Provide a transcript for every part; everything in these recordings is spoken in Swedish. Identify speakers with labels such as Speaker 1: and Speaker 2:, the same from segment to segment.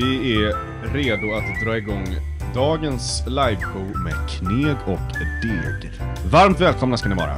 Speaker 1: Vi är redo att dra igång dagens liveshow med Kneg och Deg. Varmt välkomna ska ni vara.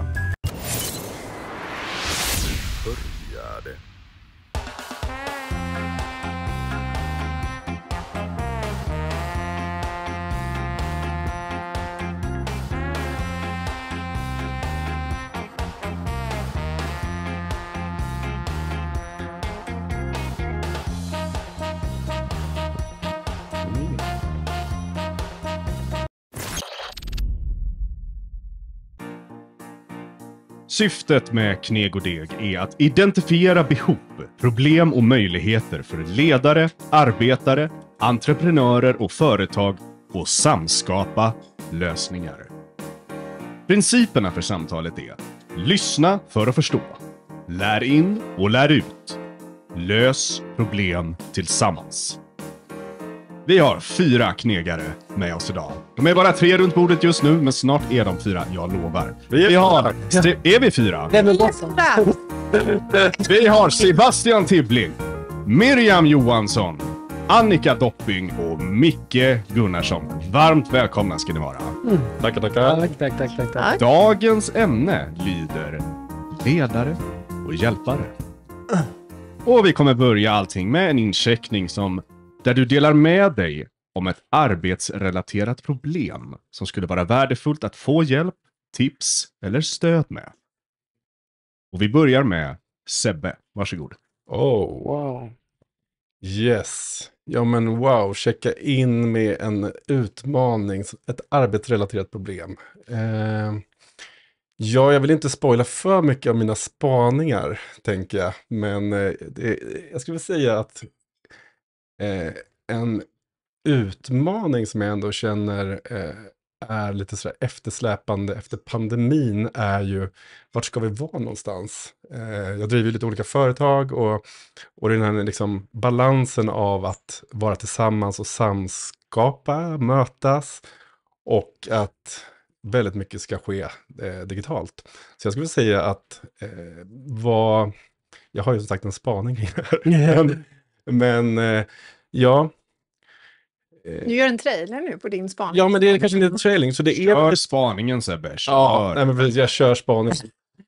Speaker 1: Syftet med Kneg och Deg är att identifiera behov, problem och möjligheter för ledare, arbetare, entreprenörer och företag och samskapa lösningar. Principerna för samtalet är Lyssna för att förstå. Lär in och lär ut. Lös problem tillsammans. Vi har fyra knegare med oss idag. De är bara tre runt bordet just nu, men snart är de fyra, jag lovar. Vi, vi har... Är vi fyra? Nej, men vi har Sebastian Tibbling, Miriam Johansson, Annika Dopping och Micke Gunnarsson. Varmt välkomna ska ni vara. Mm. Tackar, tackar. Tack, tack, tack, tack, tack. Dagens ämne lyder ledare och hjälpare. Och vi kommer börja allting med en incheckning som där du delar med dig om ett arbetsrelaterat problem som skulle vara värdefullt att få hjälp, tips eller stöd med. Och vi börjar med Sebbe. Varsågod. Oh, wow. Yes. Ja,
Speaker 2: men wow. Checka in med en utmaning, ett arbetsrelaterat problem. Eh, ja, jag vill inte spoila för mycket av mina spaningar, tänker jag. Men eh, det, jag skulle säga att Eh, en utmaning som jag ändå känner eh, är lite sådär eftersläpande efter pandemin är ju vart ska vi vara någonstans? Eh, jag driver lite olika företag och, och den här liksom balansen av att vara tillsammans och samskapa, mötas och att väldigt mycket ska ske eh, digitalt. Så jag skulle säga att eh, vad, jag har ju som sagt en spaning det här, Men eh, ja. Eh.
Speaker 3: Du gör en trailer nu på din spaning.
Speaker 2: Ja, men det är kanske en liten trailing. Så det är... Kör spaningen Sebbe, Ja, nej, men precis, jag kör spaningen.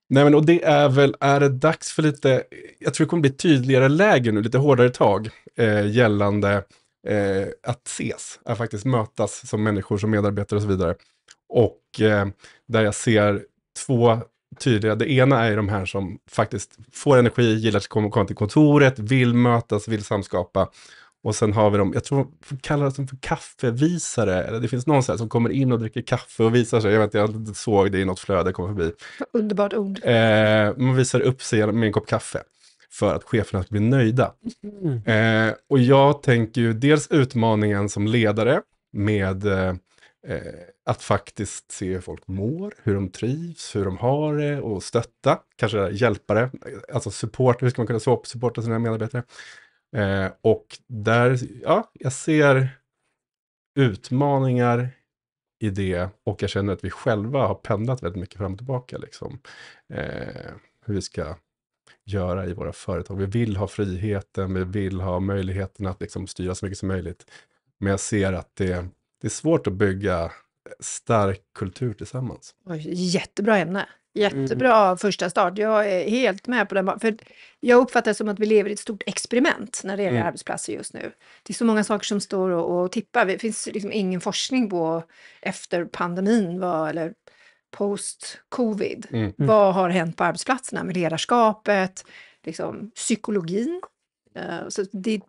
Speaker 2: nej, men och det är väl, är det dags för lite, jag tror det kommer bli tydligare läge nu, lite hårdare tag eh, gällande eh, att ses, att faktiskt mötas som människor, som medarbetare och så vidare. Och eh, där jag ser två tydliga. Det ena är de här som faktiskt får energi, gillar att komma till kontoret, vill mötas, vill samskapa. Och sen har vi de, jag tror de kallar dem för kaffevisare. Eller det finns någon som kommer in och dricker kaffe och visar sig. Jag vet jag såg det i något flöde kom förbi.
Speaker 3: Underbart ord.
Speaker 2: Eh, man visar upp sig med en kopp kaffe för att cheferna ska bli nöjda. Mm. Eh, och jag tänker ju dels utmaningen som ledare med eh, eh att faktiskt se hur folk mår, hur de trivs, hur de har det och stötta, kanske hjälpa det, alltså support, hur ska man kunna supporta sina medarbetare? Eh, och där, ja, jag ser utmaningar i det och jag känner att vi själva har pendlat väldigt mycket fram och tillbaka, liksom. Eh, hur vi ska göra i våra företag. Vi vill ha friheten, vi vill ha möjligheten att liksom styra så mycket som möjligt. Men jag ser att det, det är svårt att bygga stark kultur tillsammans.
Speaker 3: jättebra ämne. Mm. Jättebra mm. första start. Jag är helt med på den. För jag uppfattar det som att vi lever i ett stort experiment när det gäller mm. arbetsplatser just nu. Det är så många saker som står och, och tippar. Det finns liksom ingen forskning på efter pandemin vad, eller post-covid. Mm. mm. Vad har hänt på arbetsplatserna med ledarskapet, liksom, psykologin? Eh, så det är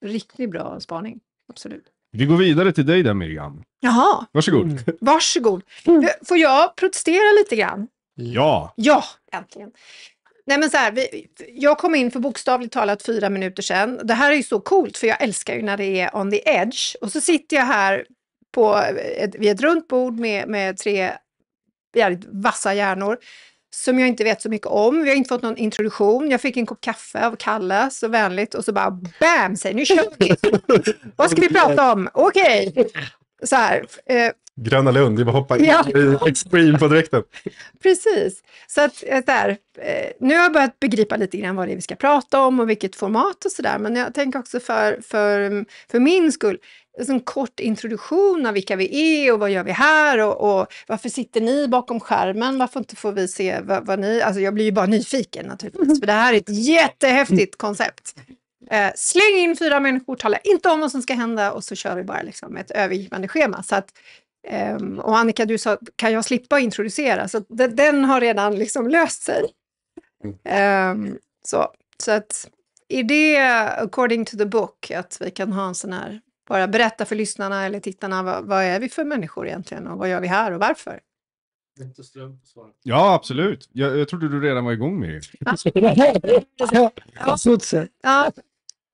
Speaker 3: riktigt bra spaning, absolut.
Speaker 1: Vi går vidare till dig där Miriam. Jaha. Varsågod. Mm.
Speaker 3: Varsågod. Mm. Eh, får jag protestera lite grann? Ja. Ja, äntligen. Nej men så här, vi, jag kom in för bokstavligt talat fyra minuter sedan. Det här är ju så coolt för jag älskar ju när det är on the edge. Och så sitter jag här på ett, vid ett runt bord med, med tre jävligt vassa hjärnor som jag inte vet så mycket om. Vi har inte fått någon introduktion. Jag fick en kopp kaffe av Kalle, så vänligt, och så bara BAM! Säger, nu kör vi! Vad ska vi prata om? Okej! Okay så här. Eh,
Speaker 2: Gröna Lund, det är bara att hoppa ja. i extreme på direkten.
Speaker 3: Precis. Så att, där, eh, eh, nu har jag börjat begripa lite grann vad det är vi ska prata om och vilket format och sådär. Men jag tänker också för, för, för min skull, en kort introduktion av vilka vi är och vad gör vi här och, och varför sitter ni bakom skärmen? Varför inte får vi se vad, vad ni... Alltså jag blir ju bara nyfiken naturligtvis, mm. för det här är ett jättehäftigt koncept. Eh, släng in fyra människor, tala inte om vad som ska hända och så kör vi bara liksom ett övergivande schema. Så att, Um, och Annika, du sa, kan jag slippa introducera? Så den, den har redan liksom löst sig. Um, så, så att är det according to the book, att vi kan ha en sån här, bara berätta för lyssnarna eller tittarna, vad, vad är vi för människor egentligen och vad gör vi här och varför?
Speaker 1: Ja, absolut. Jag, jag trodde du redan var igång med det. Ah. Ja.
Speaker 3: ja.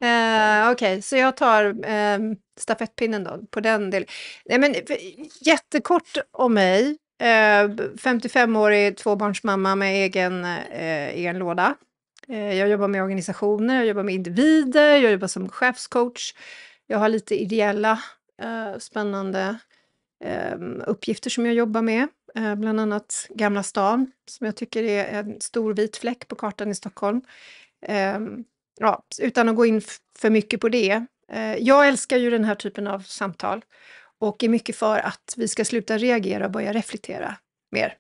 Speaker 3: Eh, Okej, okay, så jag tar eh, stafettpinnen då, på den delen. Nej, men, jättekort om mig. Eh, 55-årig tvåbarnsmamma med egen, eh, egen låda. Eh, jag jobbar med organisationer, jag jobbar med individer, jag jobbar som chefscoach. Jag har lite ideella eh, spännande ehm, uppgifter som jag jobbar med. Eh, bland annat Gamla stan, som jag tycker är en stor vit fläck på kartan i Stockholm. Um, ja, utan att gå in för mycket på det. Eh, jag älskar ju den här typen av samtal och är mycket för att vi ska sluta reagera och börja reflektera mer.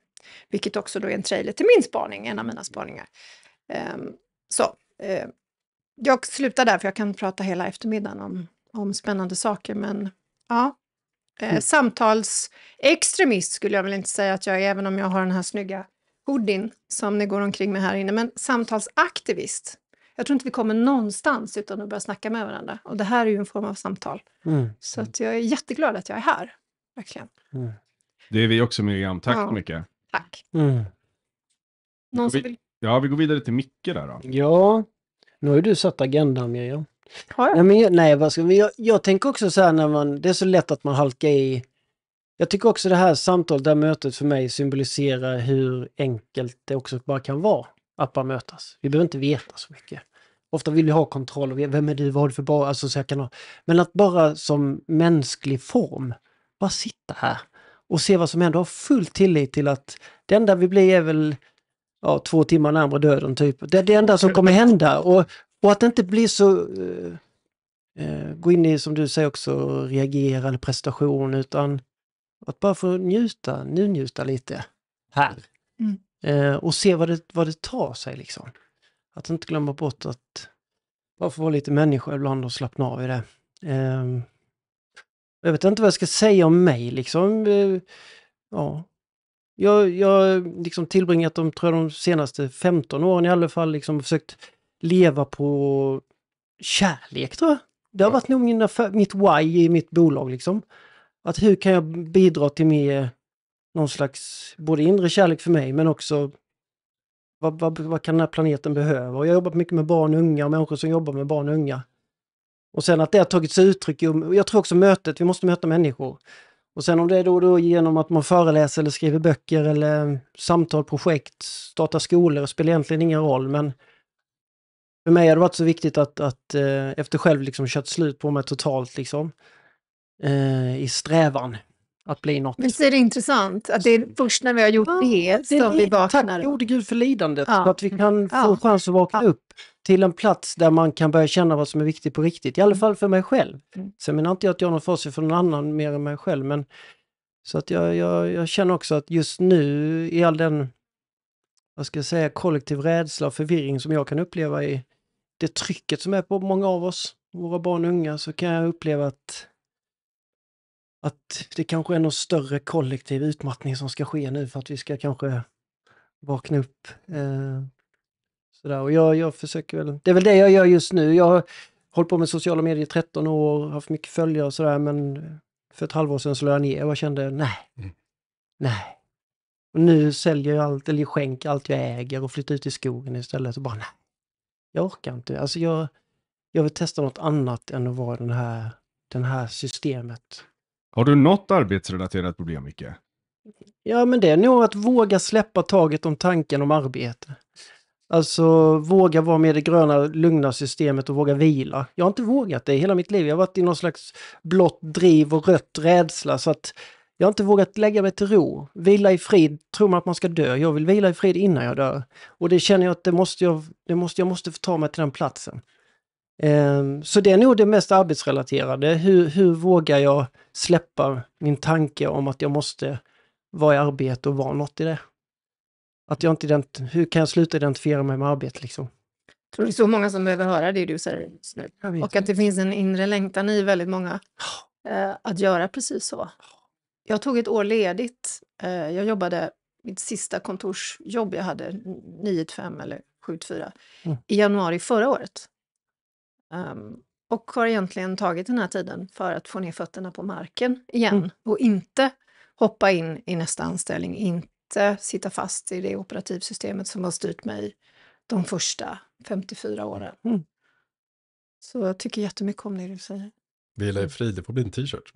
Speaker 3: Vilket också då är en trailer till min spaning, en av mina spaningar. Ehm, så, eh, jag slutar där för jag kan prata hela eftermiddagen om, om spännande saker, men ja. Eh, mm. Samtalsextremist skulle jag väl inte säga att jag är, även om jag har den här snygga hoodien som ni går omkring med här inne, men samtalsaktivist jag tror inte vi kommer någonstans utan att börja snacka med varandra. Och det här är ju en form av samtal. Mm. Så att jag är jätteglad att jag är här, verkligen.
Speaker 1: Mm. Det är vi också Miriam, tack ja. så mycket. Tack. Mm. Någon som vill? Ja, vi går vidare till Micke
Speaker 4: där då. Ja, nu har ju du satt agendan Miriam. jag? Nej, men, nej vad ska, men jag, jag tänker också så här när man, det är så lätt att man halkar i jag tycker också det här samtalet, det här mötet för mig symboliserar hur enkelt det också bara kan vara appar mötas. Vi behöver inte veta så mycket. Ofta vill vi ha kontroll, vem är du, vad har du för bra, alltså så jag kan ha. Men att bara som mänsklig form, bara sitta här och se vad som händer, ha full tillit till att det enda vi blir är väl ja, två timmar närmare döden typ. Det är det enda som kommer hända och, och att det inte blir så eh, eh, gå in i, som du säger också, reagera eller prestation utan att bara få njuta, nu njuta lite här. Eh, och se vad det, vad det tar sig liksom. Att inte glömma bort att bara få vara lite människa ibland och slappna av i det. Eh, jag vet inte vad jag ska säga om mig liksom. Eh, ja. Jag, har liksom tillbringat de, tror jag, de senaste 15 åren i alla fall, liksom försökt leva på kärlek tror jag. Det har varit nog mina, mitt why i mitt bolag liksom. Att hur kan jag bidra till mer någon slags både inre kärlek för mig men också vad, vad, vad kan den här planeten behöva? Och jag har jobbat mycket med barn och unga och människor som jobbar med barn och unga. Och sen att det har tagit sig uttryck i, jag tror också mötet, vi måste möta människor. Och sen om det är då, då genom att man föreläser eller skriver böcker eller samtal, projekt, startar skolor, spelar egentligen ingen roll men för mig har det varit så viktigt att, att eh, efter själv liksom kört slut på mig totalt liksom eh, i strävan att bli något.
Speaker 3: Visst är det intressant att det är först när vi har gjort ja, det som det vi
Speaker 4: vaknar? Tack gode gud för lidandet, ja. att vi kan mm. få ja. chans att vakna ja. upp till en plats där man kan börja känna vad som är viktigt på riktigt, i alla mm. fall för mig själv. Mm. Sen menar inte jag att jag har någon för sig för någon annan mer än mig själv, men så att jag, jag, jag känner också att just nu i all den, vad ska jag säga, kollektiv rädsla och förvirring som jag kan uppleva i det trycket som är på många av oss, våra barn och unga, så kan jag uppleva att att det kanske är någon större kollektiv utmattning som ska ske nu för att vi ska kanske vakna upp. Eh, sådär. Och jag, jag försöker väl, det är väl det jag gör just nu. Jag har hållit på med sociala medier i 13 år, haft mycket följare och sådär men för ett halvår sedan så lade jag ner och jag kände nej, mm. nej. Och nu säljer jag allt, eller skänker allt jag äger och flyttar ut i skogen istället och bara nej. Jag orkar inte. Alltså jag, jag vill testa något annat än att vara den här, den här systemet
Speaker 1: har du något arbetsrelaterat problem, Micke?
Speaker 4: Ja, men det är nog att våga släppa taget om tanken om arbete. Alltså våga vara med i det gröna, lugna systemet och våga vila. Jag har inte vågat det i hela mitt liv. Jag har varit i någon slags blått driv och rött rädsla så att jag har inte vågat lägga mig till ro. Vila i frid tror man att man ska dö. Jag vill vila i frid innan jag dör. Och det känner jag att det måste jag, det måste, jag måste få ta mig till den platsen. Ehm, så det är nog det mest arbetsrelaterade. Hur, hur vågar jag släppa min tanke om att jag måste vara i arbete och vara något i det? Att jag inte hur kan jag sluta identifiera mig med arbete liksom?
Speaker 3: Jag tror det är så många som behöver höra det du säger just nu. Och att det finns en inre längtan i väldigt många eh, att göra precis så. Jag tog ett år ledigt. Eh, jag jobbade mitt sista kontorsjobb jag hade, 9 5 eller 7 4, mm. i januari förra året. Um, och har egentligen tagit den här tiden för att få ner fötterna på marken igen mm. och inte hoppa in i nästa anställning, inte sitta fast i det operativsystemet som har styrt mig de första 54 åren. Mm. Så jag tycker jättemycket om det du säger.
Speaker 2: Vila i frid, det bli en t-shirt.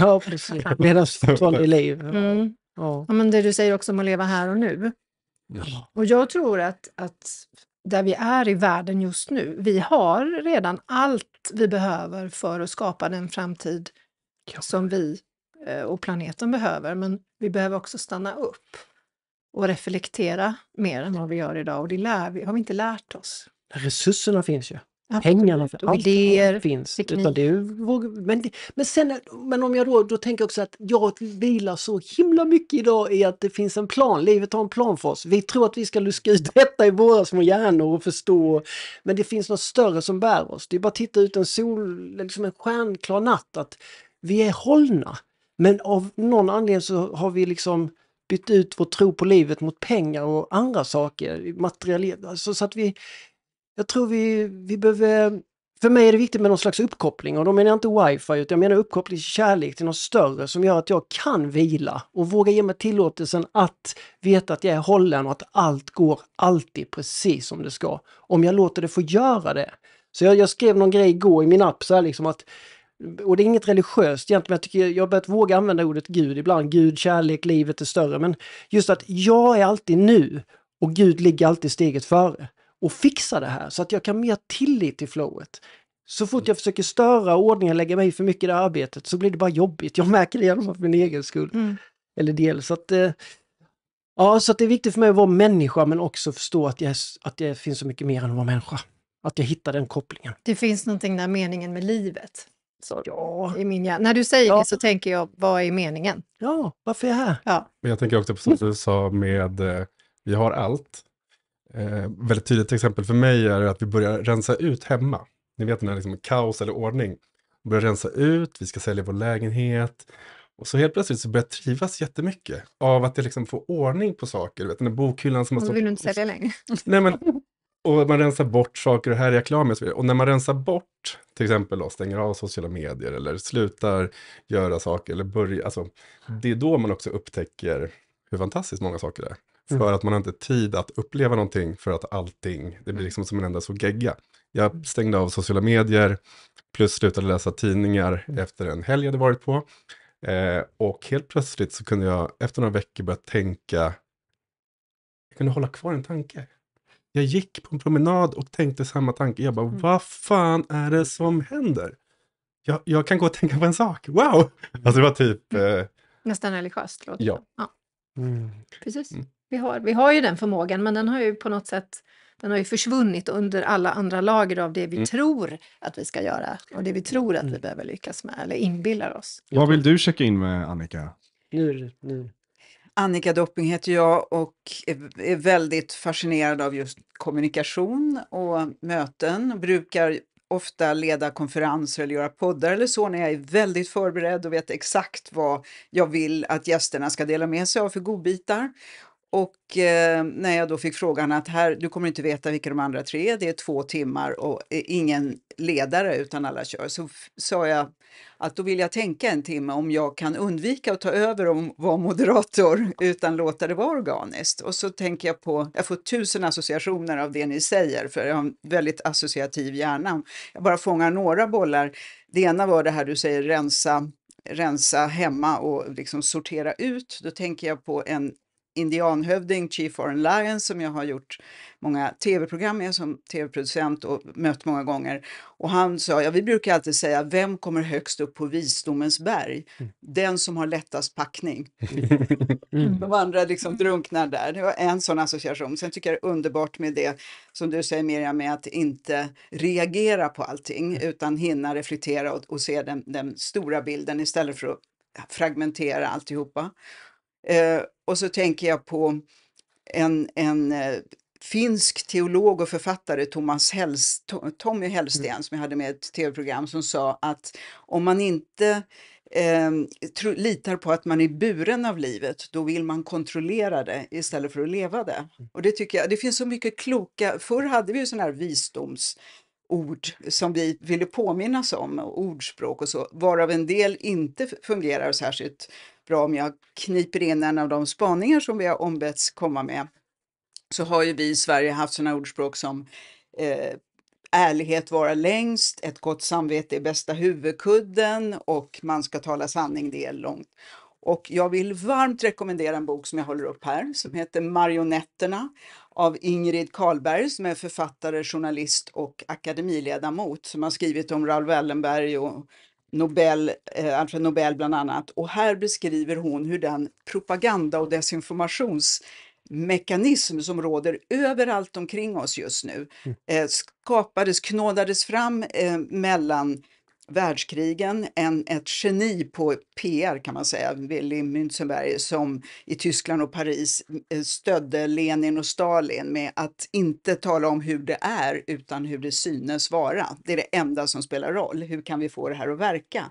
Speaker 2: Ja, precis. Medan tolv i liv. Mm.
Speaker 3: Ja. ja. men det du säger också om att leva här och nu. Ja. Och jag tror att, att där vi är i världen just nu. Vi har redan allt vi behöver för att skapa den framtid ja. som vi eh, och planeten behöver, men vi behöver också stanna upp och reflektera mer än vad vi gör idag och det lär vi, har vi inte lärt oss.
Speaker 4: Resurserna finns ju. Absolut. Pengarna för allt, idéer, finns. Utan det är, men, men, sen, men om jag då, då tänker också att jag vilar så himla mycket idag i att det finns en plan. Livet har en plan för oss. Vi tror att vi ska luska ut detta i våra små hjärnor och förstå. Men det finns något större som bär oss. Det är bara att titta ut en sol, liksom en stjärnklar natt. Att vi är hållna. Men av någon anledning så har vi liksom bytt ut vår tro på livet mot pengar och andra saker. alltså så att vi jag tror vi, vi behöver... För mig är det viktigt med någon slags uppkoppling och då menar jag inte wifi utan jag menar uppkoppling till kärlek till något större som gör att jag kan vila och våga ge mig tillåtelsen att veta att jag är hållen och att allt går alltid precis som det ska. Om jag låter det få göra det. Så jag, jag skrev någon grej igår i min app så här liksom att och det är inget religiöst egentligen, jag tycker jag har börjat våga använda ordet Gud ibland. Gud, kärlek, livet är större. Men just att jag är alltid nu och Gud ligger alltid steget före och fixa det här så att jag kan mer tillit till flowet. Så fort mm. jag försöker störa ordningen, lägga mig för mycket i det arbetet så blir det bara jobbigt. Jag märker det genom alla min egen skull. Mm. Eller del. Så att, eh, ja, så att det är viktigt för mig att vara människa men också förstå att jag, att jag finns så mycket mer än att vara människa. Att jag hittar den kopplingen.
Speaker 3: Det finns någonting där meningen med livet. Så, ja. i min hjärna. När du säger ja. det så tänker jag, vad är meningen? Ja, varför är jag här? Ja.
Speaker 4: Men jag tänker
Speaker 2: också på mm. som du sa med, eh, vi har allt, Eh, väldigt tydligt exempel för mig är att vi börjar rensa ut hemma. Ni vet när det är liksom kaos eller ordning. Vi börjar rensa ut, vi ska sälja vår lägenhet. Och så helt plötsligt så börjar jag trivas jättemycket av att jag liksom får ordning på saker. vet, den där bokhyllan som har stått... Då vill du
Speaker 3: inte sälja längre.
Speaker 2: Nej, men, och man rensar bort saker och här är jag klar med och så vidare. Och när man rensar bort, till exempel då, stänger av sociala medier eller slutar göra saker eller börjar, alltså, det är då man också upptäcker hur fantastiskt många saker det är. Mm. För att man har inte tid att uppleva någonting för att allting, det blir mm. liksom som en enda så gegga. Jag mm. stängde av sociala medier, plus slutade läsa tidningar efter en helg jag hade varit på. Eh, och helt plötsligt så kunde jag efter några veckor börja tänka, jag kunde hålla kvar en tanke. Jag gick på en promenad och tänkte samma tanke. Jag bara, mm. vad fan är det som händer? Jag, jag, kan gå och tänka på en sak. Wow! Alltså det var typ... Eh...
Speaker 3: Nästan religiöst låter det. Ja. ja. Mm. Precis. Mm. Vi har, vi har ju den förmågan, men den har ju på något sätt den har ju försvunnit under alla andra lager av det vi mm. tror att vi ska göra och det vi tror att vi mm. behöver lyckas
Speaker 5: med eller inbillar oss.
Speaker 1: Vad vill du checka in med Annika?
Speaker 4: Nu, nu.
Speaker 5: Annika Dopping heter jag och är väldigt fascinerad av just kommunikation och möten. Brukar ofta leda konferenser eller göra poddar eller så när jag är väldigt förberedd och vet exakt vad jag vill att gästerna ska dela med sig av för godbitar. Och eh, när jag då fick frågan att här, du kommer inte veta vilka de andra tre är, det är två timmar och eh, ingen ledare utan alla kör, så sa jag att då vill jag tänka en timme om jag kan undvika att ta över och vara moderator utan låta det vara organiskt. Och så tänker jag på, jag får tusen associationer av det ni säger, för jag har en väldigt associativ hjärna. Jag bara fångar några bollar. Det ena var det här du säger rensa rensa hemma och liksom sortera ut, då tänker jag på en indianhövding Chief Warren Lyon som jag har gjort många tv-program med som tv-producent och mött många gånger. Och han sa, ja vi brukar alltid säga, vem kommer högst upp på visdomens berg? Mm. Den som har lättast packning. Mm. De andra liksom drunknar där. Det var en sån association. Sen tycker jag det är underbart med det som du säger Miriam, med att inte reagera på allting mm. utan hinna reflektera och, och se den, den stora bilden istället för att fragmentera alltihopa. Eh, och så tänker jag på en, en eh, finsk teolog och författare Thomas Hells, Tommy Hellsten mm. som jag hade med i ett tv-program som sa att om man inte eh, tro, litar på att man är buren av livet, då vill man kontrollera det istället för att leva det. Mm. Och det tycker jag, det finns så mycket kloka, förr hade vi ju sådana här visdoms ord som vi ville påminnas om, ordspråk och så, varav en del inte fungerar särskilt bra om jag kniper in en av de spaningar som vi har ombetts komma med, så har ju vi i Sverige haft sådana ordspråk som eh, ärlighet vara längst, ett gott samvete är bästa huvudkudden och man ska tala sanning, det är långt. Och jag vill varmt rekommendera en bok som jag håller upp här som heter Marionetterna av Ingrid Karlberg som är författare, journalist och akademiledamot som har skrivit om Raoul Wallenberg och Nobel, eh, Alfred Nobel bland annat, och här beskriver hon hur den propaganda och desinformationsmekanism som råder överallt omkring oss just nu mm. eh, skapades, knådades fram eh, mellan världskrigen, en, ett geni på PR kan man säga, Willy Münzenberg, som i Tyskland och Paris eh, stödde Lenin och Stalin med att inte tala om hur det är utan hur det synes vara. Det är det enda som spelar roll. Hur kan vi få det här att verka?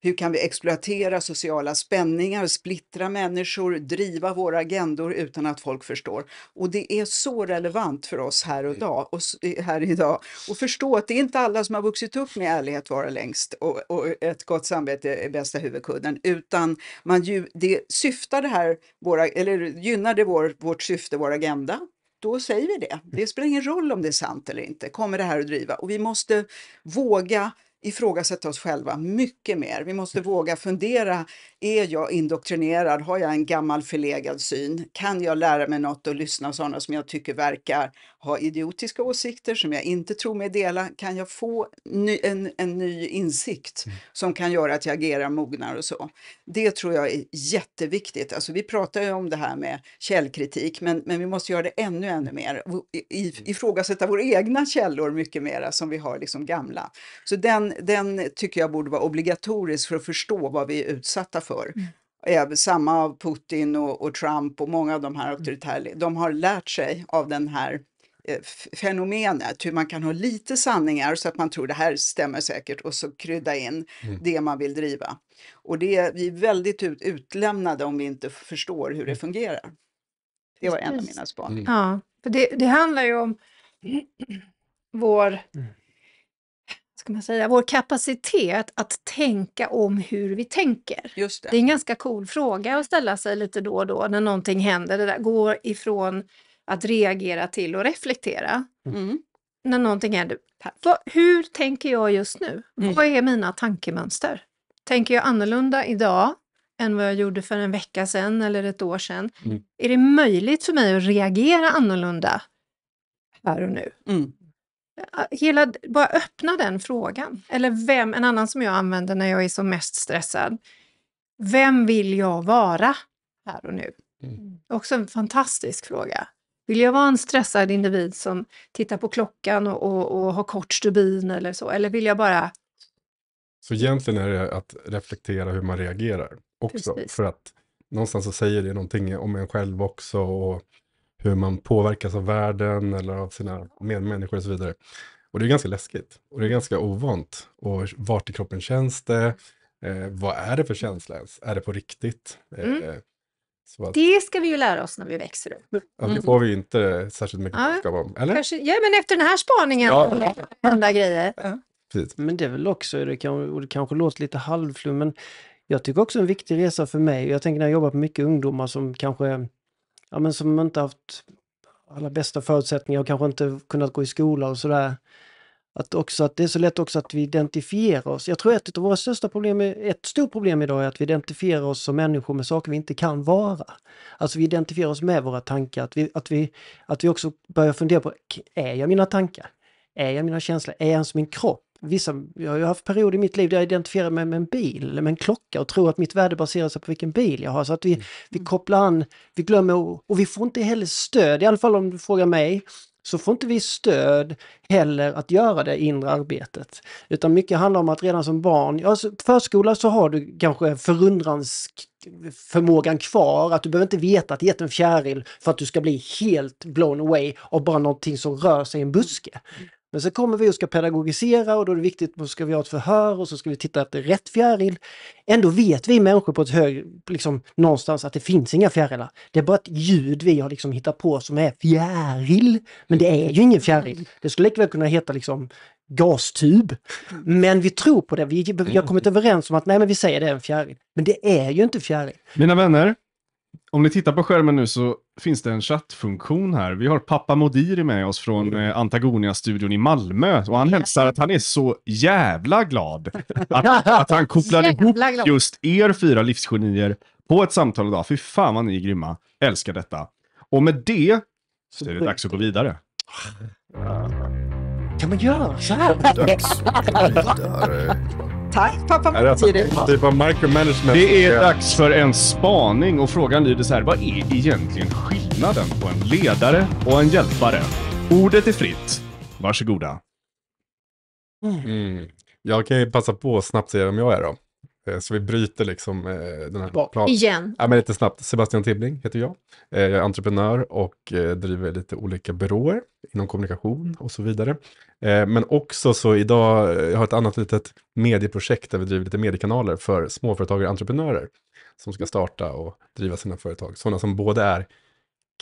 Speaker 5: Hur kan vi exploatera sociala spänningar, splittra människor, driva våra agendor utan att folk förstår? Och det är så relevant för oss här, och mm. dag, och här idag att förstå att det är inte alla som har vuxit upp med ärlighet vara längst och, och ett gott samvete är bästa huvudkudden, utan man ju, det syftar det här, våra, eller gynnar det vår, vårt syfte, vår agenda, då säger vi det. Mm. Det spelar ingen roll om det är sant eller inte, kommer det här att driva? Och vi måste våga ifrågasätta oss själva mycket mer. Vi måste våga fundera. Är jag indoktrinerad? Har jag en gammal förlegad syn? Kan jag lära mig något och lyssna på sådana som jag tycker verkar ha idiotiska åsikter som jag inte tror mig dela, kan jag få ny, en, en ny insikt mm. som kan göra att jag agerar mognare och så. Det tror jag är jätteviktigt. Alltså vi pratar ju om det här med källkritik, men, men vi måste göra det ännu, ännu mer. I, mm. ifrågasätta våra egna källor mycket mera som vi har liksom gamla. Så den, den tycker jag borde vara obligatorisk för att förstå vad vi är utsatta för. Mm samma av Putin och, och, Trump och många av de här mm. auktoritära, de har lärt sig av den här Eh, fenomenet, hur man kan ha lite sanningar så att man tror det här stämmer säkert och så krydda in mm. det man vill driva. Och det, vi är väldigt ut, utlämnade om vi inte förstår hur det mm. fungerar. Det var en av mina spaningar. Mm.
Speaker 3: Ja, för det, det, handlar ju om vår, mm. ska man säga, vår kapacitet att tänka om hur vi tänker. Det. det. är en ganska cool fråga att ställa sig lite då och då när någonting händer, det där går ifrån att reagera till och reflektera. Mm. mm. När någonting är vad, hur tänker jag just nu? Mm. Vad är mina tankemönster? Tänker jag annorlunda idag än vad jag gjorde för en vecka sedan eller ett år sedan? Mm. Är det möjligt för mig att reagera annorlunda här och nu? Mm. Hela, bara öppna den frågan. Eller vem, en annan som jag använder när jag är som mest stressad. Vem vill jag vara här och nu? Mm. Också en fantastisk fråga. Vill jag vara en stressad individ som tittar på klockan och, och, och har kort stubin eller så? Eller vill jag bara...
Speaker 2: Så egentligen är det att reflektera hur man reagerar också. Precis. För att någonstans så säger det någonting om en själv också och hur man påverkas av världen eller av sina medmänniskor och så vidare. Och det är ganska läskigt och det är ganska ovant. Och vart i kroppen känns det? Eh, vad är det för känsla ens? Är det på riktigt? Mm. Eh, mm. Att, det
Speaker 3: ska vi ju lära oss när vi växer upp. Ja, det mm. får
Speaker 4: vi ju inte särskilt mycket kunskap ja. om. Eller?
Speaker 3: Kanske, ja, men efter den här spaningen ja. andra grejer. Ja.
Speaker 4: Precis. Men det är väl också, det, kan, och det kanske låter lite halvflum, men jag tycker också en viktig resa för mig, jag tänker när jag jobbar med mycket ungdomar som kanske, ja men som inte haft alla bästa förutsättningar och kanske inte kunnat gå i skola och sådär. Att, också, att det är så lätt också att vi identifierar oss. Jag tror att ett av våra största problem, är, ett stort problem idag är att vi identifierar oss som människor med saker vi inte kan vara. Alltså vi identifierar oss med våra tankar, att vi, att vi, att vi också börjar fundera på, är jag mina tankar? Är jag mina känslor? Är jag ens min kropp? Vissa, jag har haft perioder i mitt liv där jag identifierar mig med en bil, eller med en klocka och tror att mitt värde baserar sig på vilken bil jag har. Så att vi, mm. vi mm. kopplar an, vi glömmer och, och vi får inte heller stöd, i alla fall om du frågar mig, så får inte vi stöd heller att göra det inre arbetet. Utan mycket handlar om att redan som barn, ja, förskola så har du kanske förundrans förmågan kvar, att du behöver inte veta att det är en fjäril för att du ska bli helt blown away av bara någonting som rör sig i en buske. Men så kommer vi och ska pedagogisera och då är det viktigt, då ska vi ha ett förhör och så ska vi titta efter rätt fjäril. Ändå vet vi människor på ett hög, liksom någonstans att det finns inga fjärilar. Det är bara ett ljud vi har liksom hittat på som är fjäril. Men det är ju ingen fjäril. Det skulle lika väl kunna heta liksom gastub. Men vi tror på det. Vi, vi har kommit överens om att nej, men vi säger det är en fjäril. Men det är ju inte fjäril.
Speaker 1: Mina vänner, om ni tittar på skärmen nu så finns det en chattfunktion här. Vi har pappa Modiri med oss från mm. eh, Antagonia-studion i Malmö och han hälsar att han är så jävla glad att, att han kopplar ihop just er fyra livsgenier på ett samtal idag. Fy fan vad ni är grymma. älskar detta. Och med det så är det dags att gå vidare. Kan man
Speaker 4: göra så här? Dags att gå vidare.
Speaker 1: Tack pappa alltså typ av micromanagement. Det är dags för en spaning och frågan lyder så här. Vad är egentligen skillnaden på en ledare och en hjälpare? Ordet är fritt.
Speaker 2: Varsågoda. Mm. Jag kan ju passa på att snabbt säga vem jag är då. Eh, så vi bryter liksom eh, den här Bort. planen. Igen. Ja, men lite snabbt. Sebastian Tibbling heter jag. Eh, jag är entreprenör och driver lite olika byråer inom kommunikation och så vidare. Men också så idag, jag har ett annat litet medieprojekt där vi driver lite mediekanaler för småföretagare och entreprenörer som ska starta och driva sina företag. Sådana som både är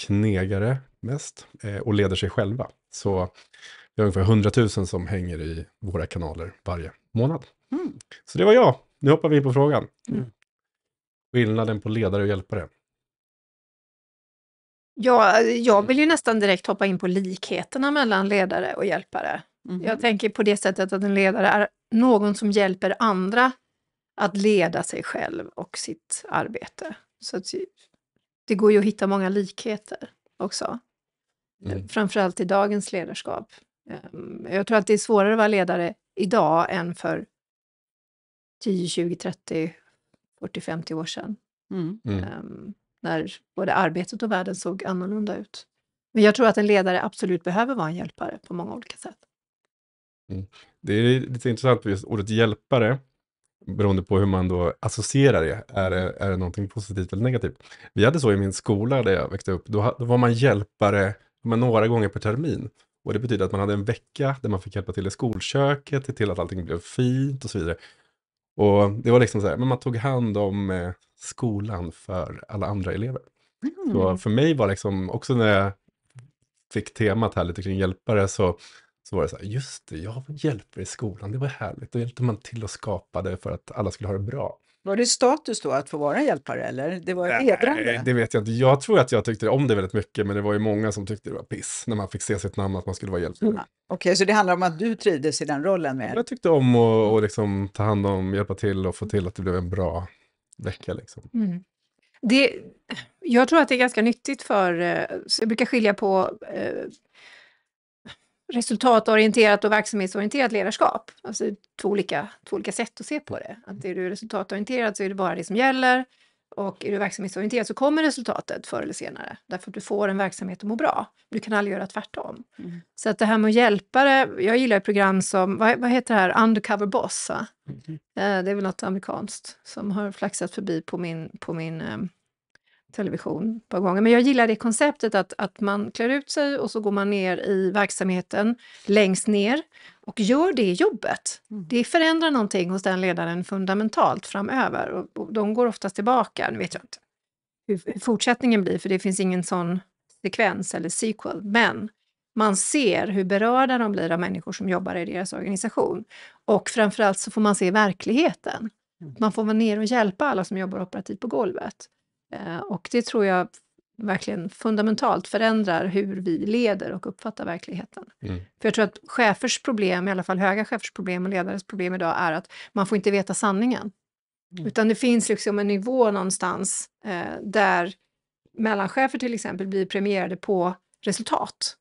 Speaker 2: knegare mest och leder sig själva. Så vi har ungefär 100 000 som hänger i våra kanaler varje månad. Mm. Så det var jag nu hoppar vi in på frågan. Mm. Skillnaden på ledare och hjälpare.
Speaker 3: Ja, jag vill ju nästan direkt hoppa in på likheterna mellan ledare och hjälpare. Mm. Jag tänker på det sättet att en ledare är någon som hjälper andra att leda sig själv och sitt arbete. Så det går ju att hitta många likheter också. Mm. Framförallt i dagens ledarskap. Ehm, jag tror att det är svårare att vara ledare idag än för 10, 20, 30, 40, 50 år sedan. Mm. Um, när både arbetet och världen såg annorlunda ut. Men jag tror att en ledare absolut behöver vara en hjälpare på många olika sätt.
Speaker 2: Mm. Det är lite intressant med just ordet hjälpare, beroende på hur man då associerar det. Är, det. är det någonting positivt eller negativt? Vi hade så i min skola där jag växte upp, då, då var man hjälpare men några gånger per termin. Och det betyder att man hade en vecka där man fick hjälpa till i skolköket, till att allting blev fint och så vidare. Och det var liksom så här, men man tog hand om eh, skolan för alla andra elever. Mm. Så för mig var liksom, också när jag fick temat här lite kring hjälpare, så, så var det så här, just det, jag hjälper i skolan, det var härligt. Då hjälpte man till och skapade för att alla skulle ha det bra.
Speaker 5: Var det status då att få vara hjälpare eller? Det var hedrande.
Speaker 2: det vet jag inte. Jag tror att jag tyckte om det väldigt mycket, men det var ju många som tyckte det var piss när man fick se sitt namn att man skulle vara hjälpare.
Speaker 5: Mm. Okej, okay, så det handlar om att du trivdes i den rollen med? Jag tyckte
Speaker 2: om att och liksom ta hand om, hjälpa till och få till att det blev en bra vecka. Liksom.
Speaker 5: Mm. Det,
Speaker 3: jag tror att det är ganska nyttigt för, eh, så jag brukar skilja på eh, resultatorienterat och verksamhetsorienterat ledarskap. Alltså två olika, två olika sätt att se på det. Att är du resultatorienterad så är det bara det som gäller och är du verksamhetsorienterad så kommer resultatet förr eller senare därför att du får en verksamhet att må bra. Du kan aldrig göra tvärtom. Mm. Så att det här med att hjälpa det, jag gillar program som, vad, vad heter det här, Undercover Boss? Mm. Det är väl något amerikanskt som har flaxat förbi på min, på min ehm, television på par gånger. Men jag gillar det konceptet att, att man klär ut sig och så går man ner i verksamheten längst ner och gör det jobbet. Mm. Det förändrar någonting hos den ledaren fundamentalt framöver och, och de går oftast tillbaka. Nu vet jag inte hur, hur fortsättningen blir för det finns ingen sån sekvens eller sequel, men man ser hur berörda de blir av människor som jobbar i deras organisation. Och framförallt så får man se verkligheten. Mm. Man får vara ner och hjälpa alla som jobbar operativt på golvet. Eh, och det tror jag verkligen fundamentalt förändrar hur vi leder och uppfattar verkligheten. Mm. För jag tror att chefers problem, i alla fall höga chefers problem och ledares problem idag är att man får inte veta sanningen. Mm. Utan det finns liksom en nivå någonstans eh, där mellanchefer till exempel blir premierade på resultat.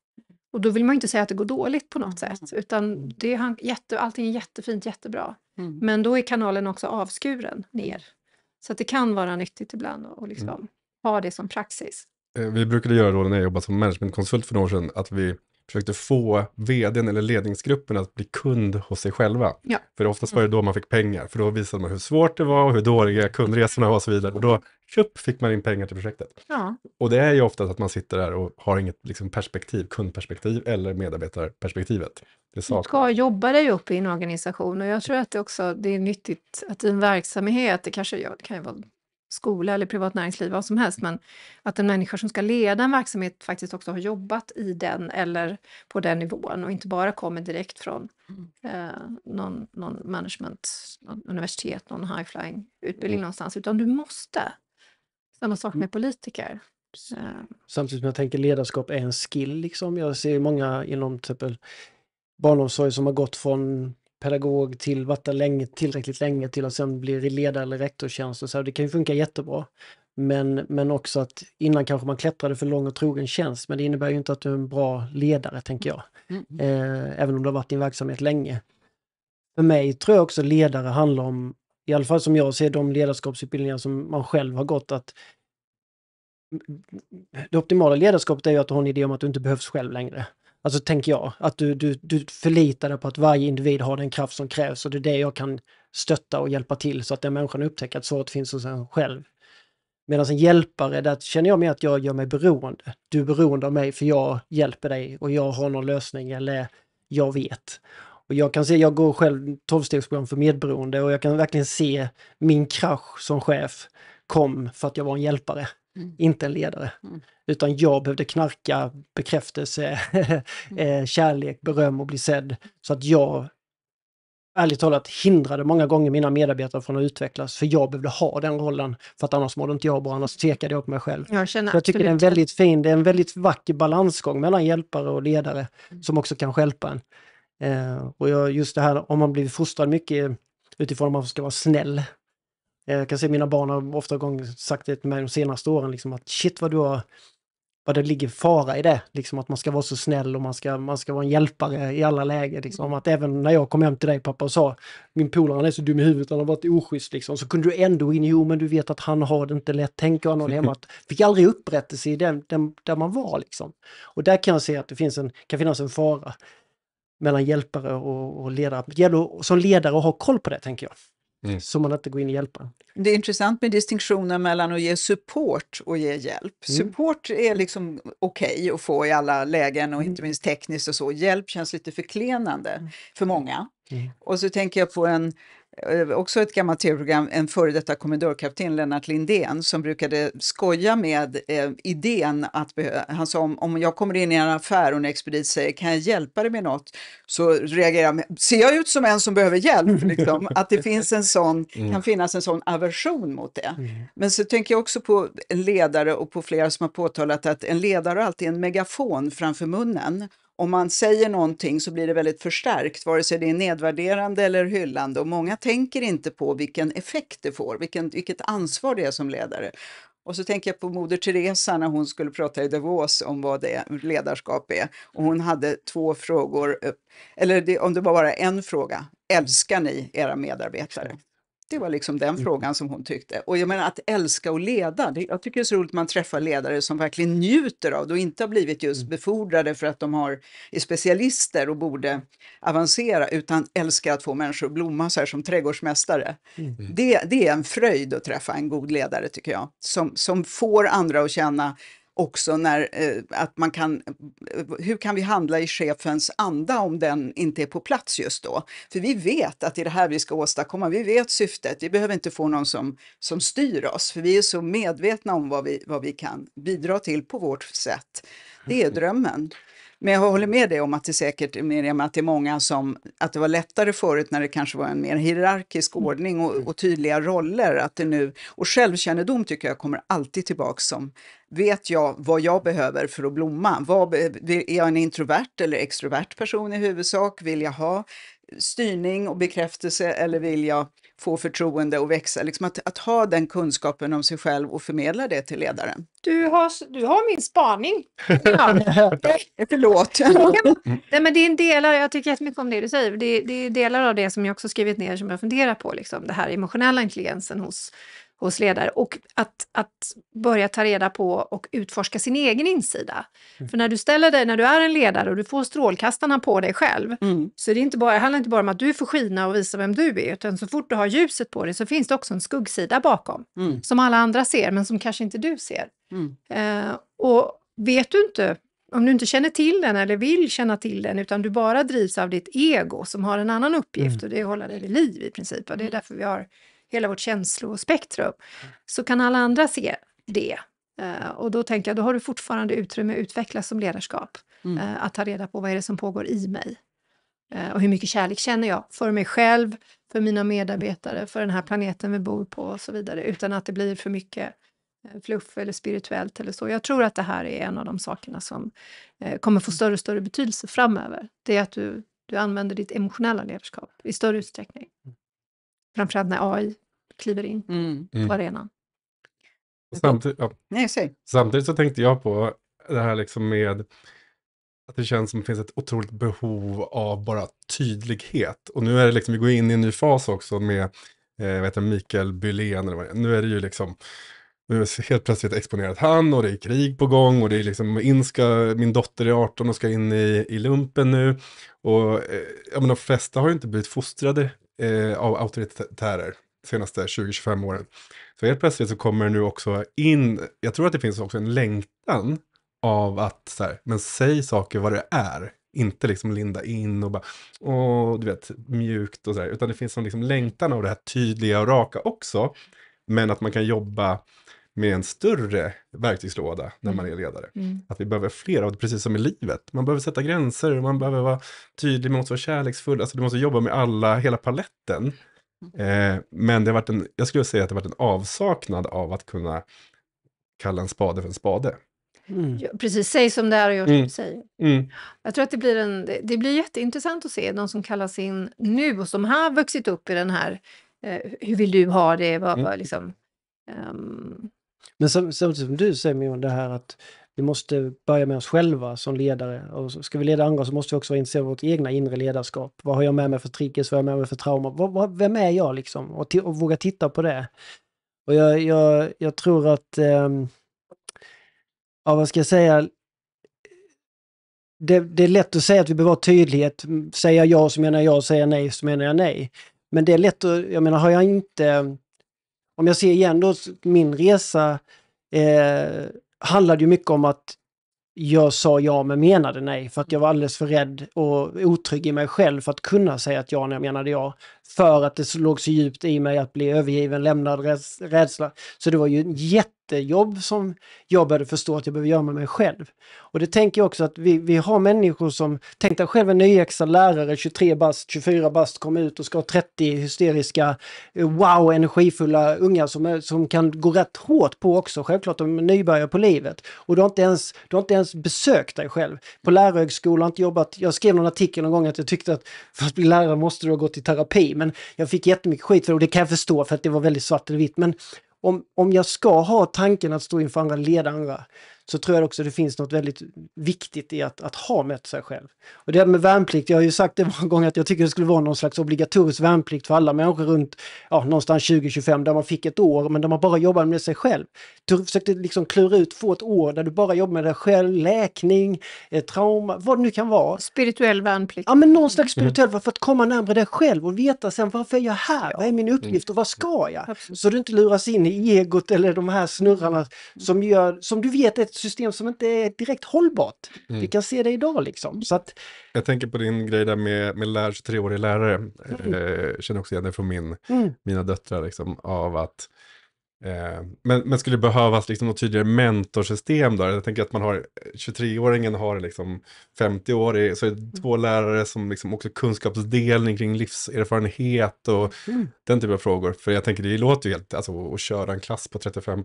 Speaker 3: Och då vill man inte säga att det går dåligt på något sätt, mm. utan det är jätte, allting är jättefint, jättebra. Mm. Men då är kanalen också avskuren ner. Så att det kan vara nyttigt ibland att liksom mm. ha det som praxis.
Speaker 2: Eh, vi brukade göra då när jag jobbade som managementkonsult för några år sedan, att vi försökte få vdn eller ledningsgruppen att bli kund hos sig själva. Ja. För oftast var det mm. då man fick pengar, för då visade man hur svårt det var, och hur dåliga kundresorna var och så vidare. Och då tjup, fick man in pengar till projektet. Ja. Och det är ju ofta att man sitter där och har inget liksom, perspektiv, kundperspektiv eller medarbetarperspektivet. Det du
Speaker 3: ska jobba dig upp i en organisation och jag tror att det också det är nyttigt att i en verksamhet, det kanske ja, det kan ju vara skola eller privat näringsliv, vad som helst, men att en människa som ska leda en verksamhet faktiskt också har jobbat i den eller på den nivån och inte bara kommer direkt från mm. eh, någon, någon management, någon mm. universitet, någon high-flying utbildning mm. någonstans, utan du måste. Samma sak med politiker. Eh.
Speaker 4: Samtidigt som jag tänker ledarskap är en skill. Liksom. Jag ser många inom till exempel barnomsorg som har gått från pedagog till vatta länge, tillräckligt länge till att sen bli ledare eller rektortjänst och så. här. Det kan ju funka jättebra. Men, men också att innan kanske man klättrade för lång och trogen tjänst, men det innebär ju inte att du är en bra ledare, tänker jag. Mm. Mm. Eh, även om du har varit i en verksamhet länge. För mig tror jag också ledare handlar om, i alla fall som jag ser de ledarskapsutbildningar som man själv har gått, att det optimala ledarskapet är ju att du har en idé om att du inte behövs själv längre. Alltså tänker jag, att du, du, du förlitar dig på att varje individ har den kraft som krävs och det är det jag kan stötta och hjälpa till så att den människan upptäcker att svaret finns hos en själv. Medan en hjälpare, där känner jag mig att jag gör mig beroende. Du är beroende av mig för jag hjälper dig och jag har någon lösning eller jag vet. Och jag kan se, jag går själv tolvstegsprogram för medberoende och jag kan verkligen se min krasch som chef kom för att jag var en hjälpare, mm. inte en ledare. Mm utan jag behövde knarka bekräftelse, mm. eh, kärlek, beröm och bli sedd. Så att jag ärligt talat hindrade många gånger mina medarbetare från att utvecklas, för jag behövde ha den rollen, för att annars mådde inte jag bra, annars tvekade jag på mig själv.
Speaker 3: Jag, känner så jag tycker
Speaker 4: det är en väldigt fin, det är en väldigt vacker balansgång mellan hjälpare och ledare mm. som också kan hjälpa en. Eh, och jag, just det här om man blir fostrad mycket utifrån att man ska vara snäll. Eh, jag kan se mina barn har ofta sagt det till mig de senaste åren, liksom att shit vad du har vad det ligger fara i det. Liksom att man ska vara så snäll och man ska, man ska vara en hjälpare i alla lägen. Liksom. Mm. Att även när jag kom hem till dig pappa och sa min polare är så dum i huvudet, han har varit oschysst. Liksom. Så kunde du ändå in, jo men du vet att han har det inte lätt, tänker han någon hemma. Att, fick aldrig upprättelse i den, den, där man var. Liksom. Och där kan jag se att det finns en, kan finnas en fara mellan hjälpare och, och ledare. Det gäller som ledare att ha koll på det tänker jag. Mm. som man inte går in och
Speaker 3: hjälper.
Speaker 5: Det är intressant med distinktionen mellan att ge support och ge hjälp. Mm. Support är liksom okej okay att få i alla lägen och inte minst tekniskt och så. Hjälp känns lite förklenande mm. för många. Mm. Och så tänker jag på en Eh, också ett gammalt tv-program, en före detta kommendörkapten, Lennart Lindén, som brukade skoja med eh, idén att han sa om, om jag kommer in i en affär och en expedit säger kan jag hjälpa dig med något? Så reagerar jag med, ser jag ut som en som behöver hjälp? Liksom? Att det finns en sån, mm. kan finnas en sån aversion mot det. Mm. Men så tänker jag också på ledare och på flera som har påtalat att en ledare har alltid en megafon framför munnen om man säger någonting så blir det väldigt förstärkt, vare sig det är nedvärderande eller hyllande. Och många tänker inte på vilken effekt det får, vilken, vilket ansvar det är som ledare. Och så tänker jag på Moder Teresa när hon skulle prata i Davos om vad det ledarskap är. Och hon hade två frågor, eller det, om det var bara en fråga. Älskar ni era medarbetare? Det var liksom den mm. frågan som hon tyckte. Och jag menar att älska och leda, det, jag tycker det är så roligt att man träffar ledare som verkligen njuter av det och inte har blivit just mm. befordrade för att de har, är specialister och borde avancera, utan älskar att få människor att blomma så här som trädgårdsmästare. Mm. mm. Det, det är en fröjd att träffa en god ledare tycker jag, som, som får andra att känna också när, eh, att man kan, eh, hur kan vi handla i chefens anda om den inte är på plats just då? För vi vet att det är det här vi ska åstadkomma, vi vet syftet, vi behöver inte få någon som, som styr oss, för vi är så medvetna om vad vi, vad vi kan bidra till på vårt sätt. Det är mm. drömmen. Men jag håller med dig om att det säkert, Miriam, att det är många som, att det var lättare förut när det kanske var en mer hierarkisk mm. ordning och, mm. och tydliga roller, att det nu, och självkännedom tycker jag kommer alltid tillbaka som Vet jag vad jag behöver för att blomma? Vad, är jag en introvert eller extrovert person i huvudsak? Vill jag ha styrning och bekräftelse eller vill jag få förtroende och växa? Liksom att, att, ha den kunskapen om sig själv och förmedla det till ledaren.
Speaker 3: Du har, du har min spaning.
Speaker 5: Ja. Förlåt.
Speaker 3: Nej, men det är en del delar, jag tycker jättemycket om det du säger. Det, det är delar av det som jag också skrivit ner som jag funderar på, liksom, det här emotionella intelligensen hos hos ledare och att, att börja ta reda på och utforska sin egen insida. Mm. För när du ställer dig, när du är en ledare och du får strålkastarna på dig själv, mm. så det, inte bara, det handlar inte bara om att du får skina och visa vem du är, utan så fort du har ljuset på dig så finns det också en skuggsida bakom, mm. som alla andra ser, men som kanske inte du ser. Mm. Eh, och vet du inte om du inte känner till den eller vill känna till den utan du bara drivs av ditt ego som har en annan uppgift mm. och det är att hålla dig vid liv i princip. Och det är mm. därför vi har hela vårt känslospektrum, mm. så kan alla andra se det. Uh, och då tänker jag, då har du fortfarande utrymme att utvecklas som ledarskap. Mm. Uh, att ta reda på vad är det som pågår i mig. Uh, och hur mycket kärlek känner jag för mig själv, för mina medarbetare, för den här planeten vi bor på och så vidare. Utan att det blir för mycket fluff eller spirituellt eller så. Jag tror att det här är en av de sakerna som kommer få mm. större och större betydelse framöver. Det är att du, du använder ditt emotionella ledarskap i större utsträckning. Mm. Framförallt när AI kliver in mm. på mm. arenan. Samtidigt, ja. Nej,
Speaker 2: Samtidigt så tänkte jag på det här liksom med att det känns som det finns ett otroligt behov av bara tydlighet. Och nu är det liksom, vi går in i en ny fas också med eh, vet jag, Mikael Bylén. Eller vad nu är det ju liksom, nu är helt plötsligt exponerat han och det är krig på gång och det är liksom, in ska, min dotter är 18 och ska in i, i lumpen nu. Och eh, ja, de flesta har ju inte blivit fostrade eh, av auktoritärer senaste 20-25 åren. Så helt plötsligt så kommer det nu också in, jag tror att det finns också en längtan av att så här, men säg saker vad det är. Inte liksom linda in och bara, åh, du vet, mjukt och sådär. Utan det finns en liksom längtan av det här tydliga och raka också. Men att man kan jobba med en större verktygslåda när man mm. är ledare. Mm. Att vi behöver fler av det, precis som i livet. Man behöver sätta gränser, man behöver vara tydlig, man måste vara kärleksfull, alltså du måste jobba med alla, hela paletten. Mm. Eh, men det har varit en, jag skulle säga att det har varit en avsaknad av att kunna kalla en spade för en spade.
Speaker 3: Mm. Ja, precis, säg som det är och gör som mm. du säger. Mm. Jag tror att det blir, en, det blir jätteintressant att se de som kallas in nu och som har vuxit upp i den här, eh, hur vill du ha det? Vad, mm. vad, liksom, um,
Speaker 4: men samtidigt som du säger Mion, det här att vi måste börja med oss själva som ledare. Och ska vi leda andra så måste vi också vara intresserade av vårt egna inre ledarskap. Vad har jag med mig för triggers? Vad har jag med mig för trauma? Vad, vad, vem är jag liksom? Och, och, våga titta på det. Och jag, jag, jag tror att... Eh, ja, vad ska jag säga? Det, det, är lätt att säga att vi behöver tydlighet. Säger jag ja så menar jag, säger jag nej så menar jag nej. Men det är lätt att... Jag menar, har jag inte om jag ser igen då, min resa eh, handlade ju mycket om att jag sa ja men menade nej för att jag var alldeles för rädd och otrygg i mig själv för att kunna säga att ja när jag menade ja. För att det låg så djupt i mig att bli övergiven, lämnad, rädsla. Så det var ju en jätte jobb som jag började förstå att jag behöver göra med mig själv. Och det tänker jag också att vi, vi har människor som, tänk dig själv en nyexad lärare, 23 bast, 24 bast, kommer ut och ska ha 30 hysteriska, eh, wow, energifulla unga som, eh, som kan gå rätt hårt på också, självklart de är nybörjare på livet. Och du har inte ens, du har inte ens besökt dig själv. På lärarhögskolan inte jobbat, jag skrev någon artikel någon gång att jag tyckte att för att bli lärare måste du ha gått i terapi, men jag fick jättemycket skit för det och det kan jag förstå för att det var väldigt svart eller vitt. Men om, om jag ska ha tanken att stå inför andra, leda andra, så tror jag också det finns något väldigt viktigt i att, att ha mött sig själv. Och det med värnplikt, jag har ju sagt det många gånger att jag tycker det skulle vara någon slags obligatorisk värnplikt för alla människor runt ja, någonstans 20-25 där man fick ett år men där man bara jobbar med sig själv. Du försökte liksom klura ut, få ett år där du bara jobbar med dig själv, läkning, eh, trauma, vad det nu kan vara.
Speaker 3: Spirituell
Speaker 4: värnplikt. Ja men någon slags mm. spirituell för att komma närmare dig själv och veta sen varför är jag här, vad är min uppgift och vad ska jag? Absolut. Så du inte luras in i egot eller de här snurrarna mm. som, gör, som du vet är ett ett system som inte är direkt hållbart. Mm. Vi kan se det idag liksom. Så att...
Speaker 2: Jag tänker på din grej där med, med lär, treårig lärare. Mm. Eh, känner också igen det från min, mm. mina döttrar, liksom, av att eh, men, men skulle det behövas liksom något tydligare mentorsystem där? Jag tänker att man har 23-åringen eh, har liksom 50-årig, så är det mm. två lärare som liksom också kunskapsdelning kring livserfarenhet och mm. den typen av frågor. För jag tänker det låter ju helt, alltså att köra en klass på 35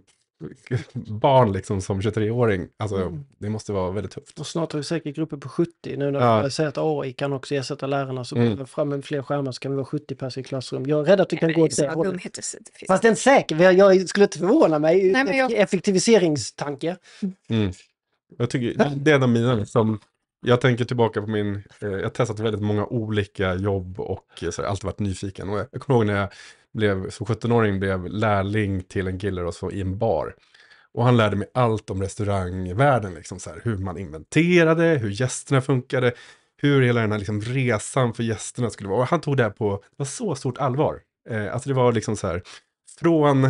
Speaker 2: barn liksom som 23-åring. Alltså, mm. Det måste vara väldigt tufft.
Speaker 4: Och snart har vi säkert grupper på 70 nu när ja. säger att AI kan också ersätta lärarna. Så mm. fram med fler skärmar så kan vi vara 70 personer i klassrum. Jag är rädd att du kan gå åt det hållet. Fast det är inte säkert. Jag skulle inte förvåna mig. Nej, jag... Effektiviseringstanke.
Speaker 1: Mm.
Speaker 2: Jag tycker, det är en av mina liksom, jag tänker tillbaka på min, eh, jag har testat väldigt många olika jobb och eh, så har alltid varit nyfiken. Och jag, jag kommer ihåg när jag blev, som 17-åring blev lärling till en kille då, så, i en bar. Och han lärde mig allt om restaurangvärlden, liksom så här, hur man inventerade, hur gästerna funkade, hur hela den här liksom, resan för gästerna skulle vara. Och han tog det här på, det var så stort allvar. Eh, alltså det var liksom så här, från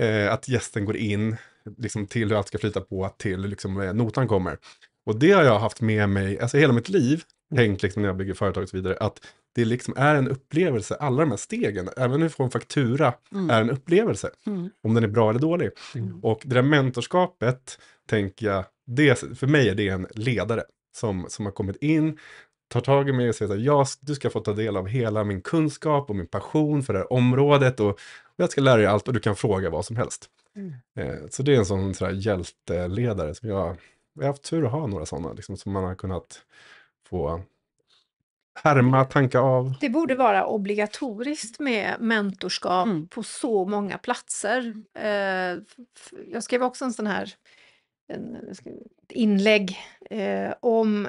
Speaker 2: eh, att gästen går in, liksom till hur allt ska flyta på, till liksom, eh, notan kommer. Och det har jag haft med mig, alltså hela mitt liv, tänkt liksom när jag bygger företag och så vidare, att det liksom är en upplevelse, alla de här stegen, även att få en faktura, mm. är en upplevelse. Mm. Om den är bra eller dålig. Mm. Och det där mentorskapet, tänker jag, det, för mig är det en ledare som, som har kommit in, tar tag i mig och säger att ja, du ska få ta del av hela min kunskap och min passion för det här området och jag ska lära dig allt och du kan fråga vad som helst. Mm. Eh, så det är en sån, sån här hjälteledare som jag, jag har haft tur att ha några sådana, liksom, som man har kunnat få härma, tanka av?
Speaker 3: Det borde vara obligatoriskt med mentorskap mm. på så många platser. Eh, jag skrev också en sån här en, inlägg eh, om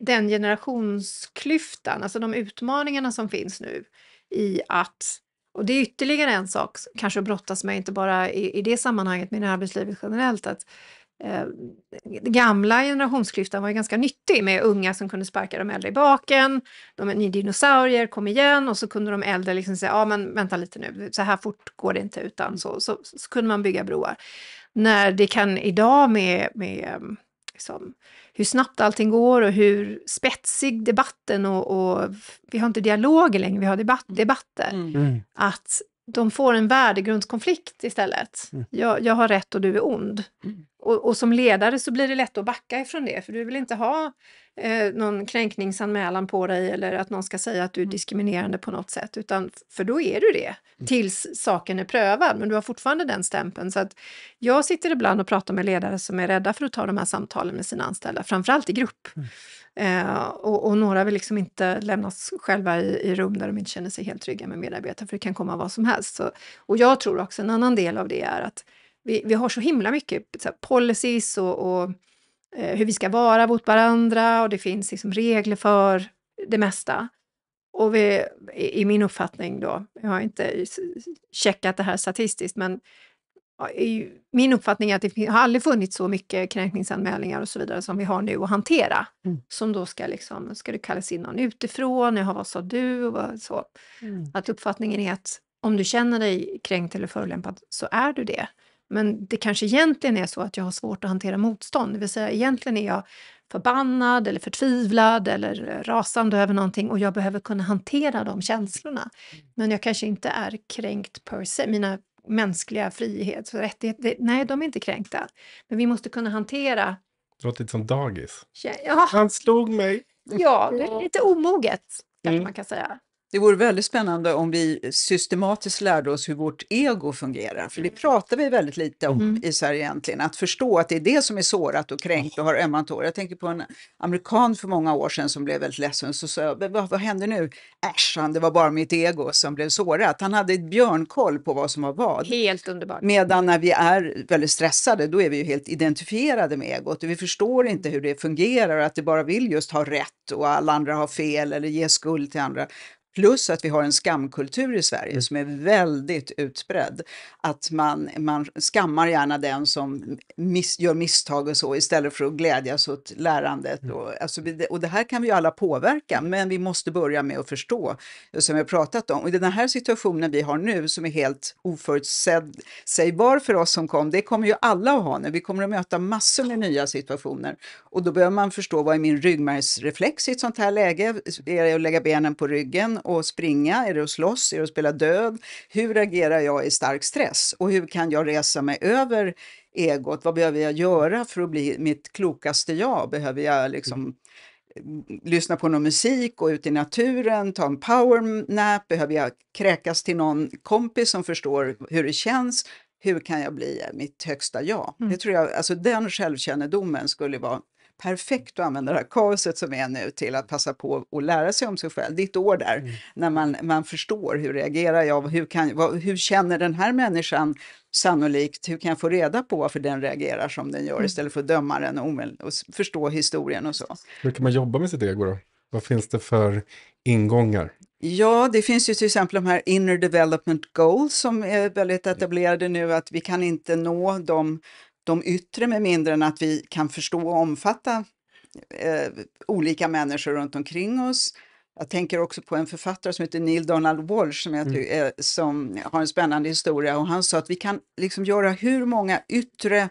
Speaker 3: den generationsklyftan, alltså de utmaningarna som finns nu i att och det är ytterligare en sak kanske att brottas med, inte bara i, i det sammanhanget, men i arbetslivet generellt, att eh, gamla generationsklyftan var ju ganska nyttig med unga som kunde sparka de äldre i baken. De är ni dinosaurier, kom igen. Och så kunde de äldre liksom säga, ja men vänta lite nu, så här fort går det inte utan så, så, så, kunde man bygga broar. När det kan idag med, med ehm, liksom, hur snabbt allting går och hur spetsig debatten och, och vi har inte dialoger längre, vi har debatt, mm. debatter. Mm. mm. Att de får en värdegrundskonflikt istället. Mm. Jag, jag, har rätt och du är ond. Mm. Och, och, som ledare så blir det lätt att backa ifrån det, för du vill inte ha eh, någon kränkningsanmälan på dig eller att någon ska säga att du är mm. diskriminerande på något sätt, utan, för då är du det mm. tills saken är prövad, men du har fortfarande den stämpeln. Så att jag sitter ibland och pratar med ledare som är rädda för att ta de här samtalen med sina anställda, framförallt i grupp. Mm. Eh, och, och, några vill liksom inte lämnas själva i, i, rum där de inte känner sig helt trygga med medarbetare, för det kan komma vad som helst. Så, och jag tror också en annan del av det är att vi, vi har så himla mycket så här, policies och, och eh, hur vi ska vara mot varandra och det finns liksom regler för det mesta. Och vi, i, min uppfattning då, jag har inte checkat det här statistiskt, men min uppfattning är att det har aldrig funnits så mycket kränkningsanmälningar och så vidare som vi har nu att hantera. Mm. Som då ska liksom, ska det kallas in någon utifrån, jaha vad sa du och så. Mm. Att uppfattningen är att om du känner dig kränkt eller förolämpad så är du det. Men det kanske egentligen är så att jag har svårt att hantera motstånd, det vill säga egentligen är jag förbannad eller förtvivlad eller eh, rasande över någonting och jag behöver kunna hantera de känslorna. Mm. Men jag kanske inte är kränkt per se. Mina mänskliga friheter och rättigheter, nej, de är inte kränkta. Men vi måste kunna hantera...
Speaker 2: Det låter lite som dagis.
Speaker 3: Ja. Han slog mig! Ja, det är lite omoget kanske mm. man kan säga.
Speaker 5: Det vore väldigt spännande om vi systematiskt lärde oss hur vårt ego fungerar, för det mm. pratar vi väldigt lite om mm. i Sverige egentligen, att förstå att det är det som är sårat och kränkt och har ömma tår. Jag tänker på en amerikan för många år sedan som blev väldigt ledsen, så sa jag, vad, vad hände nu? Äsch, det var bara mitt ego som blev sårat. Han hade ett björnkoll på vad som var vad.
Speaker 3: Helt underbart. Medan
Speaker 5: när vi är väldigt stressade, då är vi ju helt identifierade med egot och vi förstår inte hur det fungerar att det bara vill just ha rätt och alla andra har fel eller ge skuld till andra. Plus att vi har en skamkultur i Sverige mm. som är väldigt utbredd. Att man, man skammar gärna den som miss, gör misstag och så istället för att glädjas åt lärandet. Mm. Och, alltså, och det här kan vi ju alla påverka, men vi måste börja med att förstå, som vi har pratat om. Och den här situationen vi har nu som är helt oförutsägbar för oss som kom, det kommer ju alla att ha nu. Vi kommer att möta massor med nya situationer och då behöver man förstå vad är min ryggmärgsreflex i ett sånt här läge? Är det att lägga benen på ryggen? och springa? Är det att slåss? Är det att spela död? Hur reagerar jag i stark stress? Och hur kan jag resa mig över egot? Vad behöver jag göra för att bli mitt klokaste jag? Behöver jag liksom mm eh, lyssna på någon musik, gå ut i naturen, ta en powernap, behöver jag kräkas till någon kompis som förstår hur det känns, hur kan jag bli eh, mitt högsta jag? Mm. Det tror jag, alltså den självkännedomen skulle vara perfekt att använda det här kaoset som är nu till att passa på att lära sig om sig själv. Ditt år där, mm. när man, man förstår hur reagerar jag, hur, kan, vad, hur känner den här människan sannolikt, hur kan jag få reda på varför den reagerar som den gör mm. istället för att döma den och, och förstå historien och så.
Speaker 2: Hur kan man jobba med sitt ego då? Vad finns det för ingångar?
Speaker 5: Ja, det finns ju till exempel de här inner development goals som är väldigt etablerade nu, att vi kan inte nå de de yttre med mindre än att vi kan förstå och omfatta eh, olika människor runt omkring oss. Jag tänker också på en författare som heter Neil Donald Walsh som, jag mm. är, som har en spännande historia och han sa att vi kan liksom göra hur många yttre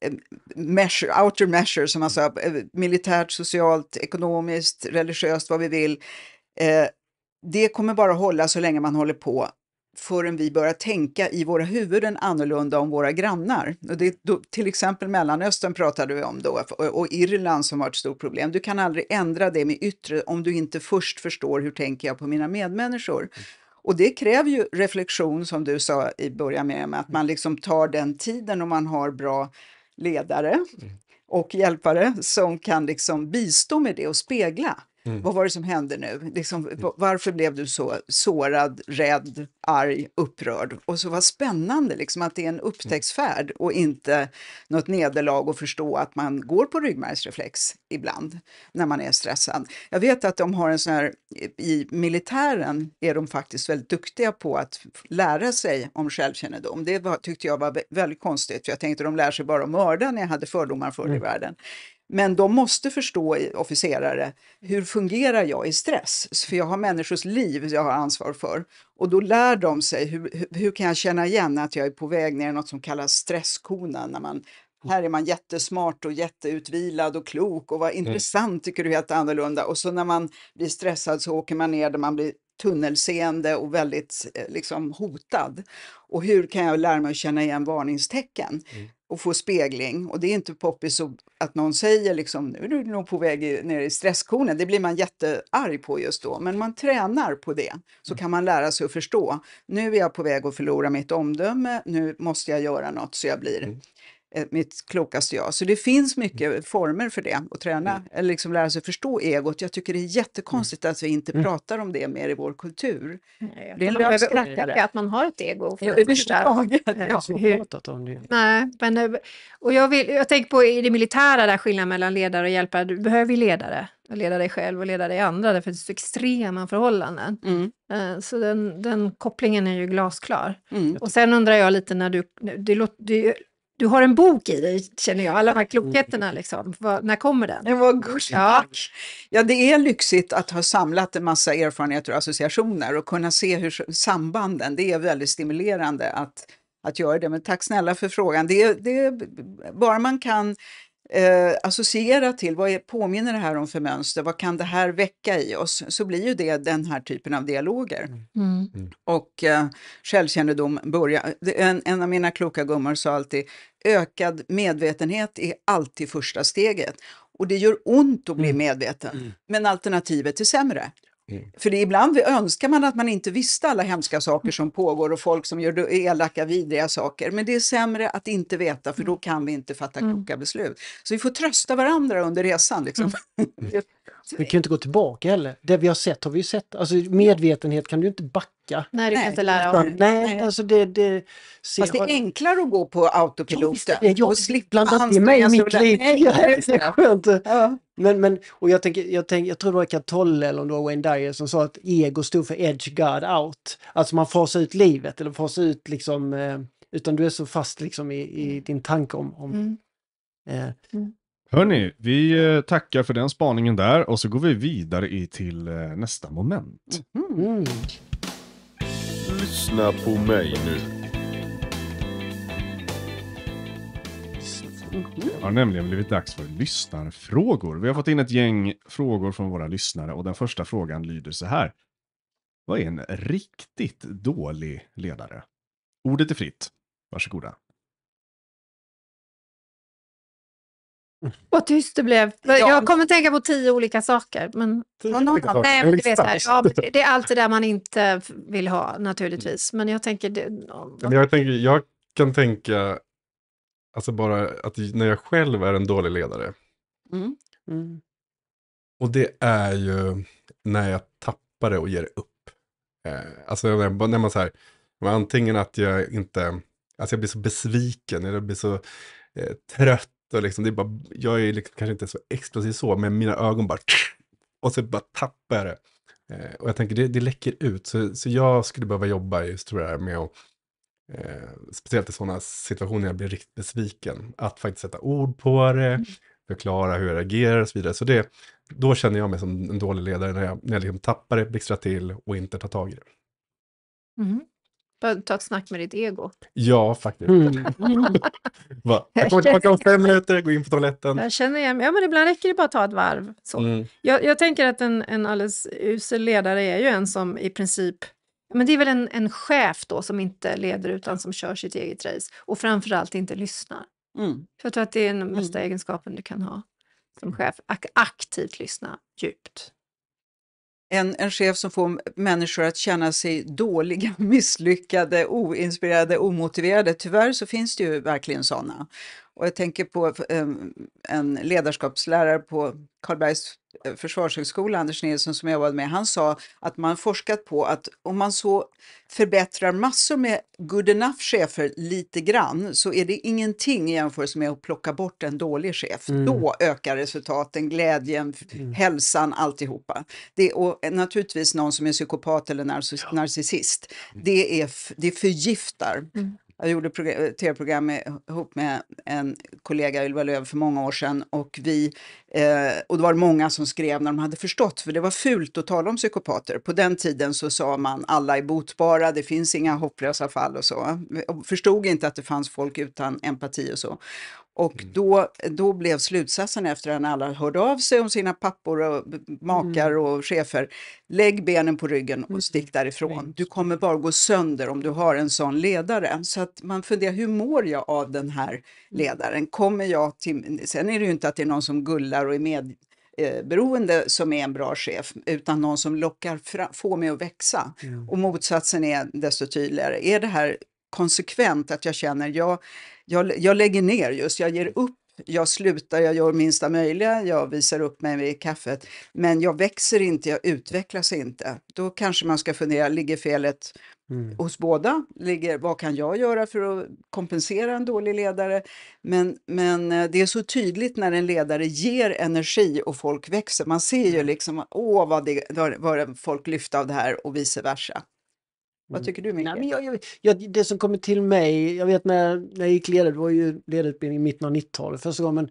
Speaker 5: eh, measure, outer measure, som man sa, eh, militärt, socialt, ekonomiskt, religiöst, vad vi vill. Eh, det kommer bara hålla så länge man håller på förrän vi börjar tänka i våra huvuden annorlunda om våra grannar. Och det, då, till exempel Mellanöstern pratade vi om då och Irland som var ett stort problem. Du kan aldrig ändra det med yttre om du inte först förstår hur tänker jag på mina medmänniskor. Mm. Och det kräver ju reflektion som du sa i början med, med att man mm. liksom tar den tiden och man har bra ledare mm. och hjälpare som kan liksom bistå med det och spegla. Mm. Vad var det som hände nu? Liksom, varför blev du så sårad, rädd, arg, upprörd? Och så vad spännande liksom, att det är en upptäcktsfärd och inte något nederlag att förstå att man går på ryggmärgsreflex ibland när man är stressad. Jag vet att de har en sån här, i militären är de faktiskt väldigt duktiga på att lära sig om självkännedom. Det var, tyckte jag var väldigt konstigt, för jag tänkte de lär sig bara om mörda när jag hade fördomar förr i mm. världen. Men de måste förstå, officerare, hur fungerar jag i stress? För jag har människors liv jag har ansvar för. Och då lär de sig, hur, hur kan jag känna igen att jag är på väg ner i något som kallas stresskonan, när man här är man jättesmart och jätteutvilad och klok och vad mm. intressant tycker du är helt annorlunda. Och så när man blir stressad så åker man ner där man blir tunnelseende och väldigt eh, liksom, hotad. Och hur kan jag lära mig att känna igen varningstecken? Mm. och få spegling. Och det är inte poppis att någon säger liksom, nu är du nog på väg ner i stresskornen. Det blir man jättearg på just då. Men man tränar på det, så mm. kan man lära sig att förstå. Nu är jag på väg att förlora mitt omdöme, nu måste jag göra något så jag blir mm. Eh, mitt klokaste jag. Så det finns mycket mm. former för det, att träna, mm. eller liksom lära sig förstå egot. Jag tycker det är mm. jättekonstigt mm. att vi inte mm. pratar om det mer i vår kultur. Nej, det är man behöver att
Speaker 3: man har ett ego. För ja, överhuvudtaget. Ja. Ja. Nej, men, eh, och jag, vill, jag tänker på i det militära, där skillnaden mellan ledare och hjälpare. Du behöver ju ledare och leda dig själv och leda dig andra, därför att det är så extrema förhållanden. Mm. Eh, så den, den kopplingen är ju glasklar. Mm. Och sen undrar jag lite när du, det, låter, det du har en bok i dig, känner jag. Alla de här mm. klokheterna,
Speaker 5: liksom. Var, när kommer den? Vad gulligt. Ja. ja, det är lyxigt att ha samlat en massa erfarenheter och associationer och kunna se hur sambanden, det är väldigt stimulerande att, att göra det. Men tack snälla för frågan. Det, det, bara man kan eh, associera till, vad är, påminner det här om för mönster, vad kan det här väcka i oss? Så blir ju det den här typen av dialoger. Mm. Mm. mm. Och eh, självkännedom börjar. En, en av mina kloka gummor sa alltid, ökad medvetenhet är alltid första steget. Och det gör ont att bli mm. medveten, mm. men alternativet är sämre. Mm. För det ibland önskar man att man inte visste alla hemska saker som pågår och folk som gör elaka, vidriga saker. Men det är sämre att inte veta för då mm. kan vi inte fatta mm. kloka beslut. Så vi får trösta varandra under resan. Liksom. Mm. mm.
Speaker 4: Alltså, vi kan ju inte gå tillbaka heller. Det vi har sett har vi ju sett. Alltså medvetenhet kan du inte backa.
Speaker 5: Nej, du kan inte lära av. Nej,
Speaker 4: nej, alltså det... det se, Fast det är enklare att gå på autopiloten. Ja, jag, och slippa bland annat i mig i mitt liv. ja, det är skönt. Ja. Men, men, och jag, tänker, jag, tänker, jag tror det var Eckart eller om det var Wayne Dyer som sa att ego stod för edge guard out. Alltså man fasar ut livet eller fasar ut liksom... Eh, utan du är så fast liksom i, i mm. din tanke om, om mm. Eh, mm.
Speaker 1: Hörni, vi eh, tackar för den spaningen där och så går vi vidare i till eh, nästa moment. Mm. Lyssna på mig nu. Det mm-hmm. har nämligen blivit dags för lyssnarfrågor. Vi har fått in ett gäng frågor från våra lyssnare och den första frågan lyder så här. Vad är en riktigt dålig ledare? Ordet är fritt. Varsågoda.
Speaker 3: Vad tyst det blev. Jag kommer tänka på tio olika saker. Men... Tio olika saker. Nej, men du vet, här, ja, det är allt det där man inte vill ha naturligtvis. Mm. Men jag tänker... Det...
Speaker 2: Jag, tänker jag kan tänka alltså bara att när jag själv är en dålig ledare.
Speaker 4: Mm. Mm.
Speaker 2: Och det är ju när jag tappar det och ger upp. Eh, alltså när man så här, antingen att jag inte, alltså jag blir så besviken eller jag blir så eh, trött och liksom, det är bara, jag är liksom, kanske inte så explosiv så, men mina ögon bara... Och så bara tappar jag det. Eh, och jag tänker, det, det läcker ut. Så, så jag skulle behöva jobba just tror jag med att... Eh, speciellt i sådana situationer jag blir riktigt besviken. Att faktiskt sätta ord på det, mm. förklara hur jag reagerar och så vidare. Så det, då känner jag mig som en dålig ledare när jag, när jag liksom tappar det, blixtrar till och inte tar tag i det.
Speaker 3: Mm ta ett snack med ditt ego.
Speaker 2: Ja, faktiskt. Mm. Va? Jag
Speaker 3: kommer tillbaka om
Speaker 1: fem
Speaker 2: minuter, gå in på toaletten. Jag
Speaker 3: känner igen ja, men Ibland räcker det bara att ta ett varv. Så. Mm. Jag, jag, tänker att en, en alldeles usel ledare är ju en som i princip men det är väl en, en chef då som inte leder utan som kör sitt eget race och framförallt inte lyssnar. Mm. Jag tror att det är den bästa mm. egenskapen du kan
Speaker 5: ha som mm. chef. Ak aktivt lyssna djupt en, en chef som får människor att känna sig dåliga, misslyckade, oinspirerade, omotiverade. Tyvärr så finns det ju verkligen sådana. Och jag tänker på eh, en ledarskapslärare på Karlbergs eh, försvarshögskola, Anders Nilsson, som jag jobbade med. Han sa att man forskat på att om man så förbättrar massor med good enough chefer lite grann så är det ingenting i jämförelse med att plocka bort en dålig chef. Mm. Då ökar resultaten, glädjen, mm. hälsan, alltihopa. Det, och naturligtvis någon som är psykopat eller narciss narcissist. Det, är, det förgiftar. Mm. Jag gjorde eh, tv-program ihop med en kollega, Ylva Lööf, för många år sedan och vi, eh, och det var många som skrev när de hade förstått, för det var fult att tala om psykopater. På den tiden så sa man alla är botbara, det finns inga hopplösa fall och så. Jag förstod inte att det fanns folk utan empati och så. Och mm. då, då blev slutsatsen efter att alla hörde av sig om sina pappor, och makar mm. och chefer. Lägg benen på ryggen och mm. stick därifrån. Du kommer bara gå sönder om du har en sån ledare. Så att man funderar, hur mår jag av den här ledaren? Kommer jag till... Sen är det ju inte att det är någon som gullar och är med, eh, beroende som är en bra chef, utan någon som lockar fram, får mig att växa. Mm. Och motsatsen är desto tydligare. Är det här konsekvent, att jag känner jag jag, jag lägger ner just, jag ger upp jag slutar, jag gör minsta möjliga, jag visar upp mig vid kaffet, men jag växer inte, jag utvecklas inte. Då kanske man ska fundera, ligger felet mm. hos båda? Ligger, vad kan jag göra för att kompensera en dålig ledare? Men, men eh, det är så tydligt när en ledare ger energi och folk växer. Man ser ju liksom, åh vad, det, vad folk lyfter av det här och vice versa. Vad mm. tycker du Micke? – Nej, jag, jag, det som kommer till
Speaker 4: mig, jag vet när, när jag gick ledare, det var ju ledarutbildning i mitten av 90-talet första gången, men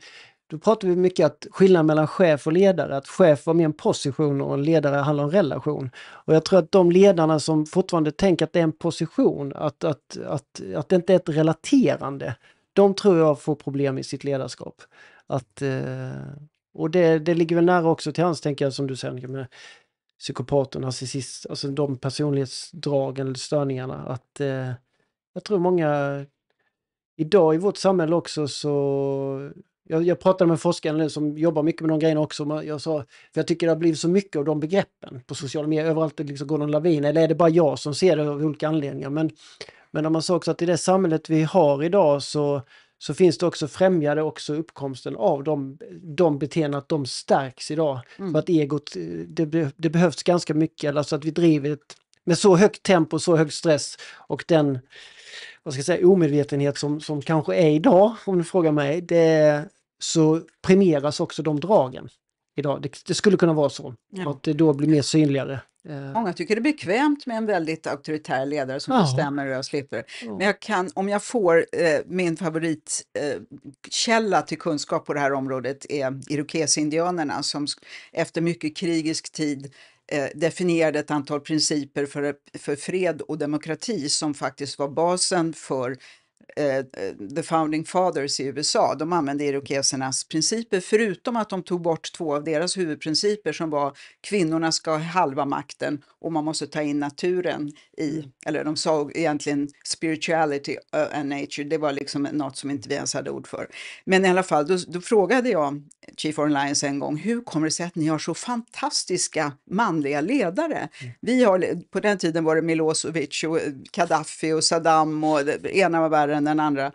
Speaker 4: då pratade vi mycket att skillnaden mellan chef och ledare, att chef var mer en position och en ledare handlar om relation. Och jag tror att de ledarna som fortfarande tänker att det är en position, att, att, att, att det inte är ett relaterande, de tror jag får problem i sitt ledarskap. Att, eh, och det, det ligger väl nära också till hans, tänker jag, som du säger, psykopater, narcissist, alltså de personlighetsdragen eller störningarna. Att, eh, jag tror många idag i vårt samhälle också så... Jag, jag pratade med forskare nu som jobbar mycket med de grejerna också. Jag sa, för jag tycker det har blivit så mycket av de begreppen på sociala medier. Överallt det liksom går någon lavin. Eller är det bara jag som ser det av olika anledningar? Men, men man sa också att i det samhället vi har idag så så finns det också främjade också uppkomsten av de, de beteenden, att de stärks idag. Mm. För att egot, eh, det, det, behövs ganska mycket, alltså att vi driver ett, med så högt tempo, så hög stress och den vad ska jag säga, omedvetenhet som, som kanske är idag, om du frågar mig, det, så premieras också de dragen idag. Det, det skulle kunna vara så, ja. att det då blir mer synligare.
Speaker 5: Eh, Många tycker det är bekvämt med en väldigt auktoritär ledare som ja. bestämmer och jag slipper. Men jag kan, om jag får eh, min favoritkälla eh, till kunskap på det här området är irokesindianerna som efter mycket krigisk tid eh, definierade ett antal principer för, för fred och demokrati som faktiskt var basen för Eh, the founding fathers i USA, de använde irokesernas principer förutom att de tog bort två av deras huvudprinciper som var kvinnorna ska ha halva makten och man måste ta in naturen i, eller de sa egentligen spirituality eh, and nature, det var liksom något som inte vi ens hade ord för. Men i alla fall, då, då frågade jag Chief Foreign Alliance en gång, hur kommer det sig att ni har så fantastiska manliga ledare? Mm. Vi har, på den tiden var det Milosevic och eh, Gaddafi och Saddam och det ena var värre än den andra.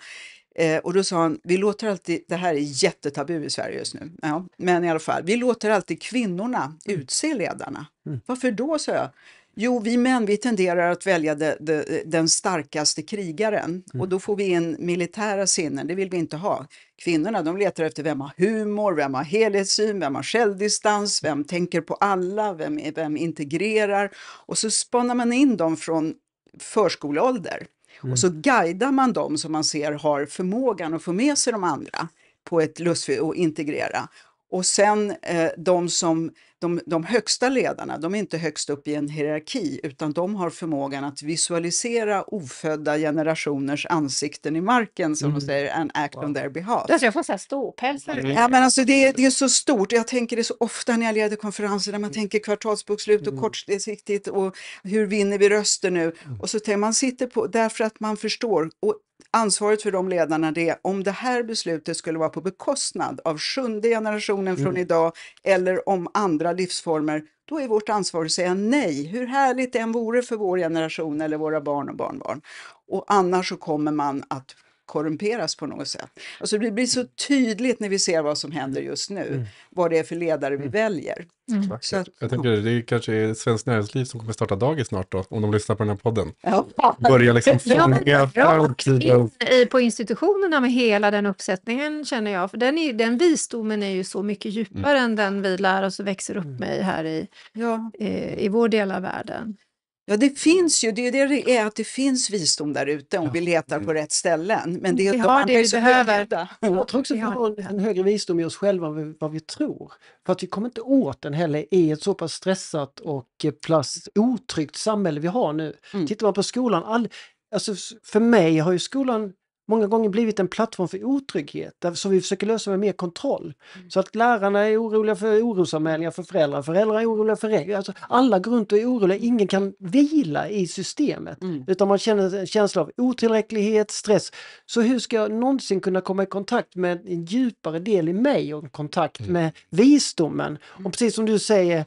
Speaker 5: Eh, och då sa han, vi låter alltid, det här är jättetabu i Sverige just nu, ja, men i alla fall, vi låter alltid kvinnorna mm. utse ledarna. Mm. Varför då, sa jag. Jo, vi män vi tenderar att välja de, de, den starkaste krigaren mm. och då får vi in militära sinnen, det vill vi inte ha. Kvinnorna de letar efter vem har humor, vem har helhetssyn, vem har självdistans, vem tänker på alla, vem, vem integrerar och så spanar man in dem från förskoleålder mm. och så mm. guidar man dem som man ser har förmågan att få med sig de andra på ett lustfyllt och integrera. Och sen eh, de som de, de högsta ledarna, de är inte högst upp i en hierarki utan de har förmågan att visualisera ofödda generationers ansikten i marken som mm. de säger, and act wow. on their behalf. Alltså jag får så här ståpäls. Mm. Ja, men alltså det, är, det är så stort. Jag tänker det så ofta när jag leder konferenser där man mm. tänker kvartalsbokslut och mm. kortsiktigt och hur vinner vi röster nu? Mm. Och så tänker man sitter på, därför att man förstår och ansvaret för de ledarna det är om det här beslutet skulle vara på bekostnad av sjunde generationen från idag eller om andra livsformer, då är vårt ansvar att säga nej, hur härligt det än vore för vår generation eller våra barn och barnbarn. Och annars så kommer man att korrumperas på något sätt. Alltså det blir så tydligt när vi ser vad som händer just nu, mm. vad det är för ledare vi mm. väljer. Mm. Så att,
Speaker 2: jag tänker det är kanske är Svenskt Näringsliv som kommer starta dagis snart då, om de lyssnar på den här podden. Ja.
Speaker 5: Börja liksom fånga
Speaker 2: framtiden.
Speaker 3: Ja, på institutionerna med hela den uppsättningen känner jag, för den, är, den visdomen är
Speaker 5: ju så mycket djupare
Speaker 3: mm. än den vi lär oss och växer upp mm. med här i, ja. i, eh, i vår del
Speaker 5: av världen. Ja, det mm. finns ju. Det är det det är, att det finns visdom där ute om ja. vi letar mm. på rätt ställen. Men det, vi har det vi behöver. Rädda. Jag tror också
Speaker 4: att vi har en högre visdom i oss själva än vad vi, tror. För att vi kommer inte åt den heller i ett så pass stressat och eh, plast otryggt samhälle vi har nu. Mm. Tittar man på skolan, all, alltså för mig har ju skolan många gånger blivit en plattform för otrygghet som vi försöker lösa med mer kontroll. Mm. Så att lärarna är oroliga för orosanmälningar för föräldrar, föräldrar är oroliga för regler. Alltså, alla går runt och är oroliga, ingen kan vila i systemet mm. utan man känner en känsla av otillräcklighet, stress. Så hur ska jag någonsin kunna komma i kontakt med en djupare del i mig och kontakt mm. med visdomen? Och mm. precis som du säger,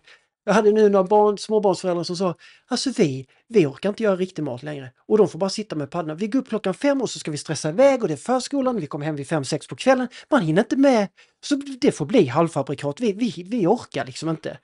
Speaker 4: jag hade nu några barn, småbarnsföräldrar som sa alltså vi, vi orkar inte göra riktig mat längre och de får bara sitta med paddorna. Vi går upp klockan fem och så ska vi stressa iväg och det är förskolan, vi kommer hem vid fem, sex på kvällen. Man hinner inte med. Så det får bli halvfabrikat. Vi, vi, vi orkar liksom inte.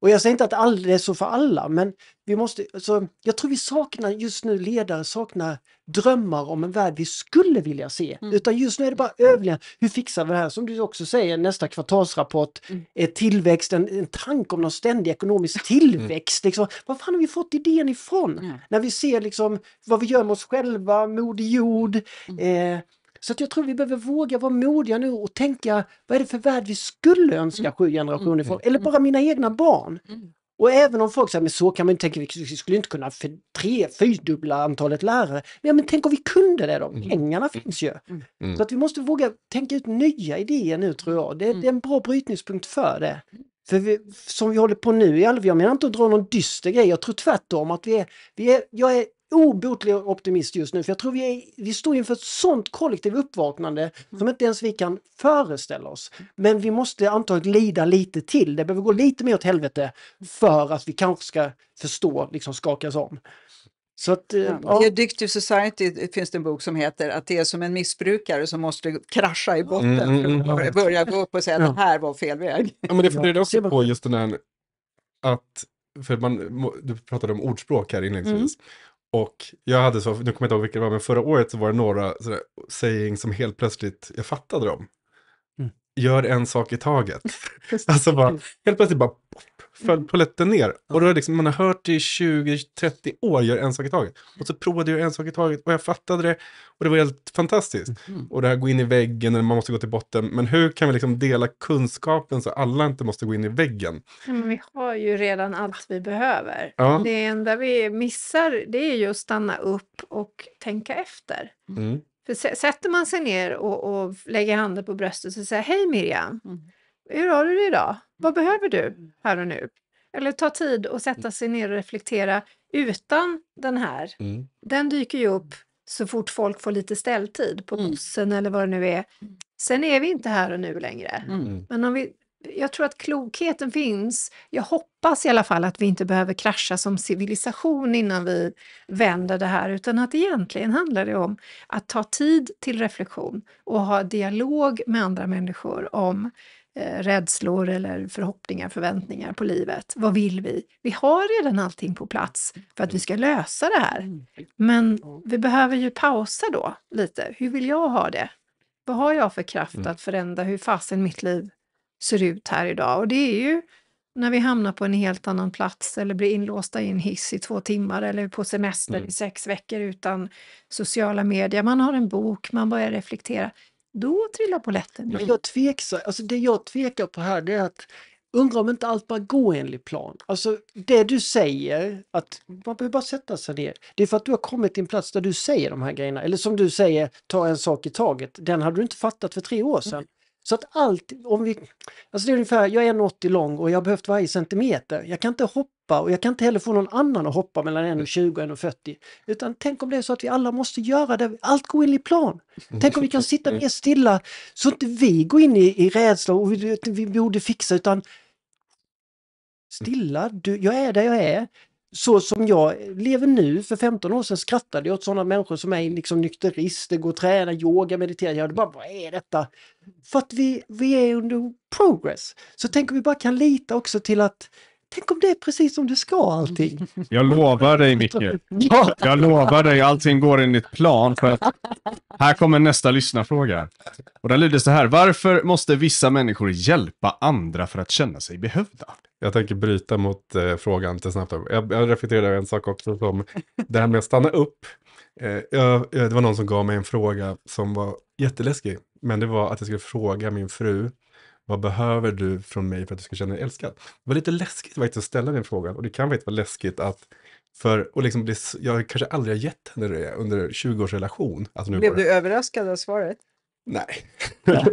Speaker 4: Och jag säger inte att det är så för alla, men vi måste, alltså, jag tror vi saknar just nu ledare, saknar drömmar om en värld vi skulle vilja se. Mm. Utan just nu är det bara övningar, Hur fixar vi det här? Som du också säger, nästa kvartalsrapport, mm. eh, tillväxt, en, en tanke om någon ständig ekonomisk tillväxt. Mm. Liksom. Var fan har vi fått idén ifrån? Mm. När vi ser liksom, vad vi gör med oss själva, Moder Jord, mm. eh, så att jag tror vi behöver våga vara modiga nu och tänka, vad är det för värld vi skulle önska mm. sju generationer ifrån? Mm. Eller bara mina egna barn. Mm. Och även om folk säger, men så kan man inte tänka, vi skulle inte kunna för tre, fyrdubbla antalet lärare. Men, ja, men tänk om vi kunde det då, pengarna finns ju. Mm. Så att vi måste våga tänka ut nya idéer nu tror jag. Det, det är en bra brytningspunkt för det. För vi, som vi håller på nu, jag menar inte att dra någon dyster grej, jag tror tvärtom att vi är, vi är jag är obotlig optimist just nu, för jag tror vi, är, vi står inför ett sånt kollektivt uppvaknande som inte ens vi kan föreställa oss. Men vi måste antagligen lida lite till, det behöver gå lite mer åt helvete för att vi kanske ska
Speaker 5: förstå, liksom skakas om. Så att, eh, ja. I Addictive Society finns det en bok som heter att det är som en missbrukare som måste krascha i botten mm, mm för mm. att börja gå upp och säga att ja. det här var fel väg. Ja, men det funderade
Speaker 2: också på just den här att, för man, du pratade om ordspråk här inledningsvis, mm. Och jag hade så, nu kommer jag inte ihåg vilka det var, men förra året så var det några sådär, saying som helt plötsligt, jag fattade dem. Mm. Gör en sak i taget. alltså bara, helt plötsligt bara, föll mm. poletten ner. Och då har liksom, man har hört i 20-30 år, gör en sak i taget. Och så provade jag en sak i taget och jag fattade det. Och det var helt fantastiskt. Mm. Och det här gå in i väggen, eller man måste gå till botten. Men hur kan vi liksom dela kunskapen så alla inte måste gå in i väggen?
Speaker 3: Men vi har ju redan allt vi behöver. Ja. Det enda vi missar, det är ju att stanna upp och tänka efter. Mm. För sätter man sig ner och, och lägger handen på bröstet och säger hej Miriam, mm hur har du det idag? Vad behöver du mm. här och nu? Eller ta tid och sätta mm. sig ner och reflektera utan den här. Mm. Den dyker ju upp så fort folk får lite ställtid på mm. bussen mm. eller vad det nu är. Sen är vi inte här och nu längre. Mm. Men om vi, jag tror att klokheten finns. Jag hoppas i alla fall att vi inte behöver krascha som civilisation innan vi vänder det här, utan att egentligen handlar det om att ta tid till reflektion och ha dialog med andra människor om Eh, rädslor eller förhoppningar, förväntningar på livet. Vad vill vi? Vi har redan allting på plats för att vi ska lösa det här. Mm. Men vi behöver ju pausa då lite. Hur vill jag ha det? Vad har jag för kraft mm. att förändra hur fasen mitt liv ser ut här idag? Och det är ju när vi hamnar på en helt annan plats eller blir inlåsta i en hiss i två timmar eller på semester mm. i sex veckor utan sociala medier. Man har en bok, man börjar reflektera då trillar polletten ner. Jag tvekar, alltså det jag
Speaker 4: tvekar på här det är att undrar om inte allt bara går enligt plan. Alltså det du säger, att man behöver bara sätta sig ner. Det är för att du har kommit till en plats där du säger de här grejerna. Eller som du säger, ta en sak i taget. Den hade du inte fattat för tre år mm. sedan. Mm. Så att allt, om vi... Alltså det är ungefär, jag är 1,80 lång och jag har behövt varje centimeter. Jag kan inte hoppa och jag kan inte heller få någon annan att hoppa mellan 1,20 och 1,40. Utan tänk om det är så att vi alla måste göra det, allt går in i plan. Tänk om vi kan sitta mer stilla så inte vi går in i, i rädsla och vi, vi borde fixa utan stilla, du, jag är där jag är så som jag lever nu, för 15 år sedan skrattade jag åt sådana människor som är liksom nykterister, går och tränar, yoga, mediterar. Jag bara, vad är detta? För att vi, vi är under progress. Så tänk om vi bara kan lita också till att Tänk om det är precis som du ska allting.
Speaker 1: Jag lovar dig Micke. Jag lovar dig, allting går enligt plan. För att här kommer nästa lyssnarfråga. Och den lyder så här. Varför måste vissa människor hjälpa andra för att känna sig behövda? Jag tänker bryta mot eh, frågan till snabbt. Jag, jag
Speaker 2: reflekterar över en sak också. Som det här med att stanna upp. Eh, jag, det var någon som gav mig en fråga som var jätteläskig. Men det var att jag skulle fråga min fru vad behöver du från mig för att du ska känna dig älskad? Det var lite läskigt faktiskt att ställa den frågan och det kan faktiskt vara läskigt att för, och liksom, det, jag kanske aldrig har gett henne det under 20 års relation. Alltså nu Blev
Speaker 5: du överraskad av svaret?
Speaker 2: Nej.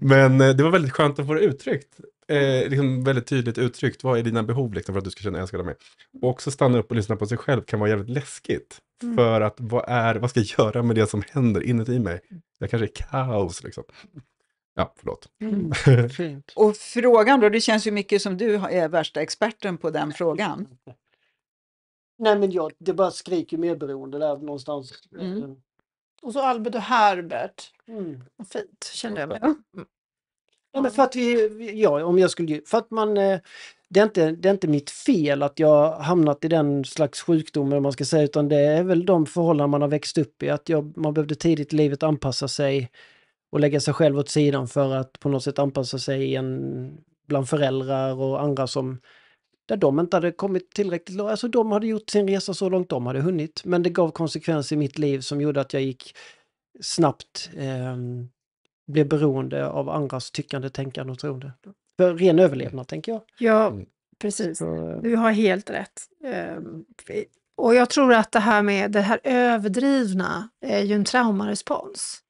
Speaker 2: Men eh, det var väldigt skönt att få det uttryckt. Eh, liksom väldigt tydligt uttryckt. Vad är dina behov liksom, för att du ska känna dig älskad av mig? Och också stanna upp och lyssna på sig själv kan vara jävligt läskigt. Mm. För att vad, är, vad ska jag göra med det som händer inuti mig? Jag kanske är kaos liksom. Ja, förlåt.
Speaker 1: Mm.
Speaker 5: och frågan då, det känns ju mycket som du är värsta experten på den frågan.
Speaker 4: Nej men jag, det bara skriker medberoende där någonstans. Mm. mm. Och så Albert
Speaker 3: och Herbert. Mm. Fint kände jag mig. Mm.
Speaker 4: Ja, men för att vi, ja, om jag skulle, för att man, eh, det är, inte, det är inte mitt fel att jag hamnat i den slags sjukdom, om man ska säga, utan det är väl de förhållanden man har växt upp i, att jag, man behövde tidigt i livet anpassa sig och lägga sig själv åt sidan för att på något sätt anpassa sig en, bland föräldrar och andra som där de inte hade kommit tillräckligt långt. Alltså de hade gjort sin resa så långt de hade hunnit. Men det gav konsekvenser i mitt liv som gjorde att jag gick snabbt eh, blev beroende av andras tyckande, tänkande och troende. För ren överlevnad, tänker jag. Ja, mm.
Speaker 3: precis. Eh, du har helt rätt. Ehm, och jag tror att det här med det här överdrivna är eh, ju en traumarespons.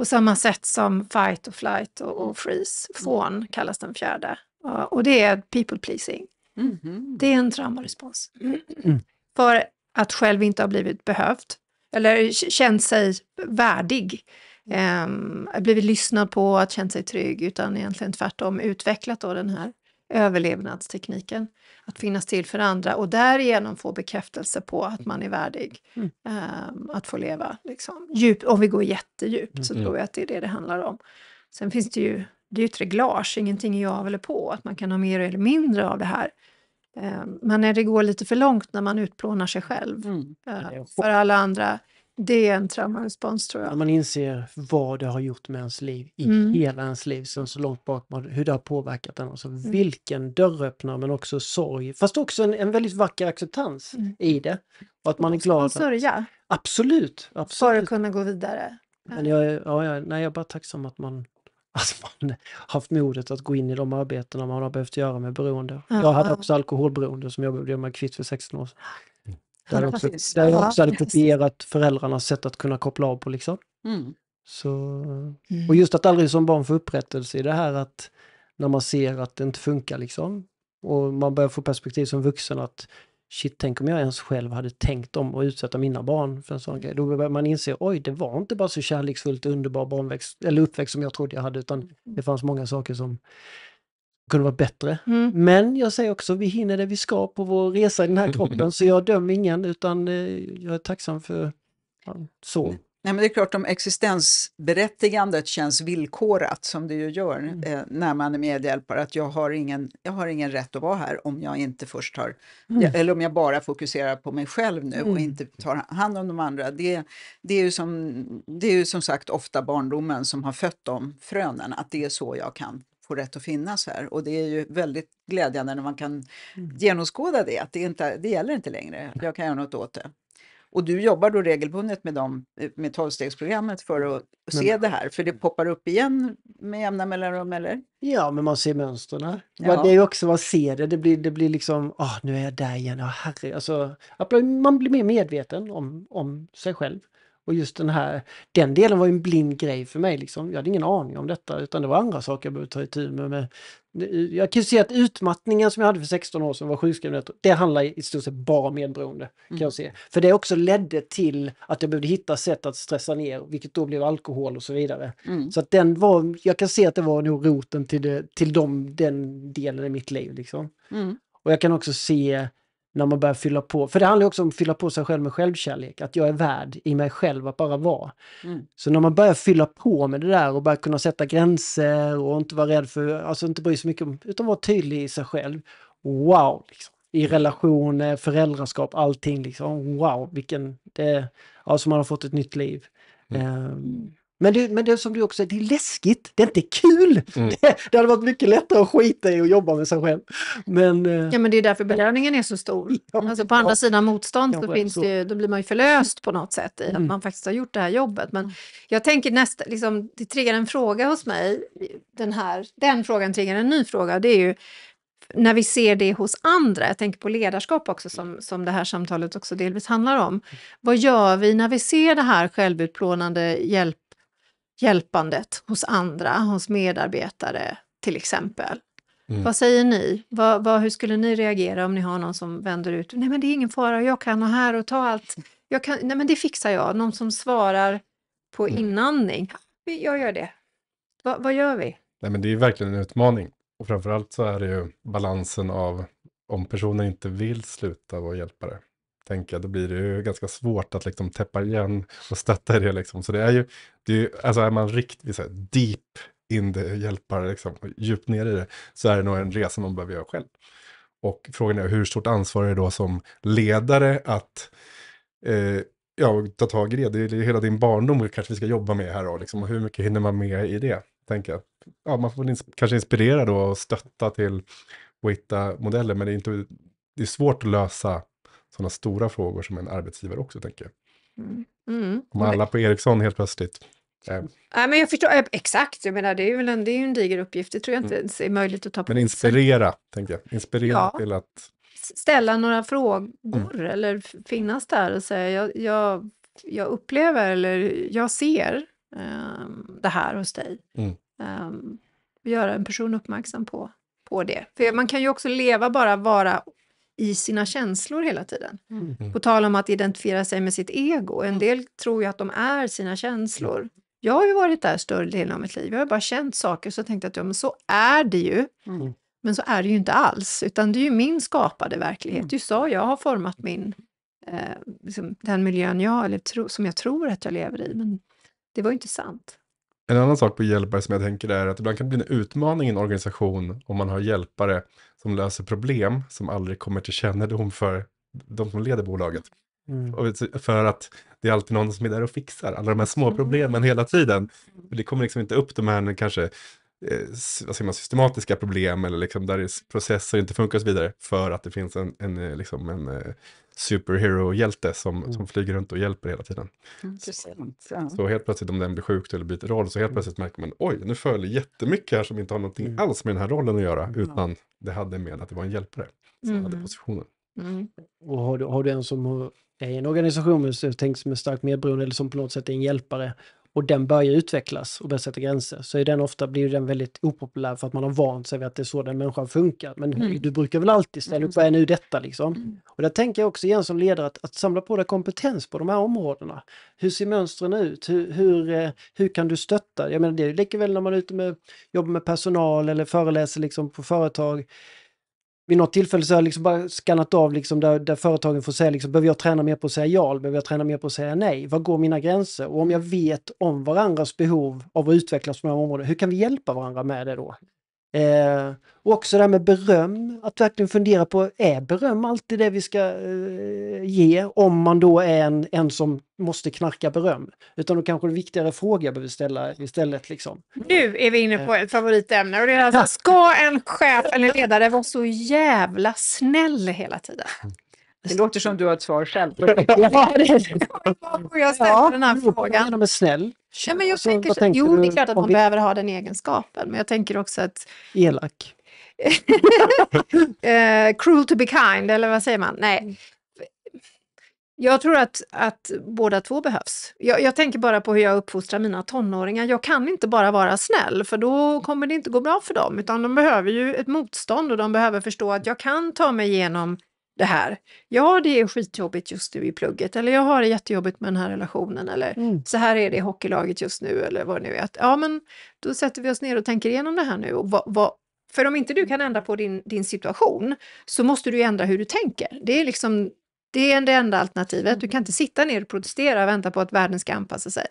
Speaker 3: På samma sätt som fight och flight och, och mm. freeze, mm. från kallas den fjärde. Och det är people pleasing. Mm -hmm. Det är en traumarespons. Mm. För att själv inte ha blivit behövt, eller känt sig värdig. Um, blivit lyssnad på, att känt sig trygg, utan egentligen tvärtom utvecklat då den här överlevnadstekniken, att finnas till för andra och därigenom få bekräftelse på att man är värdig mm. um, att få leva. Liksom. Djup, om vi går jättedjupt mm. så tror jag att det är det det handlar om. Sen finns det ju, det är ju ett reglage, ingenting är av eller på, att man kan ha mer eller mindre av det här. Um, men när det går lite för långt, när man utplånar sig själv mm. uh, för alla andra det är en traumarespons tror jag. När
Speaker 4: man inser vad det har gjort med ens liv, i mm. hela ens liv, sen så långt bak, hur det har påverkat en. Alltså, mm. Vilken dörröppnare men också sorg, fast också en, en väldigt vacker acceptans mm. i det. Och att man är glad. Och sörja. Absolut, absolut. För att kunna gå vidare. Men jag, är, ja, jag, nej, jag är bara tacksam att man, att man haft modet att gå in i de arbetena man har behövt göra med beroende. Ja, jag hade också alkoholberoende som jag blev med kvitt för 16 år sedan. Där jag också, jag också hade kopierat föräldrarnas sätt att kunna koppla av på liksom. Mm. Så, och mm. just att aldrig som barn få upprättelse i det här att när man ser att det inte funkar liksom. Och man börjar få perspektiv som vuxen att shit, tänk om jag ens själv hade tänkt om att utsätta mina barn för en sån grej. Då börjar man inse, oj, det var inte bara så kärleksfullt underbar barnväxt, eller uppväxt som jag trodde jag hade, utan mm. det fanns många saker som kunde vara bättre. Mm. Men jag säger också, vi hinner det vi ska på vår resa i den här kroppen, så jag dömer ingen utan eh, jag är tacksam för så.
Speaker 5: Nej, men det är klart, om existensberättigandet känns villkorat, som det ju gör mm. eh, när man är medhjälpare, att jag har, ingen, jag har ingen rätt att vara här om jag inte först har, mm. jag, eller om jag bara fokuserar på mig själv nu mm. och inte tar hand om de andra. Det, det, är ju som, det är ju som sagt ofta barndomen som har fött de frönen, att det är så jag kan får rätt att finnas här. Och det är ju väldigt glädjande när man kan mm. genomskåda det, att det, inte, det gäller inte längre, jag kan göra något åt det. Och du jobbar då regelbundet med, dem, eh, med tolvstegsprogrammet för att se men, det här, för det poppar upp igen med jämna mellanrum, eller? Ja, men
Speaker 4: man ser mönstren. Ja. Det är också, man ser det, det blir, det blir liksom, ah, nu är jag där igen, oh, herre. Alltså, man blir mer medveten om, om sig själv. Och just den här, den delen var en blind grej för mig. Liksom. Jag hade ingen aning om detta utan det var andra saker jag behövde ta itu med. Men jag kan se att utmattningen som jag hade för 16 år sedan var sjukskriven, det handlar i stort sett bara om medberoende. Kan mm. jag se. För det också ledde till att jag behövde hitta sätt att stressa ner, vilket då blev alkohol och så vidare. Mm. Så att den var, jag kan se att det var nog roten till, det, till dem, den delen i mitt liv. Liksom. Mm. Och jag kan också se när man börjar fylla på. För det handlar också om att fylla på sig själv med självkärlek, att jag är värd i mig själv att bara vara. Mm. Så när man börjar fylla på med det där och börjar kunna sätta gränser och inte vara rädd för, alltså inte bry sig så mycket om, utan vara tydlig i sig själv. Wow! Liksom. I relationer, föräldraskap, allting liksom. Wow, vilken... Det, alltså man har fått ett nytt liv. Mm. Um, men det, men det som du också, det är läskigt, det är inte kul! Mm. Det, det hade varit mycket lättare att skita i och jobba med sig själv. Men, eh, ja,
Speaker 3: men det är därför belöningen är så stor. Ja, alltså på andra ja, sidan motstånd så finns så. Det, då blir man ju förlöst på något sätt i mm. att man faktiskt har gjort det här jobbet. Men mm. jag tänker nästa, liksom, det triggar en fråga hos mig, den, här, den frågan triggar en ny fråga, det är ju när vi ser det hos andra, jag tänker på ledarskap också som, som det här samtalet också delvis handlar om. Mm. Vad gör vi när vi ser det här självutplånande hjälp hjälpandet hos andra, hos medarbetare till exempel. Mm. Vad säger ni? Vad, vad, hur skulle ni reagera om ni har någon som vänder ut? Nej, men det är ingen fara, jag kan ha här och ta allt. Jag kan, nej, men det fixar jag. Någon som svarar på mm. inandning. Jag gör det. Va, vad gör vi?
Speaker 2: Nej, men det är verkligen en utmaning. Och framförallt så är det ju balansen av om personen inte vill sluta vara hjälpare tänker jag, då blir det ju ganska svårt att liksom täppa igen och stötta det liksom. Så det är ju, det är ju alltså är man riktigt så här, deep in the hjälpare, liksom, djupt ner i det, så är det nog en resa man behöver göra själv. Och frågan är hur stort ansvar är det då som ledare att eh, ja, ta tag i det? Det är ju hela din barndom kanske vi ska jobba med här då, liksom, och hur mycket hinner man med i det? Tänker jag. Ja, man får ins kanske inspirera då och stötta till att hitta modeller, men det är, inte, det är svårt att lösa sådana stora frågor som en arbetsgivare också, tänker jag.
Speaker 5: Mm. Mm. Om
Speaker 2: alla på Ericsson helt plötsligt eh,
Speaker 3: Nej, men jag förstår, eh, exakt, jag menar det är, väl en, det är ju en diger uppgift, det tror jag inte mm. ens är möjligt att ta på
Speaker 2: Men inspirera, tänker jag. Inspirera ja. till att...
Speaker 3: Ställa några frågor mm. eller finnas där och säga jag, jag, jag upplever eller jag ser um, det här hos dig. Mm. Um, göra en person uppmärksam på, på det. För man kan ju också leva bara vara i sina känslor hela tiden. Mm. mm. På tal om att identifiera sig med sitt ego. En del tror ju att de är sina känslor. Jag har ju varit där större delen av mitt liv. Jag har bara känt saker så tänkt att ja, men så är det ju. Mm. Men så är det ju inte alls, utan det är ju min skapade verklighet. Mm. Det är jag har format min, eh, liksom, den miljön jag, eller tro, som jag tror att jag lever i. Men det var ju inte sant.
Speaker 2: En annan sak på hjälpare som jag tänker är att ibland kan det bli en utmaning i en organisation om man har hjälpare som löser problem som aldrig kommer till kännedom för de som leder bolaget. Mm. För att det är alltid någon som är där och fixar alla de här små mm. problemen hela tiden. Mm. Det kommer liksom inte upp de här kanske eh, vad säger man, systematiska problem eller liksom där processer inte funkar och så vidare. För att det finns en, en, eh, liksom en eh, superhero-hjälte som, mm. som flyger runt och hjälper hela tiden.
Speaker 5: Intressant. Mm, ja. Så helt
Speaker 2: plötsligt om den blir sjuk eller byter roll så helt mm. plötsligt märker man oj, nu följer jättemycket här som inte har någonting mm. alls med den här
Speaker 4: rollen att göra mm. utan det hade med att det var en hjälpare som mm. hade positionen. Och har du, har du en som är i en organisation som är starkt medberoende eller som på något sätt är en hjälpare och den börjar utvecklas och börjar sätta gränser, så är den ofta, blir den väldigt opopulär för att man har vant sig vid att det är så den människan funkar. Men mm. du brukar väl alltid ställa upp, vad är nu detta liksom? Mm. Och där tänker jag också igen som ledare att, att samla på dig kompetens på de här områdena. Hur ser mönstren ut? Hur, hur, eh, hur kan du stötta? Jag menar det är lika väl när man är ute med, jobbar med personal eller föreläser liksom på företag vid något tillfälle så har jag liksom bara skannat av liksom där, där företagen får säga, liksom, behöver jag träna mer på att säga ja eller behöver jag träna mer på att säga nej? Var går mina gränser? Och om jag vet om varandras behov av att utvecklas på de här områdena, hur kan vi hjälpa varandra med det då? Eh, och också det här med beröm, att verkligen fundera på, är beröm alltid det vi ska eh, ge? Om man då är en, en som måste knarka beröm. Utan då kanske det är viktigare frågor jag behöver ställa istället. Liksom.
Speaker 3: Nu är vi inne på eh. ett favoritämne och det är alltså, ska en chef eller ledare vara så jävla snäll hela tiden?
Speaker 5: Det låter som du har ett svar själv. ja, det är det. Jag ställer ja, den här frågan. är snäll.
Speaker 3: Ja, men jag alltså, tänker, så, jo, det är klart att man vi... behöver ha den egenskapen, men jag tänker också att... Elak. eh, cruel to be kind, eller vad säger man? Nej. Mm. Jag tror att, att båda två behövs. Jag, jag, tänker bara på hur jag uppfostrar mina tonåringar. Jag kan inte bara vara snäll, för då kommer det inte gå bra för dem, utan de behöver ju ett motstånd och de behöver förstå att jag kan ta mig igenom det här. Ja, det är skitjobbigt just nu i plugget eller jag har det jättejobbigt med den här relationen eller mm. så här är det i hockeylaget just nu eller vad det nu är. ja, men då sätter vi oss ner och tänker igenom det här nu. Och vad, vad, för om inte du kan ändra på din, din situation så måste du ändra hur du tänker. Det är liksom det är det enda alternativet. Du mm. kan inte sitta ner och protestera och vänta på att världen ska anpassa sig.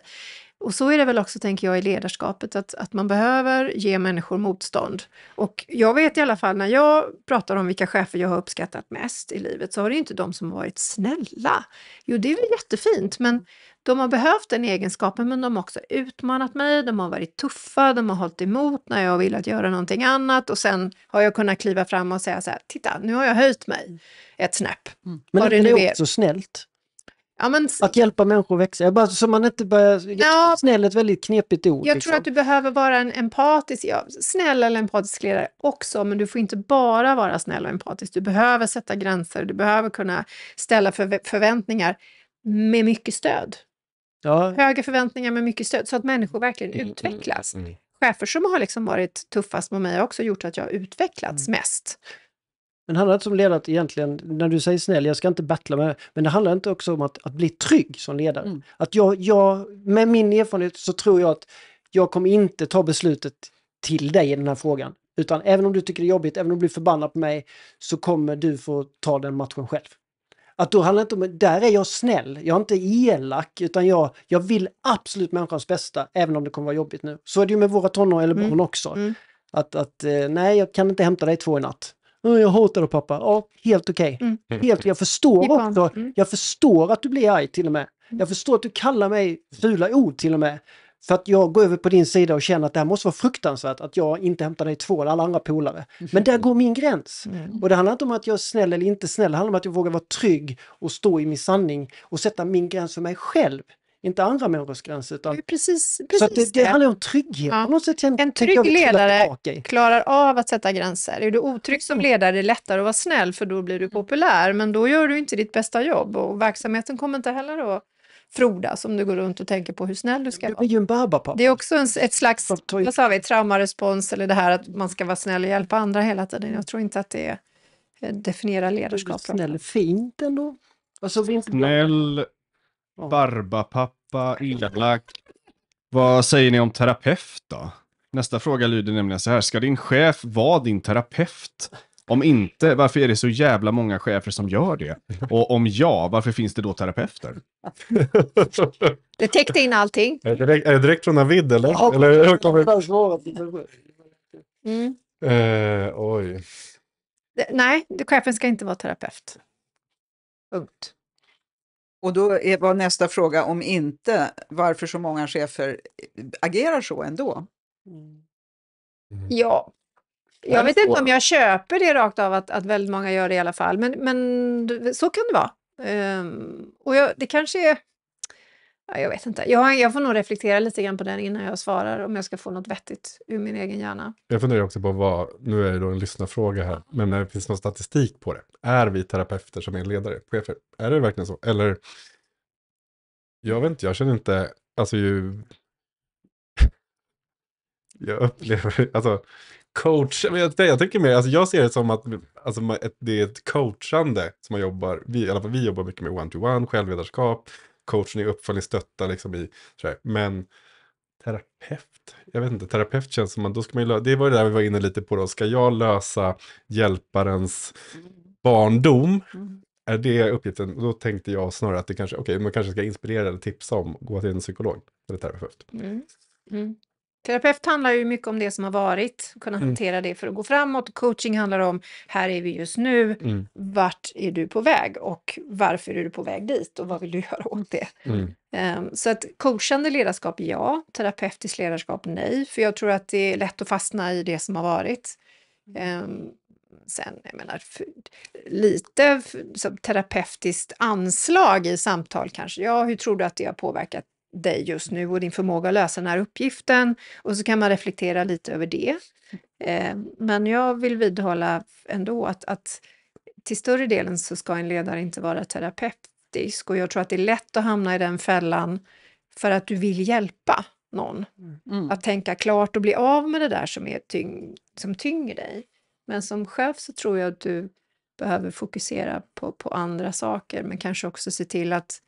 Speaker 3: Och så är det väl också, tänker jag, i ledarskapet, att, att man behöver ge människor motstånd. Och jag vet i alla fall, när jag pratar om vilka chefer jag har uppskattat mest i livet, så har det ju inte de som varit snälla. Jo, det är väl jättefint, men de har behövt den egenskapen, men de har också utmanat mig, de har varit tuffa, de har hållit emot när jag har velat göra någonting annat och sen har jag kunnat kliva fram och säga så här, titta, nu har jag höjt mig ett snäpp. Mm. Men det är också
Speaker 4: snällt. Ja, men... Att hjälpa människor att växa, bara, så man inte börjar... Ja, snäll är ett väldigt knepigt ord. Jag liksom. tror att
Speaker 3: du behöver vara en empatisk, ja, snäll eller empatisk ledare också, men du får inte bara vara snäll och empatisk. Du behöver sätta gränser, du behöver kunna ställa förvä förväntningar med mycket stöd. Ja. Höga förväntningar med mycket stöd, så att människor verkligen mm, mm utvecklas. Mm, mm. Chefer som har liksom varit tuffast mot mig har också gjort att jag har utvecklats mm. mest.
Speaker 4: Men handlar det inte om ledat egentligen, när du säger snäll, jag ska inte battla med men det handlar inte också om att, att bli trygg som ledare? Mm. Att jag, jag, med min erfarenhet så tror jag att jag kommer inte ta beslutet till dig i den här frågan. Utan även om du tycker det är jobbigt, även om du blir förbannad på mig, så kommer du få ta den matchen själv. Att då handlar inte om, där är jag snäll, jag är inte elak, utan jag, jag vill absolut människans bästa, även om det kommer vara jobbigt nu. Så är det ju med våra tonåringar eller barn mm. också. Mm. Att, att eh, nej, jag kan inte hämta dig två i natt jag hatar dig pappa. Ja, helt okej. Okay. Mm. jag förstår också, mm. jag förstår att du blir arg till och med. Mm. Jag förstår att du kallar mig fula ord till och med. För att jag går över på din sida och känner att det här måste vara fruktansvärt att jag inte hämtar dig två eller alla andra polare. Men där går min gräns. Mm. Och det handlar inte om att jag är snäll eller inte snäll, det handlar om att jag vågar vara trygg och stå i min sanning och sätta min gräns för mig själv inte andra människors gränser. Utan... Precis, precis så det, det handlar om trygghet. Ja.
Speaker 3: På något sätt, en trygg ledare klarar av att sätta gränser. Är du otrygg som mm. ledare är det lättare att vara snäll för då blir du mm. populär, men då gör du inte ditt bästa jobb och verksamheten kommer inte heller att frodas om du går runt och tänker på hur snäll du ska vara.
Speaker 4: Det är, baba, det är
Speaker 3: också en, ett slags vad sa vi, traumarespons eller det här att man ska vara snäll och hjälpa andra hela tiden. Jag tror inte att det eh, definierar ledarskap. Snäll fint ändå. Alltså,
Speaker 1: snäll, Barbapappa, elak. Vad säger ni om terapeut då? Nästa fråga lyder nämligen så här. Ska din chef vara din terapeut? Om inte, varför är det så jävla många chefer som gör det? Och om ja, varför finns det då terapeuter?
Speaker 3: Det täckte in allting.
Speaker 1: Är det direkt, är det direkt från Navid eller? Ja, eller hur
Speaker 3: kommer...
Speaker 1: mm.
Speaker 2: Eh, oj.
Speaker 3: Nej, chefen ska inte vara terapeut.
Speaker 5: Punkt. Och då är, var nästa fråga, om inte, varför så många chefer eh, agerar så ändå? Mm. Ja, jag vet inte om jag
Speaker 3: köper det rakt av att, att väldigt många gör det i alla fall, men, men så kan det vara. Um, och jag, det kanske är... Ja, jag vet inte. Jag, jag får nog reflektera lite grann på den innan jag svarar om jag ska få något vettigt ur min egen hjärna.
Speaker 2: Jag funderar också på vad, nu är det då en lyssnarfråga här, men det finns någon statistik på det? Är vi terapeuter som är ledare, chefer? Är det verkligen så? Eller, jag vet inte, jag känner inte, alltså ju, jag upplever, alltså coach, men jag, jag tycker mer, alltså jag ser det som att alltså, det är ett coachande som man jobbar, vi, i alla fall vi jobbar mycket med one-to-one, -one, självledarskap, coachning, uppföljning stötta, liksom i sådär. Men terapeut, jag vet inte, terapeut känns som att då ska man ju lösa, det var det där vi var inne lite på då, ska jag lösa hjälparens mm. barndom? Mm. Är det uppgiften? Då tänkte jag snarare att det kanske, okej, okay, man kanske ska inspirera eller tipsa om, att gå till en psykolog eller terapeut.
Speaker 3: Mm. Mm. Terapeut handlar ju mycket om det som har varit, kunna mm. hantera det för att gå framåt. Coaching handlar om, här är vi just nu, mm. vart är du på väg och varför är du på väg dit och vad vill du göra åt det? Mm. Um, så att coachande ledarskap, ja. Terapeutiskt ledarskap, nej. För jag tror att det är lätt att fastna i det som har varit. Um, sen, jag menar, lite terapeutiskt anslag i samtal kanske. Ja, hur tror du att det har påverkat dig just nu och din förmåga att lösa den här uppgiften. Och så kan man reflektera lite över det. Eh, men jag vill vidhålla ändå att, att till större delen så ska en ledare inte vara terapeutisk och jag tror att det är lätt att hamna i den fällan för att du vill hjälpa någon. Mm. Att tänka klart och bli av med det där som, är tyng, som tynger dig. Men som chef så tror jag att du behöver fokusera på, på andra saker men kanske också se till att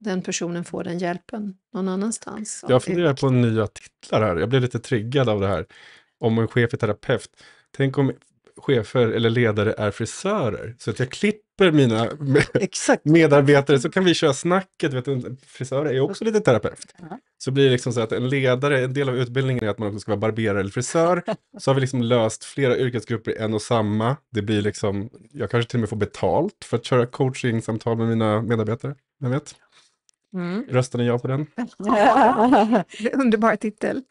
Speaker 3: den personen får den hjälpen någon annanstans. Jag
Speaker 2: funderar på nya titlar här. Jag blev lite triggad av det här. Om en chef är terapeut, tänk om chefer eller ledare är frisörer. Så att jag klipper mina Exakt. medarbetare så kan vi köra snacket. Vet du, frisörer är också lite terapeut. Ja. Så blir det liksom så att en ledare, en del av utbildningen är att man också ska vara barberare eller frisör. Så har vi liksom löst flera yrkesgrupper i en och samma. Det blir liksom, jag kanske till och med får betalt för att köra coachingsamtal med mina medarbetare. Vem vet? Mm. ni ja på den?
Speaker 5: Underbar titel.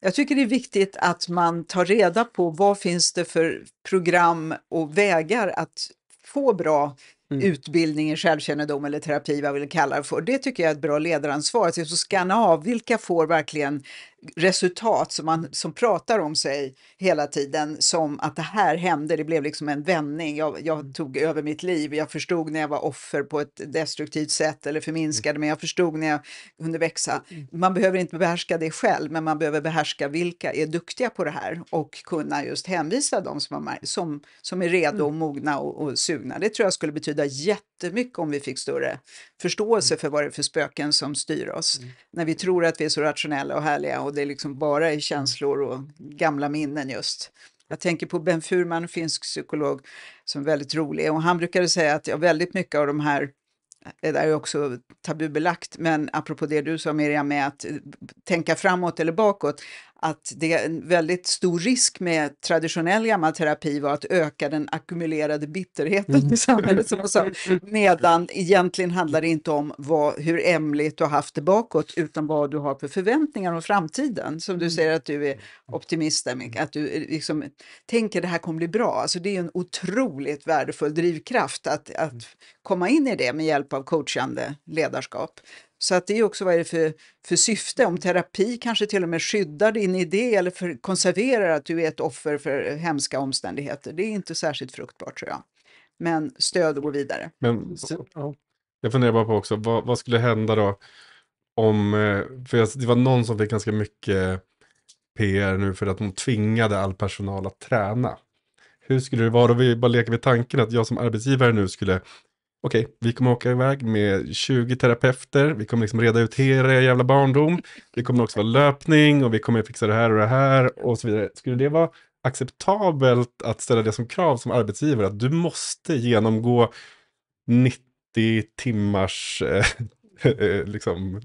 Speaker 5: Jag tycker det är viktigt att man tar reda på vad finns det för program och vägar att få bra Mm. utbildning i självkännedom eller terapi, vad vi vill kalla det för. Det tycker jag är ett bra ledaransvar, att vi liksom ska skanna av vilka får verkligen resultat som man som pratar om sig hela tiden som att det här hände, det blev liksom en vändning, jag, jag mm. tog över mitt liv, jag förstod när jag var offer på ett destruktivt sätt eller förminskade mig, mm. jag förstod när jag kunde växa. Mm. Man behöver inte behärska det själv, men man behöver behärska vilka är duktiga på det här och kunna just hänvisa dem som, som, som är redo, och mogna och, och sugna. Det tror jag skulle betyda jätte jättemycket om vi fick större förståelse mm. för vad det är för spöken som styr oss. Mm. När vi tror att vi är så rationella och härliga och det är liksom bara är känslor och gamla minnen just. Jag tänker på Ben Furman, finsk psykolog, som är väldigt rolig och han brukade säga att ja, väldigt mycket av de här eh, det där är också tabubelagt, men apropå det du sa Miriam med att eh, tänka framåt eller bakåt, att det är en väldigt stor risk med traditionell gammal terapi var att öka den ackumulerade bitterheten mm. i samhället, som sa. medan egentligen handlar det inte om vad, hur ämligt du har haft det bakåt, utan vad du har för förväntningar om framtiden. Som du mm. säger att du är optimist, att du eh, liksom tänker det här kommer bli bra. Alltså det är en otroligt värdefull drivkraft att, att komma in i det med hjälp av coachande ledarskap. Så att det är också vad är det för, för syfte, om terapi kanske till och med skyddar din idé eller för, konserverar att du är ett offer för hemska omständigheter. Det är inte särskilt fruktbart tror jag. Men stöd och gå vidare. Men,
Speaker 2: Jag funderar bara på också, vad, vad, skulle hända då om, eh, för det var någon som fick ganska mycket eh, PR nu för att de tvingade all personal att träna. Hur skulle det vara, då vi bara leker med tanken att jag som arbetsgivare nu skulle okej, okay, vi kommer åka iväg med 20 terapeuter, vi kommer liksom reda ut hela er jävla barndom, det kommer också vara löpning och vi kommer fixa det här och det här och så vidare. Skulle det vara acceptabelt att ställa det som krav som arbetsgivare, att du måste genomgå 90 timmars eh, eh, liksom,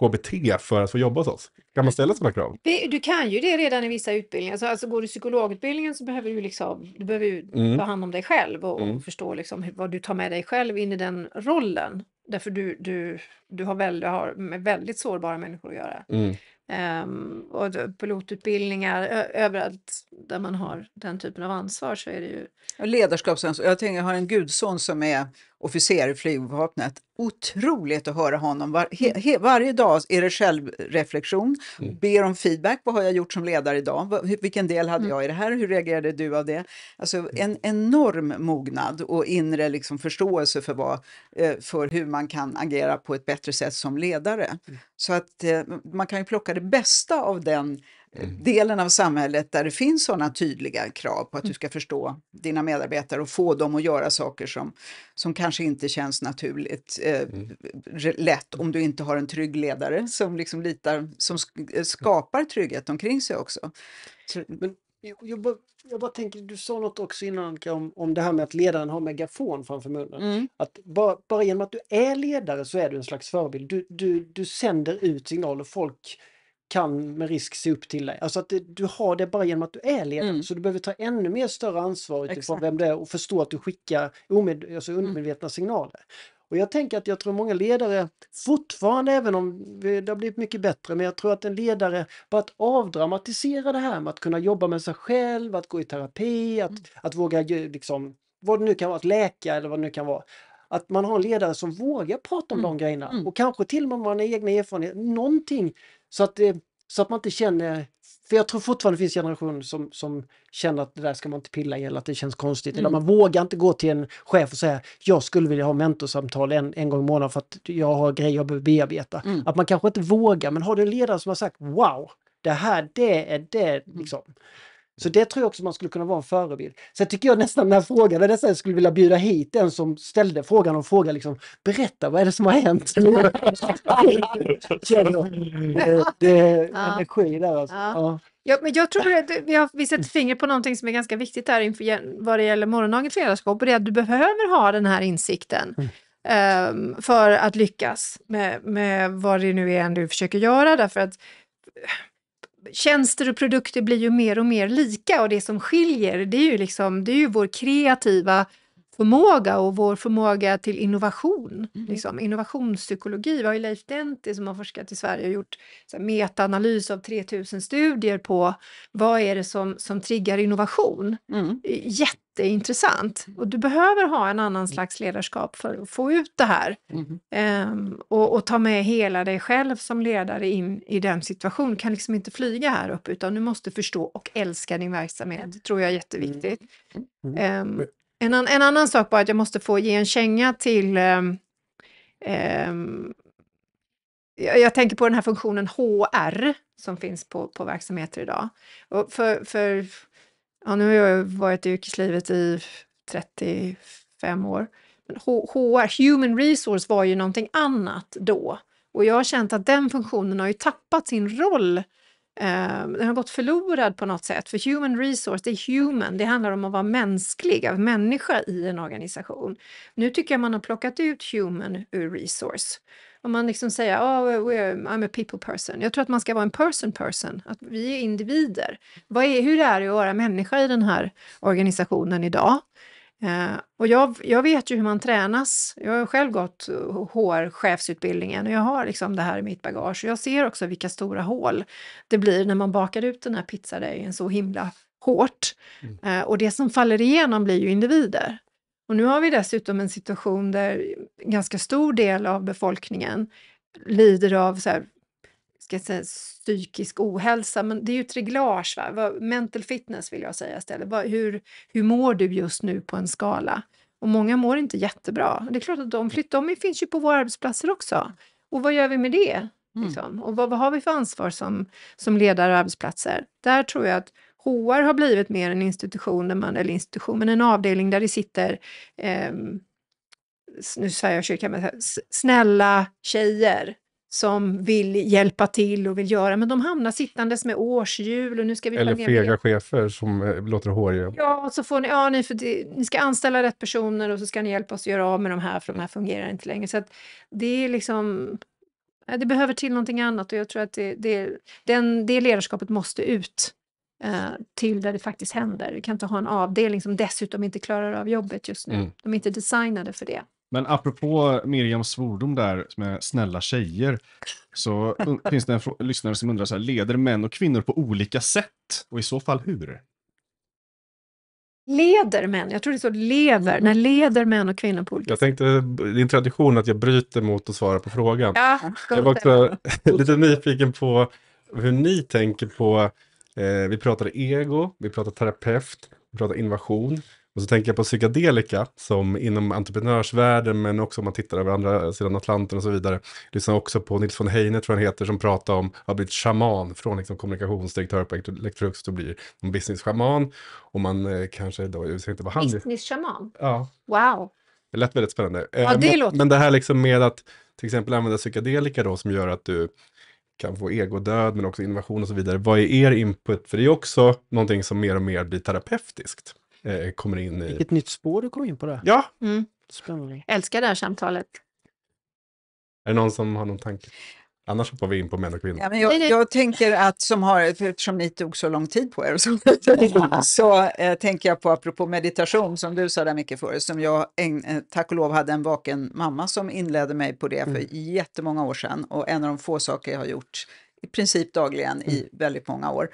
Speaker 2: KBT för att få jobba hos oss? Kan man ställa sådana krav?
Speaker 3: Det, du kan ju det redan i vissa utbildningar. Alltså, alltså går du psykologutbildningen så behöver du, liksom, du behöver ju mm. ta hand om dig själv och, mm. och förstå liksom vad du tar med dig själv in i den rollen. Därför du, du, du, har, väl, du har med väldigt sårbara människor att göra. Mm. Um, och pilotutbildningar, överallt där man har den typen av ansvar så är det ju...
Speaker 5: Och ledarskapsansvar. Jag tänker, jag har en gudson som är officer i flygvapnet. Otroligt att höra honom. Var, he, mm. he, varje dag är det självreflektion, mm. ber om feedback. Vad har jag gjort som ledare idag? Vilken del hade mm. jag i det här? Hur reagerade du av det? Alltså mm. en enorm mognad och inre liksom förståelse för, vad, eh, för hur man kan agera på ett bättre sätt som ledare. Så att eh, man kan ju plocka det bästa av den Mm. delen av samhället där det finns sådana tydliga krav på att du mm. ska förstå dina medarbetare och få dem att göra saker som, som kanske inte känns naturligt eh, mm. lätt om du inte har en trygg ledare som liksom litar, som eh, skapar trygghet omkring sig också. Men jag bara,
Speaker 4: jag bara tänker, du sa något också innan Anka om, om det här med att ledaren har megafon framför munnen. Mm. Att bara, bara genom att du är ledare så är du en slags förebild. Du, du, du sänder ut signaler, folk kan med risk se upp till dig. Alltså att det, du har det bara genom att du är ledare. Mm. Så du behöver ta ännu mer större ansvar utifrån Exakt. vem det är och förstå att du skickar omed, alltså undermedvetna mm. signaler. Och jag tänker att jag tror många ledare fortfarande, även om det har blivit mycket bättre, men jag tror att en ledare, bara att avdramatisera det här med att kunna jobba med sig själv, att gå i terapi, att, mm. att våga, liksom, vad det nu kan vara, att läka eller vad det nu kan vara att man har en ledare som vågar prata om mm. de grejerna mm. och kanske till och med man har egna erfarenheter, någonting så att, eh, så att man inte känner för jag tror fortfarande det finns generationer som, som känner att det där ska man inte pilla i eller att det känns konstigt. Mm. Eller man vågar inte gå till en chef och säga jag skulle vilja ha mentorsamtal en, en gång i månaden för att jag har grejer jag behöver bearbeta. Mm. Att man kanske inte vågar men har du en ledare som har sagt wow, det här det är det mm. liksom. Mm. Så det tror jag också man skulle kunna vara en förebild. Sen tycker jag nästan den här frågan, jag skulle vilja bjuda hit den som ställde frågan och fråga liksom, berätta vad är det som har hänt? Eh,
Speaker 3: det är energi där alltså. jag tror att vi har vi sätter finger på någonting som är ganska viktigt där inför vad det gäller morgondagens ledarskap och det är att du behöver ha den här insikten. Mm. Um, för att lyckas med, med vad det nu är du försöker göra. Därför att tjänster och produkter blir ju mer och mer lika och det som skiljer det är ju, liksom, det är ju vår kreativa förmåga och vår förmåga till innovation. Mm. Liksom. Innovationspsykologi, vi har ju Leif Denti som har forskat i Sverige och gjort metaanalys av 3000 studier på vad är det som, som triggar innovation. Mm. Eh, jätte det intressant. Och du behöver ha en annan mm. slags ledarskap för att få ut det här. Mm. Um, och, och, ta med hela dig själv som ledare in i den situationen. Du kan liksom inte flyga här uppe utan du måste förstå och älska din verksamhet. Det tror jag är jätteviktigt. Um, en, an, en, annan sak bara att jag måste få ge en känga till um, jag tänker på den här funktionen HR som finns på, på verksamheter idag. Och för, för ja, nu har jag varit i yrkeslivet i 35 år. Men HR, Human Resource, var ju någonting annat då. Och jag har känt att den funktionen har ju tappat sin roll eh, den har gått förlorad på något sätt. För human resource, det är human, det handlar om att vara mänsklig, att människa i en organisation. Nu tycker jag man har plockat ut human ur resource om man liksom säger oh, I'm a people person. Jag tror att man ska vara en person person, att vi är individer. Vad är, hur är det att vara människa i den här organisationen idag? Eh, och jag, jag vet ju hur man tränas. Jag har själv gått HR-chefsutbildningen och jag har liksom det här i mitt bagage. Jag ser också vilka stora hål det blir när man bakar ut den här pizzadegen så himla hårt. Mm. Eh, och det som faller igenom blir ju individer. Och nu har vi dessutom en situation där en ganska stor del av befolkningen lider av så här, ska jag säga, psykisk ohälsa, men det är ju ett reglage. Va? Mental fitness vill jag säga istället. Hur, hur mår du just nu på en skala? Och många mår inte jättebra. Det är klart att de, flytt, de finns ju på våra arbetsplatser också. Och vad gör vi med det? Mm. Liksom? Och vad, vad, har vi för ansvar som, som ledare och arbetsplatser? Där tror jag att HR har blivit mer en institution, där man, eller institution, men en avdelning där det sitter eh, nu säger jag kyrka, men snälla tjejer som vill hjälpa till och vill göra, men de hamnar sittandes med årshjul och nu ska vi Eller fega
Speaker 2: chefer som eh, låter HR Ja,
Speaker 3: och så får ni, ja, ni, det, ni, ska anställa rätt personer och så ska ni hjälpa oss att göra av med de här, för de här fungerar inte längre. Så det är liksom, eh, det behöver till någonting annat och jag tror att det, det, den, det ledarskapet måste ut Eh, till där det faktiskt händer. Vi kan inte ha en avdelning som dessutom inte klarar av jobbet just nu. Mm. De är inte designade för det.
Speaker 1: Men apropå Miriams svordom där med snälla tjejer, så finns det en lyssnare som undrar så här, leder män och kvinnor på olika sätt? Och i så fall hur?
Speaker 3: Leder män? Jag tror det står lever. När leder män och kvinnor på olika
Speaker 1: sätt? Jag tänkte,
Speaker 2: din tradition att jag bryter mot att svara på frågan. Ja, jag var också lite nyfiken på hur ni tänker på Eh, vi pratade ego, vi pratade terapeut, vi pratade innovation. Och så tänker jag på psykedelika som inom entreprenörsvärlden, men också om man tittar över andra sidan Atlanten och så vidare. Lyssnar också på Nils von Heine, tror jag han heter, som pratar om, har blivit shaman från liksom, kommunikationsdirektör på Electrolux, då blir en business-shaman. Och man eh, kanske då, jag vet inte vad han...
Speaker 3: Business-shaman? Ja. Wow.
Speaker 2: Det lät väldigt spännande. Eh, ja, det men, låter... men det här liksom med att till exempel använda psykedelika då som gör att du kan få egodöd men också innovation och så vidare. Vad är er input? För det är också någonting som mer och mer blir terapeutiskt. Eh, kommer in i... Vilket
Speaker 3: nytt spår du kom in
Speaker 4: på där.
Speaker 2: Ja!
Speaker 3: Mm. Spännande. Älskar det här
Speaker 5: samtalet.
Speaker 2: Är det någon som har någon tanke? Annars hoppar vi in på män och kvinnor.
Speaker 5: Ja, men jag, jag tänker att, som har, eftersom ni tog så lång tid på er, så, så eh, tänker jag på, apropå meditation, som du sa där mycket förut, som jag ägn, eh, tack och lov hade en vaken mamma som inledde mig på det för mm. jättemånga år sedan och en av de få saker jag har gjort i princip dagligen mm. i väldigt många år.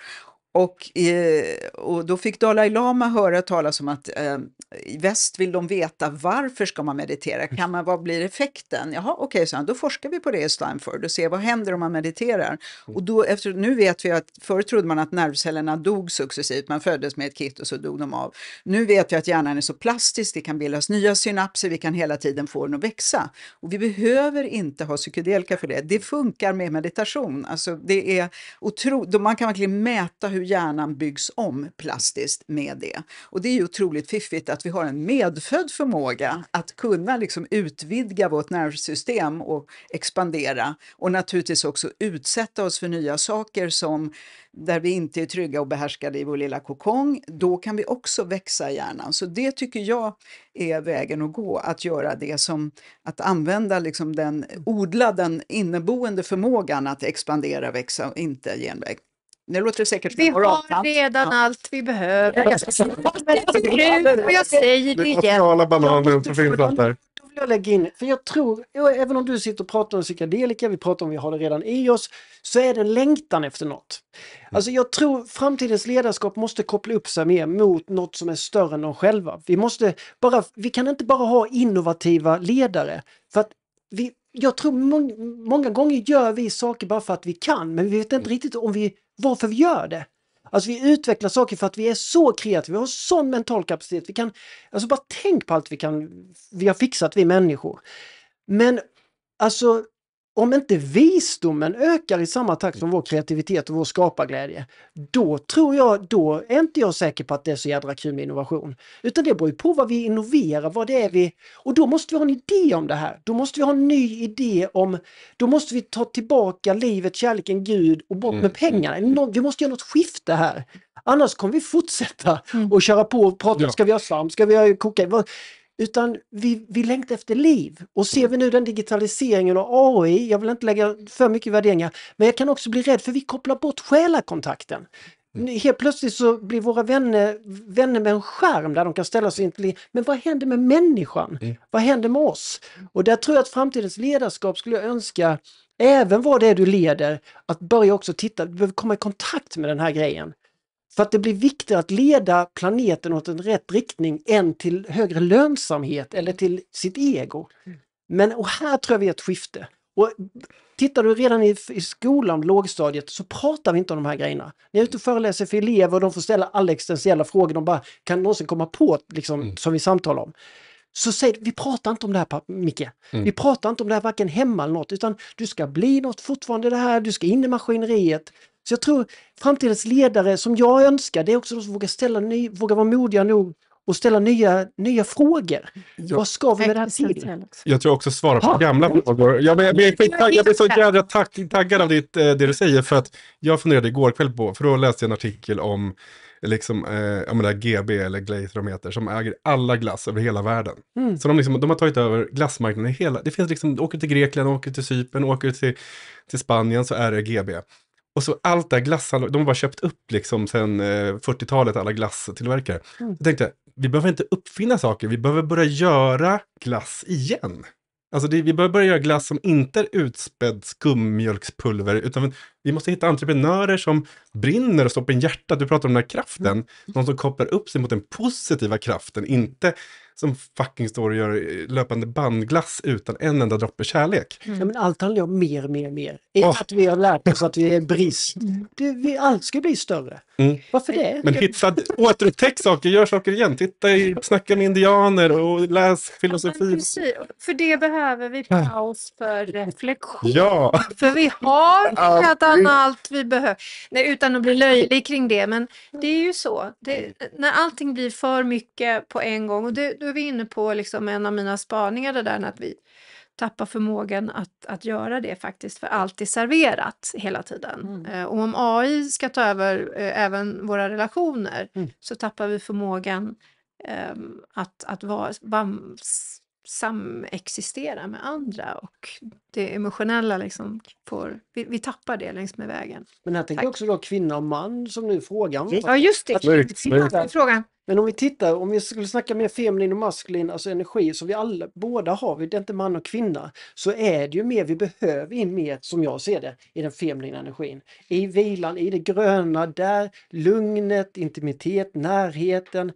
Speaker 5: Och, eh, och då fick Dalai Lama höra talas om att eh, i väst vill de veta varför ska man meditera? Mm. Kan man, vad blir effekten? Jaha, okej, okay, då forskar vi på det i Stanford och ser vad händer om man mediterar. Mm. Och då, efter, nu vet vi att förut trodde man att nervcellerna dog successivt, man föddes med ett kit och så dog de av. Nu vet vi att hjärnan är så plastisk, det kan bildas nya synapser, vi kan hela tiden få den att växa. Och vi behöver inte ha psykedelika för det, det funkar med meditation. Alltså, det är otro, man kan verkligen mäta hur hjärnan byggs om plastiskt med det. Och det är ju otroligt fiffigt att vi har en medfödd förmåga att kunna liksom utvidga vårt nervsystem och expandera och naturligtvis också utsätta oss för nya saker som där vi inte är trygga och behärskade i vår lilla kokong, då kan vi också växa i hjärnan. Så det tycker jag är vägen att gå, att göra det som att använda liksom den, odla den inneboende förmågan att expandera, växa och inte genväg. Nu låter det säkert Vi har
Speaker 3: redan ja. allt vi behöver. Jag, säger det igen.
Speaker 5: Totala bananen på filmplattor.
Speaker 3: Då vill jag lägga in,
Speaker 4: för jag tror, även om du sitter och pratar om psykedelika, vi pratar om vi har det redan i oss, så är det en längtan efter något. Mm. Alltså jag tror framtidens ledarskap måste koppla upp sig mer mot något som är större än de själva. Vi måste bara, vi kan inte bara ha innovativa ledare, för att vi, jag tror må, många gånger gör vi saker bara för att vi kan, men vi vet inte mm. riktigt om vi varför vi gör det. Alltså vi utvecklar saker för att vi är så kreativa, vi har sån mental kapacitet. Vi kan, alltså bara tänk på allt vi kan, vi har fixat vi människor. Men alltså om inte visdomen ökar i samma takt som vår kreativitet och vår skaparglädje, då tror jag, då är inte jag säker på att det är så jädra kul med innovation. Utan det beror ju på vad vi innoverar, vad det är vi... Och då måste vi ha en idé om det här. Då måste vi ha en ny idé om... Då måste vi ta tillbaka livet, kärleken, Gud och bort med mm. pengarna. Vi måste göra något skifte här. Annars kommer vi fortsätta mm. och köra på och prata, ja. ska vi ha svamp, ska vi ha kokain? Utan vi, vi längtar efter liv. Och ser vi nu den digitaliseringen och AI, jag vill inte lägga för mycket värderingar, men jag kan också bli rädd för vi kopplar bort själakontakten. Mm. Helt plötsligt så blir våra vänner, vänner med en skärm där de kan ställa sig intelligent. Men vad händer med människan? Mm. Vad händer med oss? Och där tror jag att framtidens ledarskap skulle jag önska, även vad det är du leder, att börja också titta, du behöver komma i kontakt med den här grejen. För att det blir viktigare att leda planeten åt en rätt riktning än till högre lönsamhet eller till sitt ego. Mm. Men och här tror jag vi är ett skifte. Och tittar du redan i, i skolan, lågstadiet, så pratar vi inte om de här grejerna. När jag är ute och föreläser för elever och de får ställa alla existentiella frågor, de bara kan någonsin komma på, liksom, mm. som vi samtalar om. Så säg, vi pratar inte om det här Micke. Mm. Vi pratar inte om det här varken hemma eller något, utan du ska bli något fortfarande det här, du ska in i maskineriet. Så jag tror framtidens ledare som jag önskar, det är också de som vågar, ställa ny, vågar vara modiga nog och ställa nya, nya frågor. Ja. Vad ska vi med det här till?
Speaker 2: Jag tror också svara på ha. gamla frågor. Jag, blir så jädra tag, taggad av ditt, eh, det du säger för att jag funderade igår kväll på, för då läste jag en artikel om liksom, eh, jag menar, GB eller Glazerometer som äger alla glass över hela världen. Mm. Så de, liksom, de har tagit över glassmarknaden i hela, det finns liksom, åker till Grekland, åker till Cypern, åker till, till Spanien så är det GB. Och så allt det här glasshallonet, de har bara köpt upp liksom sen 40-talet eh, alla glasstillverkare. Mm. Jag tänkte, vi behöver inte uppfinna saker, vi behöver börja göra glass igen. Alltså det, vi behöver börja göra glass som inte är utspädd skummjölkspulver, utan vi måste hitta entreprenörer som brinner och stoppar in hjärtat. Du pratar om den här kraften, mm. någon som kopplar upp sig mot den positiva kraften, inte som fucking står och gör eh, löpande bandglass utan en enda droppe kärlek.
Speaker 4: Mm. Ja, men allt handlar ju om mer, mer, mer. oh. att vi har lärt oss att vi är brist. Det, vi, allt ska bli större. Mm. Varför det? Men
Speaker 2: hitta, återupptäck saker, gör saker igen. Titta, i, snacka med indianer och läs filosofi.
Speaker 3: Ja, för det behöver vi paus för reflektion. Ja. För vi har redan allt vi behöver. Nej, utan att bli löjlig kring det, men det är ju så. Det, när allting blir för mycket på en gång. Och det, då är vi inne på liksom en av mina spaningar, det där att vi tappar förmågan att, att göra det faktiskt, för allt är serverat hela tiden. Mm. Eh, och om AI ska ta över eh, även våra relationer mm. så tappar vi förmågan ehm, att, att vara, bara samexistera med andra och det emotionella liksom får, vi, vi tappar det längs med vägen.
Speaker 4: Men här tänker Tack. jag också då kvinna och man som nu frågan. Ja just det, frågan. Men om vi tittar, om vi skulle snacka mer feminin och maskulin, alltså energi, som vi alla, båda har, vi, det är inte man och kvinna, så är det ju mer vi behöver in mer, som jag ser det, i den feminina energin. I vilan, i det gröna, där, lugnet, intimitet, närheten.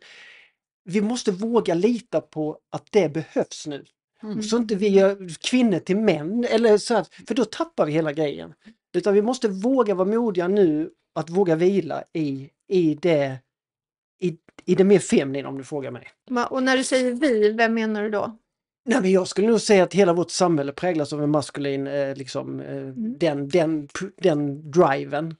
Speaker 4: Vi måste våga lita på att det behövs nu. Mm. Så inte vi gör kvinnor till män, eller så att, för då tappar vi hela grejen. Utan vi måste våga vara modiga nu, att våga vila i, i det i det mer feminina om du frågar mig.
Speaker 3: Och när du säger vi, vem menar du då?
Speaker 4: Nej, men jag skulle nog säga att hela vårt samhälle präglas av en maskulin, eh, liksom, eh, mm. den, den, den driven.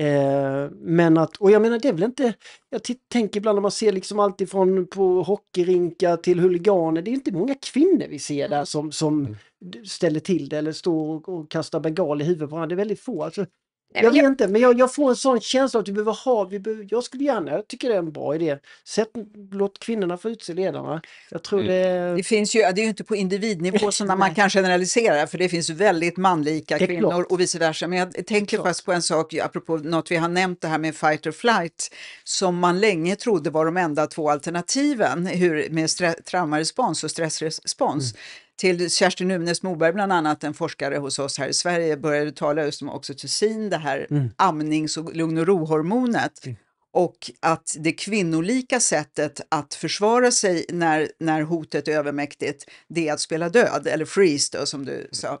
Speaker 4: Eh, men att, och jag menar det är väl inte, jag tänker ibland när man ser liksom alltifrån på hockeyrinkar till huliganer, det är inte många kvinnor vi ser där mm. som, som mm. ställer till det eller står och, och kastar bengal i huvudet på varandra, det är väldigt få. Alltså, jag, vet inte, men jag, jag, får en sån känsla att vi behöver ha, vi behöver, jag skulle gärna, jag tycker det är en bra idé. Sätt,
Speaker 5: låt kvinnorna få utse ledarna. Jag tror mm. det... det finns ju, det är ju inte på individnivå som man kan generalisera, för det finns väldigt manlika kvinnor klart. och vice versa. Men jag tänker fast på en sak, apropå något vi har nämnt, det här med fight or flight, som man länge trodde var de enda två alternativen hur, med stress, traumarespons och stressrespons. Mm till Kerstin Unes Moberg, bland annat en forskare hos oss här i Sverige, började tala just om oxytocin, det här mm. amnings och lugn och rohormonet. Mm. Och att det kvinnolika sättet att försvara sig när, när hotet är övermäktigt, det är att spela död, eller freeze då, som du mm. sa.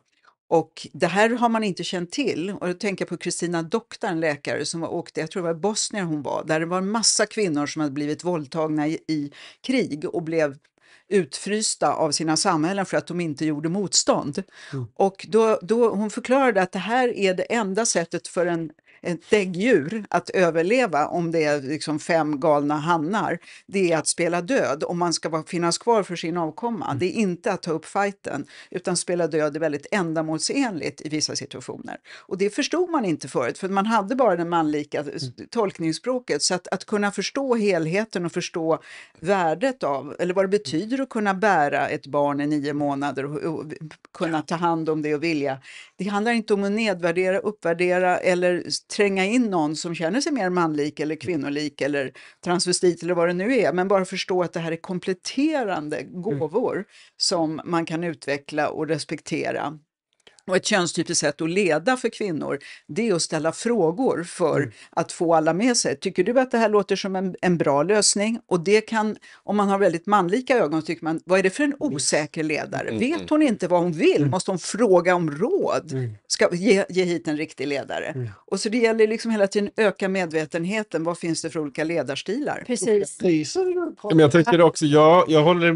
Speaker 5: Och det här har man inte känt till. Och då tänker jag på Kristina Doktor, en läkare som var, åkte, jag tror det var i Bosnien hon var, där det var en massa kvinnor som hade blivit våldtagna i, i krig och blev utfrysta av sina samhällen för att de inte gjorde motstånd. Mm. Och då, då, hon förklarade att det här är det enda sättet för en ett däggdjur att överleva om det är liksom fem galna hannar, det är att spela död om man ska finnas kvar för sin avkomma. Mm. Det är inte att ta upp fighten utan spela död är väldigt ändamålsenligt i vissa situationer. Och det förstod man inte förut för man hade bara det manlika mm. tolkningsspråket så att, att kunna förstå helheten och förstå värdet av, eller vad det mm. betyder att kunna bära ett barn i nio månader och, och kunna ta hand om det och vilja. Det handlar inte om att nedvärdera, uppvärdera eller tränga in någon som känner sig mer manlik eller kvinnolik eller transvestit eller vad det nu är, men bara förstå att det här är kompletterande mm. gåvor mm. som man kan utveckla och respektera och ett könstypiskt sätt att leda för kvinnor, det är att ställa frågor för mm. att få alla med sig. Tycker du att det här låter som en, en, bra lösning? Och det kan, om man har väldigt manlika ögon, tycker man, vad är det för en mm. osäker ledare? Mm. Vet mm. hon inte vad hon vill? Mm. Måste hon fråga om råd? Mm. Ska ge, ge hit en riktig ledare? Och så det gäller liksom hela tiden öka medvetenheten. Vad finns det för olika ledarstilar? Precis. Men jag tänker
Speaker 2: också, jag, jag håller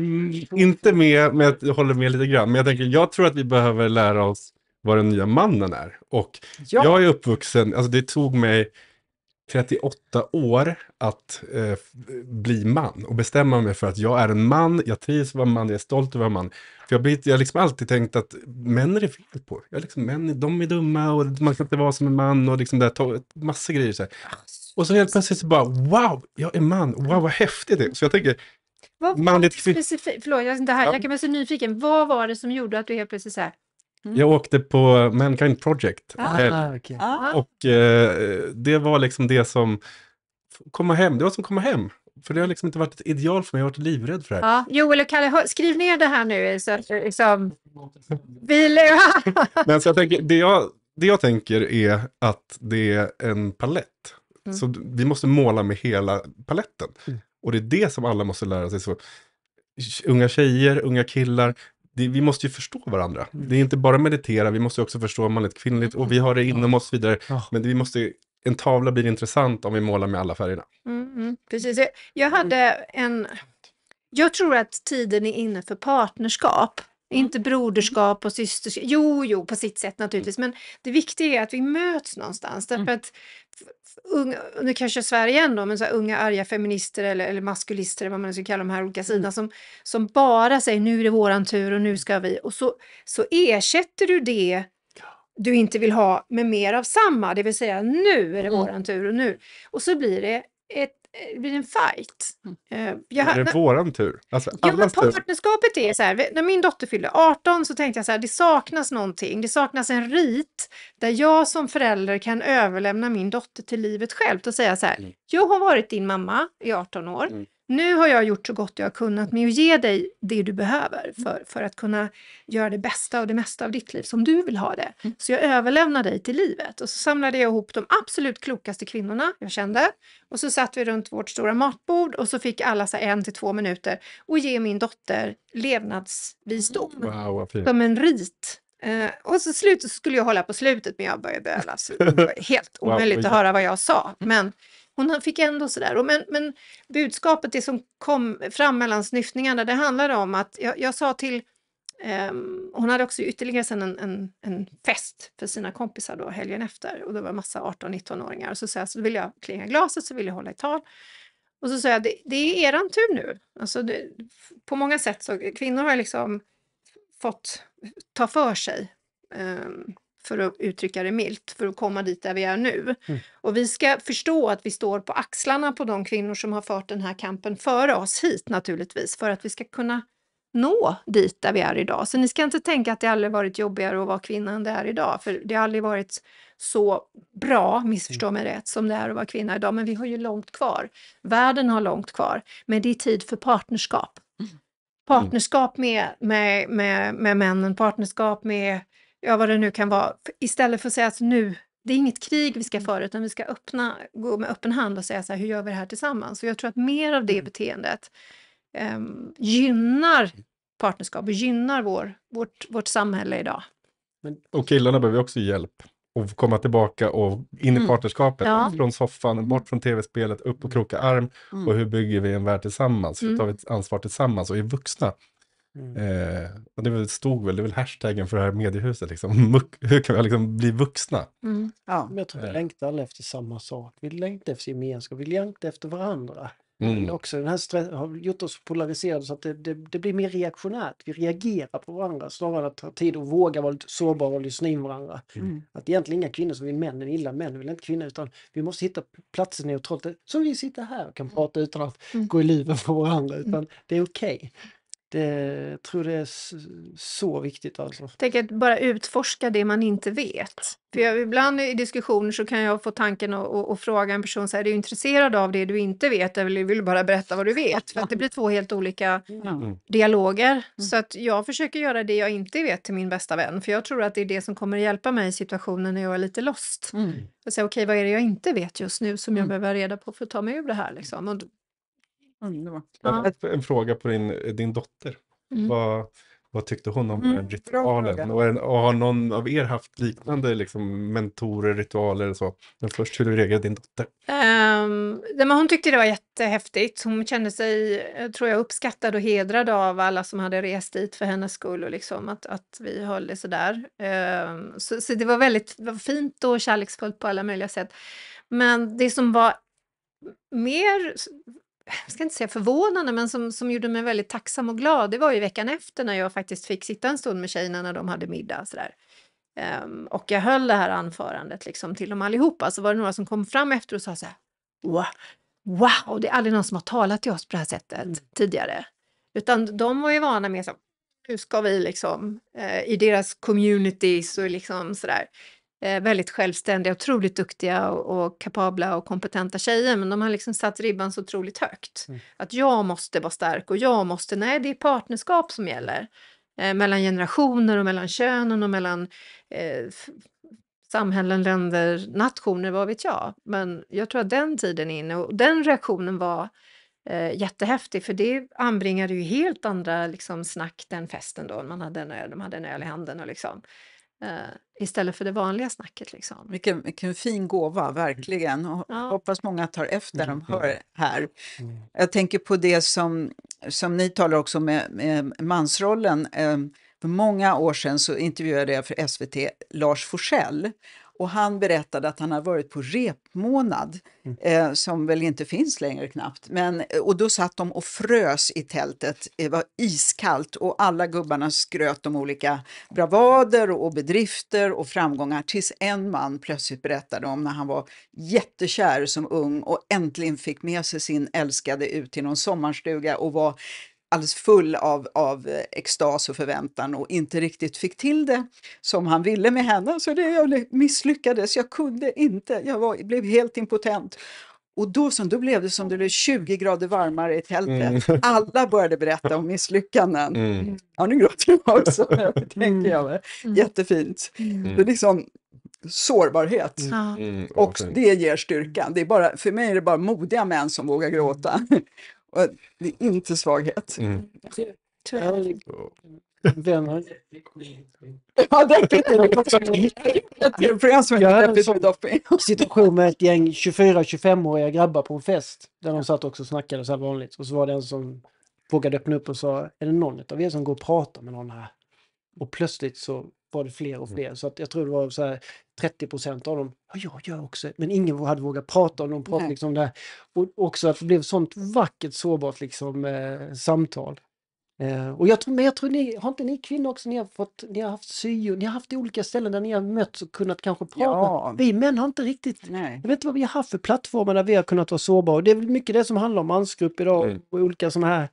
Speaker 2: inte med, men jag håller med lite grann. Men jag tänker, jag tror att vi behöver lära oss vad den nya mannen är. Och ja. jag är uppvuxen, alltså det tog mig 38 år att eh, bli man och bestämma mig för att jag är en man, jag trivs att vara man, jag är stolt över att vara man. För jag har liksom alltid tänkt att män är det fel på. Jag liksom, män, de är dumma och man kan inte vara som en man och liksom där, massa grejer. Så här. Och så helt plötsligt så bara, wow, jag är man, wow vad häftigt det är. Så jag tänker,
Speaker 3: vad, manligt kvinnligt. Förlåt, jag, det här, ja. jag kan vara så nyfiken, vad var det som gjorde att du helt plötsligt så här,
Speaker 2: Mm. Jag åkte på Mankind Project. Ah, eh, okay. Ah. Ah. Och eh, det var liksom det som komma hem, det var som komma hem. För det har liksom inte varit ett ideal för mig, jag har varit livrädd för det
Speaker 3: här. Ja, Joel och Kalle, skriv ner det här nu. Så, eh, liksom,
Speaker 2: Men så jag tänker, det, jag, det jag tänker är att det är en palett. Mm. Så vi måste måla med hela paletten. Mm. Och det är det som alla måste lära sig. Så, unga tjejer, unga killar, det, vi måste ju förstå varandra. Mm. Det är inte bara meditera, vi måste också förstå manligt kvinnligt och vi har det inom oss vidare. Men vi måste, en tavla blir intressant om vi målar med alla färgerna.
Speaker 3: Mm, mm precis, jag, jag hade en... Jag tror att tiden är inne för partnerskap. Mm. Inte broderskap och systerskap. Jo, jo, på sitt sätt naturligtvis. Men det viktiga är att vi möts någonstans. Därför att unga, nu kanske Sverige igen då, men så här unga arga feminister eller, eller maskulister, vad man nu ska kalla de här olika mm. sidorna, som, som bara säger nu är det våran tur och nu ska vi. Och så, så ersätter du det du inte vill ha med mer av samma, det vill säga nu är det mm. våran tur och nu. Och så blir det ett Eh, det blir en fight. Mm. Eh, jag, är det när, våran
Speaker 2: tur? Alltså, ja, partnerskapet
Speaker 3: är så här, när min dotter fyllde 18 så tänkte jag så här, det saknas någonting. Det saknas en rit där jag som förälder kan överlämna min dotter till livet självt och säga så här, mm. jag har varit din mamma i 18 år. Mm nu har jag gjort så gott jag har kunnat med att ge dig det du behöver mm. för, för att kunna göra det bästa och det mesta av ditt liv som du vill ha det. Mm. Så jag överlämnar dig till livet. Och så samlade jag ihop de absolut klokaste kvinnorna jag kände och så satt vi runt vårt stora matbord och så fick alla så en till två minuter och ge min dotter levnadsvisdom. Mm. Wow, som en rit Uh, och så slut skulle jag hålla på slutet, men jag började böla. helt omöjligt wow. att höra vad jag sa. Men hon fick ändå sådär. Men, men budskapet, det som kom fram mellan snyftningarna, det handlade om att jag, jag sa till Um, hon hade också ytterligare sen en, en, en, fest för sina kompisar då helgen efter och det var massa 18-19-åringar. Så sa jag, så vill jag klinga glaset, så vill jag hålla ett tal. Och så sa jag, det, det är eran tur nu. Alltså det, på många sätt så, kvinnor har liksom fått ta för sig um, för att uttrycka det milt, för att komma dit där vi är nu. Mm. Och vi ska förstå att vi står på axlarna på de kvinnor som har fört den här kampen före oss hit naturligtvis, för att vi ska kunna nå dit där vi är idag. Så ni ska inte tänka att det aldrig varit jobbigare att vara kvinna än det är idag, för det har aldrig varit så bra, missförstå mm. mig rätt, som det är att vara kvinna idag. Men vi har ju långt kvar. Världen har långt kvar, men det är tid för partnerskap. Mm. Partnerskap med, med, med, med männen, partnerskap med ja, vad det nu kan vara, istället för att säga att nu, det är inget krig vi ska mm. föra, utan vi ska öppna, gå med öppen hand och säga så här, hur gör vi det här tillsammans? Och jag tror att mer av det mm. beteendet eh, gynnar mm. partnerskap och gynnar vår, vårt, vårt samhälle idag.
Speaker 2: Men, och killarna behöver också hjälp och komma tillbaka och in i partnerskapet. Ja. Från soffan, bort från tv-spelet, upp och kroka arm. Mm. Och hur bygger vi en värld tillsammans? Hur tar vi ett ansvar tillsammans och är vuxna? Mm. Eh, och det stod väl, det är väl hashtaggen för det här mediehuset, liksom. hur kan vi liksom bli vuxna?
Speaker 4: Mm. Ja. Men jag tror vi eh. längtar alla efter samma sak. Vi längtar efter gemenskap, vi längtar efter varandra. Mm. Också den här stressen har gjort oss polariserade så att det, det, det, blir mer reaktionärt. Vi reagerar på varandra snarare än att ta tid och våga vara lite sårbara och lyssna in varandra. Mm. mm. Att egentligen inga kvinnor som vill männen illa, män vill inte kvinnor utan vi måste hitta platser neutralt som vi sitter här och kan mm. prata utan att mm. gå i luven på varandra utan mm. det är okej. Okay. Det tror det är så viktigt.
Speaker 3: Alltså. Tänk att bara utforska det man inte vet. För jag, ibland i diskussioner så kan jag få tanken att, och, och fråga en person så här, är du intresserad av det du inte vet eller vill du bara berätta vad du vet? För att det blir två helt olika mm. dialoger. Mm. Så att jag försöker göra det jag inte vet till min bästa vän, för jag tror att det är det som kommer hjälpa mig i situationen när jag är lite lost. Mm. Och säga, okej, okay, vad är det jag inte vet just nu som jag mm. behöver reda på för att ta mig ur det här? Liksom? Och Underbart. Ja.
Speaker 2: En fråga på din, din dotter. Mm. Vad, vad tyckte hon om mm, ritualen? Och, en, och, har någon av er haft liknande liksom, mentorer, ritualer och så? Men först, hur reagerade din dotter?
Speaker 3: Um, men hon tyckte det var jättehäftigt. Hon kände sig, tror jag, uppskattad och hedrad av alla som hade rest dit för hennes skull och liksom att, att vi höll det sådär. Um, ehm, så, så det var väldigt var fint och kärleksfullt på alla möjliga sätt. Men det som var mer jag ska inte säga förvånande, men som, som gjorde mig väldigt tacksam och glad, det var ju veckan efter när jag faktiskt fick sitta en stund med tjejerna när de hade middag. Sådär. Um, och jag höll det här anförandet liksom, till dem allihopa, så var det några som kom fram efter och sa så här, wow, wow, det är aldrig någon som har talat till oss på det här sättet mm. tidigare. Utan de var ju vana med så, hur ska vi liksom, eh, i deras communities och liksom sådär. Eh, väldigt självständiga, otroligt duktiga och, och, kapabla och kompetenta tjejer, men de har liksom satt ribban så otroligt högt. Mm. Att jag måste vara stark och jag måste, nej det är partnerskap som gäller. Eh, mellan generationer och mellan könen och mellan eh, samhällen, länder, nationer, vad vet jag. Men jag tror att den tiden är inne och den reaktionen var eh, jättehäftig för det anbringade ju helt andra liksom, snack den festen då. Man hade en de hade en öl i handen och liksom Eh, istället för det vanliga snacket. Liksom.
Speaker 5: Vilken, vilken fin gåva, verkligen. Och ja. Hoppas många tar efter mm. de hör här. Mm. Jag tänker på det som, som ni talar också med, med mansrollen. Eh, för många år sedan så intervjuade jag för SVT Lars Forsell och han berättade att han har varit på repmånad, mm. eh, som väl inte finns längre knappt. Men, och då satt de och frös i tältet, det var iskallt och alla gubbarna skröt om olika bravader och bedrifter och framgångar tills en man plötsligt berättade om när han var jättekär som ung och äntligen fick med sig sin älskade ut till någon sommarstuga och var alldeles full av, av extas och förväntan och inte riktigt fick till det som han ville med henne. Så det, jag misslyckades, jag kunde inte, jag var, blev helt impotent. Och då, som, då blev det som det blev 20 grader varmare i tältet. Mm. Alla började berätta om misslyckanden. Mm. Ja, nu gråter jag också, tänker mm. jag. Mm. Jättefint. Mm. Det är liksom sårbarhet. Mm. Och det ger styrkan. Det är bara, för mig är det bara modiga män som vågar gråta. Och det är inte svaghet. Mm. Tyvärr. Vänner.
Speaker 4: Ja, deppigt är det. Det är ett som heter Deppigt med Situation med ett gäng 24-25-åriga grabbar på en fest. Där de satt också och snackade så här vanligt. Och så var det en som vågade öppna upp och sa, är det någon av er som går och pratar med någon här? Och plötsligt så var det fler och mm. fler. Så att jag tror det var så 30 procent av dem, ja, jag gör också men ingen hade vågat prata om de pratade Nej. liksom det. Och också att det blev sånt vackert sårbart liksom, eh, samtal. Eh, och jag tror, men jag tror ni, har inte ni kvinnor också, ni har, fått, ni har haft syo, ni har haft olika ställen där ni har mötts och kunnat kanske prata. Ja. Vi män har inte riktigt, Nej. jag vet inte vad vi har haft för plattformar där vi har kunnat vara sårbara. Och det är väl mycket det som handlar om mansgrupp idag mm. och olika sådana här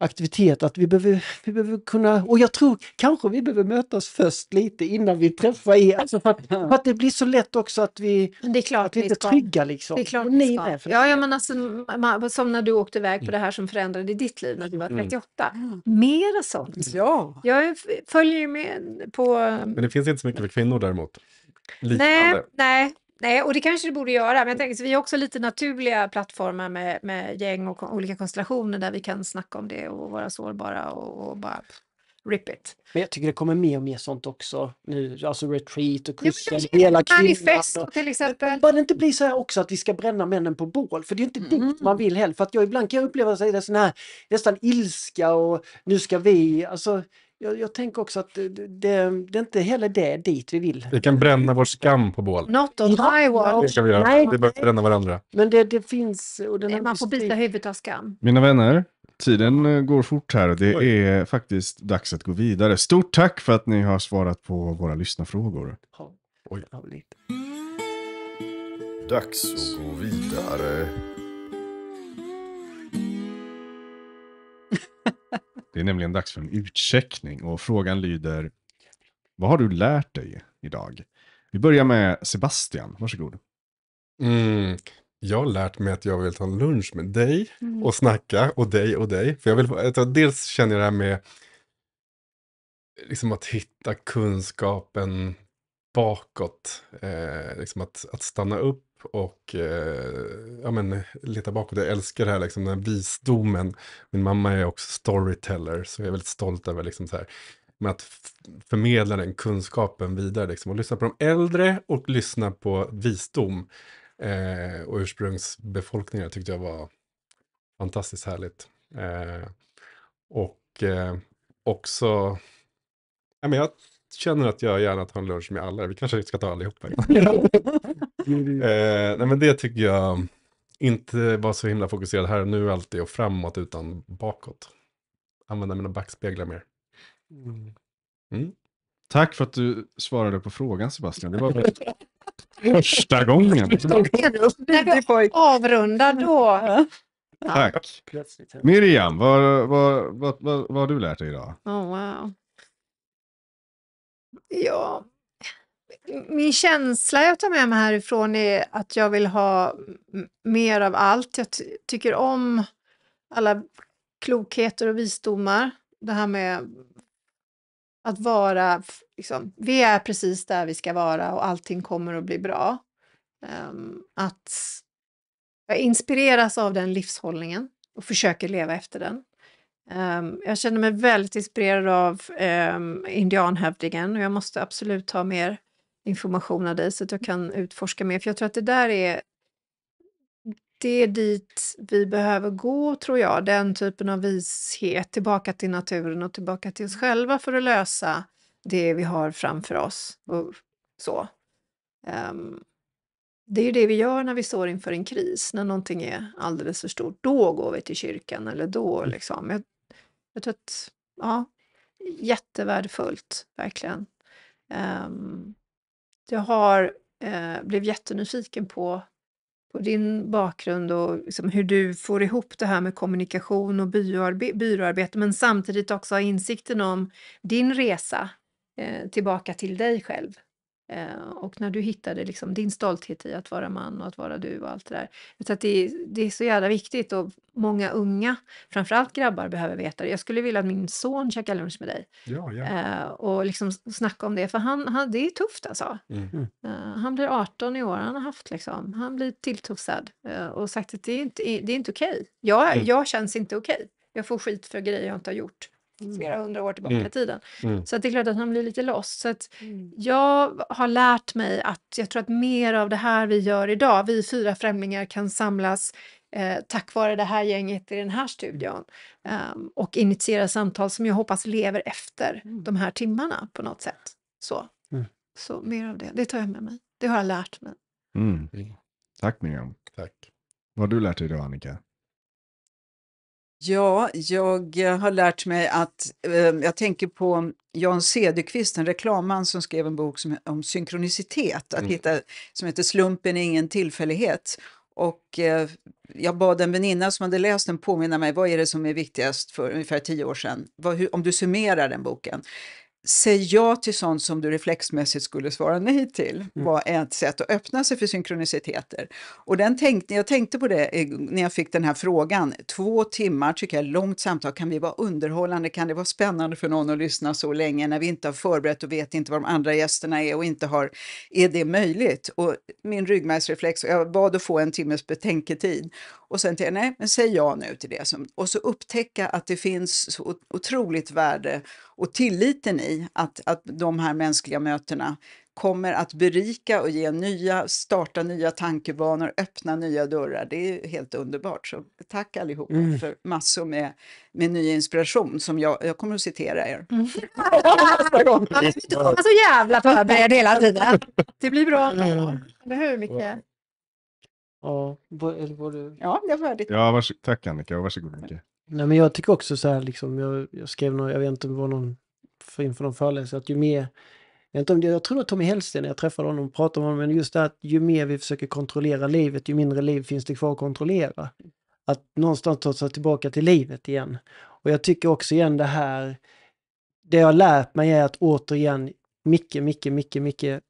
Speaker 4: aktivitet, att vi behöver, vi behöver kunna, och jag tror kanske vi behöver mötas först lite innan vi träffar er, alltså för, att, för att det blir så lätt också att vi, att vi inte är trygga liksom. Det är klart
Speaker 3: och ska. med ja, ja, men alltså, man, som när du åkte iväg på det här som förändrade ditt liv när du var 38. Mm. Mera sånt! Ja. Jag följer ju med på... Men
Speaker 2: det finns inte så mycket för kvinnor däremot. Liknande. Nej,
Speaker 3: nej, Nej, och det kanske det borde göra. Men jag tänker, så vi har också lite naturliga plattformar med, med gäng och olika konstellationer där vi kan snacka om det och vara sårbara och, och bara rip it.
Speaker 4: Men jag tycker det kommer mer och mer sånt också nu, alltså retreat och kurser, ja, hela Manifest och,
Speaker 3: till exempel. Bara det
Speaker 4: inte blir så här också att vi ska bränna männen på bål, för det är inte mm. dit man vill heller. För att jag ibland kan jag uppleva så det är sån här nästan ilska och nu ska vi, alltså jag, jag, tänker också att det, det, det, är inte heller det dit vi vill.
Speaker 2: Vi kan bränna vår skam på bål.
Speaker 4: Not on ja, my watch. Det ska
Speaker 3: vi göra. Nej, vi
Speaker 1: behöver bränna varandra.
Speaker 3: Men det, det finns... Och den Man får bita huvudet av skam.
Speaker 1: Mina vänner, tiden eh, går fort här det Oj. är faktiskt dags att gå vidare. Stort tack för att ni har svarat på våra lyssnarfrågor. Oj. Dags att gå vidare. Det är nämligen dags för en utcheckning och frågan lyder Vad har du lärt dig idag? Vi börjar med Sebastian, varsågod.
Speaker 2: Mm. Jag har lärt mig att jag vill ta lunch med dig mm. och snacka och dig och dig. För jag vill, dels känner jag det här med liksom att hitta kunskapen bakåt. Eh, liksom att, att stanna upp och eh, ja, men, leta bakåt. Jag älskar det här, liksom, den här visdomen. Min mamma är också storyteller, så jag är väldigt stolt över liksom, så här, med att förmedla den kunskapen vidare. Liksom, och lyssna på de äldre och lyssna på visdom. Eh, och ursprungsbefolkningar tyckte jag var fantastiskt härligt. Eh, och eh, också, ja, men jag känner att jag gärna tar en lunch med alla. Vi kanske ska ta allihopa. eh, nej men det tycker jag, inte var så himla fokuserad här och nu alltid och framåt utan bakåt. Använda mina backspeglar mer. Mm. mm.
Speaker 1: Tack för att du svarade på frågan Sebastian. Det var första gången.
Speaker 3: Avrunda då. Tack.
Speaker 1: Miriam, vad, vad, vad, vad, har du lärt dig idag?
Speaker 3: Oh, wow. Ja, min känsla jag tar med mig härifrån är att jag vill ha mer av allt. Jag tycker om alla klokheter och visdomar. Det här med att vara, liksom, vi är precis där vi ska vara och allting kommer att bli bra. Um, att jag inspireras av den livshållningen och försöker leva efter den. Um, jag känner mig väldigt inspirerad av um, indianhövdingen och jag måste absolut ha mer information av dig så att jag kan utforska mer. För jag tror att det där är det är dit vi behöver gå, tror jag. Den typen av vishet, tillbaka till naturen och tillbaka till oss själva för att lösa det vi har framför oss. Och så. Um, det är ju det vi gör när vi står inför en kris, när någonting är alldeles för stort. Då går vi till kyrkan eller då mm. liksom. Jag, jag tror att, ja, jättevärdefullt, verkligen. Um, jag har, eh, blev jättenyfiken på, på din bakgrund och liksom hur du får ihop det här med kommunikation och byråarbe byråarbete, men samtidigt också insikten om din resa eh, tillbaka till dig själv. Eh, och när du hittade liksom din stolthet i att vara man och att vara du och allt det där. Så att det, det, är så jävla viktigt och många unga, framförallt grabbar, behöver veta det. Jag skulle vilja att min son käkar lunch med dig ja, ja. Eh, och liksom snacka om det, för han, han, det är tufft alltså. Mm. mm. Eh, han blir 18 i år, han har haft liksom, han blir tilltufsad och sagt att det är inte, inte okej. Okay. Jag, mm. jag känns inte okej. Okay. Jag får skit för grejer jag inte har gjort. Mm. flera hundra år tillbaka mm. i tiden. Mm. Så det är klart att han blir lite lost. Så jag har lärt mig att jag tror att mer av det här vi gör idag, vi fyra främlingar kan samlas Eh, tack vare det här gänget i den här studion um, och initiera samtal som jag hoppas lever efter mm. de här timmarna på något sätt. Så. Mm. Så mer av det, det tar jag med mig. Det har jag lärt mig.
Speaker 1: Mm. Tack Miriam. Tack. Vad har du lärt dig idag Annika?
Speaker 5: Ja, jag eh, har lärt mig att, eh, jag tänker på Jan Cederqvist, en reklamman som skrev en bok som, om synkronicitet, att mm. hitta, som heter Slumpen är ingen tillfällighet. Och eh, jag bad en väninna som hade läst den påminna mig, vad är det som är viktigast för ungefär tio år sedan? Vad, hur, om du summerar den boken. Säg ja till sånt som du reflexmässigt skulle svara nej till mm. var ett sätt att öppna sig för synkroniciteter. Och den tänkte, jag tänkte på det eh, när jag fick den här frågan. Två timmar tycker jag är långt samtal. Kan vi vara underhållande? Kan det vara spännande för någon att lyssna så länge när vi inte har förberett och vet inte vad de andra gästerna är och inte har... Är det möjligt? Och min ryggmärgsreflex, jag bad att få en timmes betänketid och sen tänkte jag nej, men säg ja nu till det. Och så upptäcka att det finns så otroligt värde och tilliten i i att, att de här mänskliga mötena kommer att berika och ge nya, starta nya tankebanor, öppna nya dörrar. Det är helt underbart. Så tack allihopa mm. för massor med, med ny inspiration som jag, jag kommer att citera er. Mm. Nästa gång. Du var
Speaker 3: så jävla förberedd hela tiden.
Speaker 5: Det blir bra. Eller
Speaker 3: hur Micke?
Speaker 4: Ja, eller var det var
Speaker 3: färdigt.
Speaker 1: Ja, vars, tack Annika och varsågod Micke.
Speaker 4: Nej, men jag tycker också så här, liksom, jag, jag skrev någon, jag vet inte, det var någon för inför någon föreläsning, att ju mer jag, inte om, jag tror att Tommy Hellsten, jag träffade honom och pratade med, honom, men just det att ju mer vi försöker kontrollera livet, ju mindre liv finns det kvar att kontrollera. Att någonstans ta sig tillbaka till livet igen. Och jag tycker också igen det här, det jag lärt mig är att återigen, mycket, mycket, mycket, mycket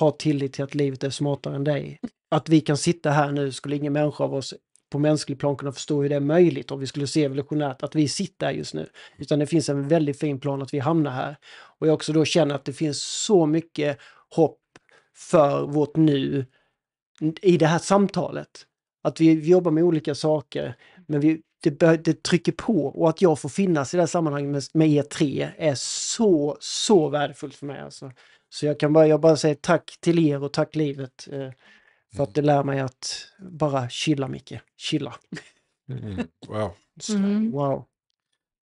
Speaker 4: ha tillit till att livet är smartare än dig. Att vi kan sitta här nu, skulle ingen människa av oss på mänsklig plan kunna förstå hur det är möjligt om vi skulle se evolutionärt att vi sitter här just nu. Utan det finns en väldigt fin plan att vi hamnar här. Och jag också då känner att det finns så mycket hopp för vårt nu i det här samtalet. Att vi, vi jobbar med olika saker, men vi, det, det, trycker på och att jag får finnas i det här sammanhanget med, med er tre är så, så värdefullt för mig. Alltså. Så jag kan bara, jag bara säga tack till er och tack livet. Eh, för att det lär mig att bara chilla Micke, chilla. Mm. Wow.
Speaker 3: Mm.
Speaker 1: wow.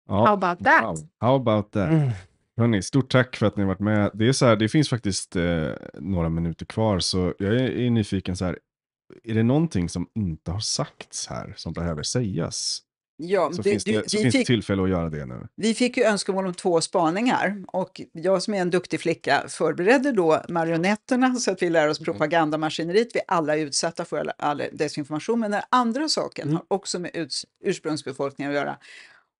Speaker 1: Ja. How about that? Wow. How about that? Mm. Hörrni, stort tack för att ni har varit med. Det, är så här, det finns faktiskt eh, några minuter kvar, så jag är, är nyfiken. så här, Är det någonting som inte har sagts här som behöver sägas?
Speaker 5: Ja, så, du, finns, det, du, så finns fick, det
Speaker 1: tillfälle att göra det nu.
Speaker 5: Vi fick ju önskemål om två spaningar och jag som är en duktig flicka förberedde då marionetterna så att vi lär oss mm. propagandamaskineriet. Vi alla är utsatta för all, all desinformation. Men den andra saken mm. har också med ut, ursprungsbefolkningen att göra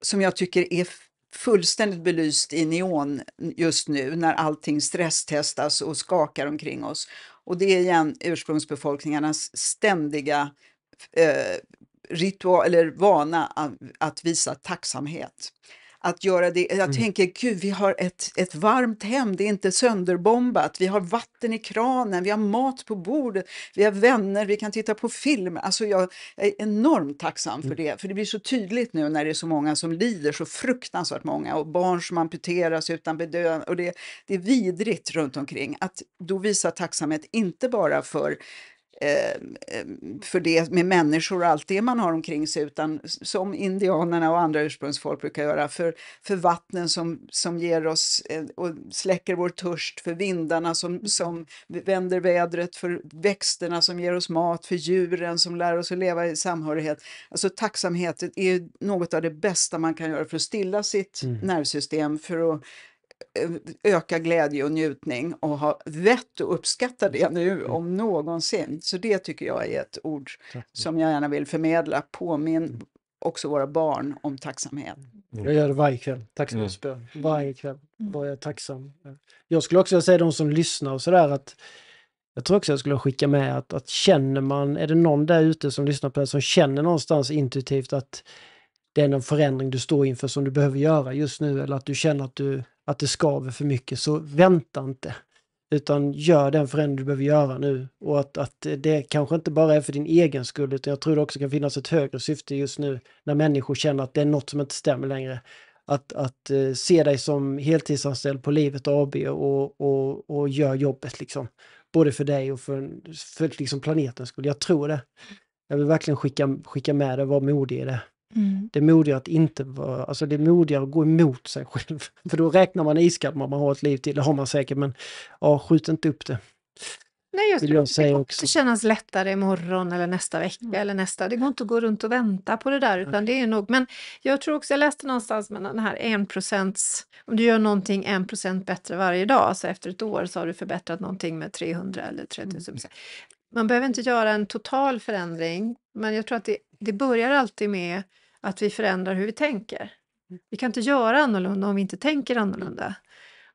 Speaker 5: som jag tycker är fullständigt belyst i neon just nu när allting stresstestas och skakar omkring oss. Och det är igen ursprungsbefolkningarnas ständiga eh, ritual eller vana att, visa tacksamhet. Att göra det, jag mm. tänker, gud, vi har ett, ett varmt hem, det är inte sönderbombat, vi har vatten i kranen, vi har mat på bordet, vi har vänner, vi kan titta på film. Alltså jag är enormt tacksam för mm. det, för det blir så tydligt nu när det är så många som lider, så fruktansvärt många, och barn som amputeras utan bedövning, och det, det är vidrigt runt omkring. Att då visa tacksamhet, inte bara för Eh, för det med människor och allt det man har omkring sig utan som indianerna och andra ursprungsfolk brukar göra för, för vattnen som, som ger oss eh, och släcker vår törst, för vindarna som, mm. som vänder vädret, för växterna som ger oss mat, för djuren som lär oss att leva i samhörighet. Alltså tacksamhet är något av det bästa man kan göra för att stilla sitt mm. nervsystem, för att Eh, öka glädje och njutning och ha vett att uppskatta det nu mm. om någonsin. Så det tycker jag är ett ord som jag gärna vill förmedla. Påminn mm. också våra barn om tacksamhet.
Speaker 4: Mm. Jag gör det varje kväll, Tack så mycket, Mm. Varje kväll mm. var jag tacksam. Jag skulle också säga de som lyssnar och sådär att jag tror också jag skulle skicka med att, att känner man, är det någon där ute som lyssnar på det som känner någonstans intuitivt att det är någon förändring du står inför som du behöver göra just nu eller att du känner att du att det skaver för mycket, så vänta inte. Utan gör den förändring du behöver göra nu. Och att, att det kanske inte bara är för din egen skull, utan jag tror det också kan finnas ett högre syfte just nu när människor känner att det är något som inte stämmer längre. Att, att eh, se dig som heltidsanställd på Livet AB och, och, och gör jobbet liksom. Både för dig och för, för liksom planetens skull. Jag tror det. Jag vill verkligen skicka, skicka med det, var modig i det. Mm. Det är modigare att inte vara, alltså det är modigare att gå emot sig själv. För då räknar man iskallt man har ett liv till, det har man säkert, men ja, skjut inte upp det. Nej, just vill jag det. Det också
Speaker 3: kännas lättare imorgon eller nästa vecka mm. eller nästa. Det går inte att gå runt och vänta på det där, utan mm. det är nog... Men jag tror också, jag läste någonstans med den här 1 procents... Om du gör någonting 1 procent bättre varje dag, så efter ett år så har du förbättrat någonting med 300 eller 3000 Mm. Man behöver inte göra en total förändring, men jag tror att det, det börjar alltid med att vi förändrar hur vi tänker. Mm. Vi kan inte göra annorlunda om vi inte tänker annorlunda. Mm.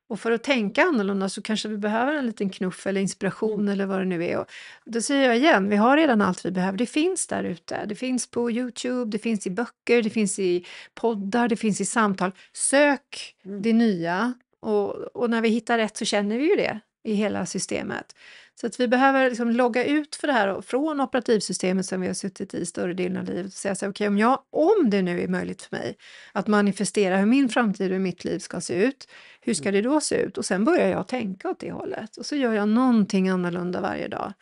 Speaker 3: Och för att tänka annorlunda så kanske vi behöver en liten knuff eller inspiration mm. eller vad det nu är. Och då säger jag igen, vi har redan allt vi behöver. Det finns där ute. Det finns på Youtube, det finns i böcker, det finns i poddar, det finns i samtal. Sök det nya och, och när vi hittar rätt så känner vi ju det i hela systemet. Så att vi behöver liksom logga ut för det här från operativsystemet som vi har suttit i större delen av livet och säga så här, okay, om, jag, om det nu är möjligt för mig att manifestera hur min framtid och mitt liv ska se ut, hur ska mm. det då se ut? Och sen börjar jag tänka åt det hållet och så gör jag någonting annorlunda varje dag.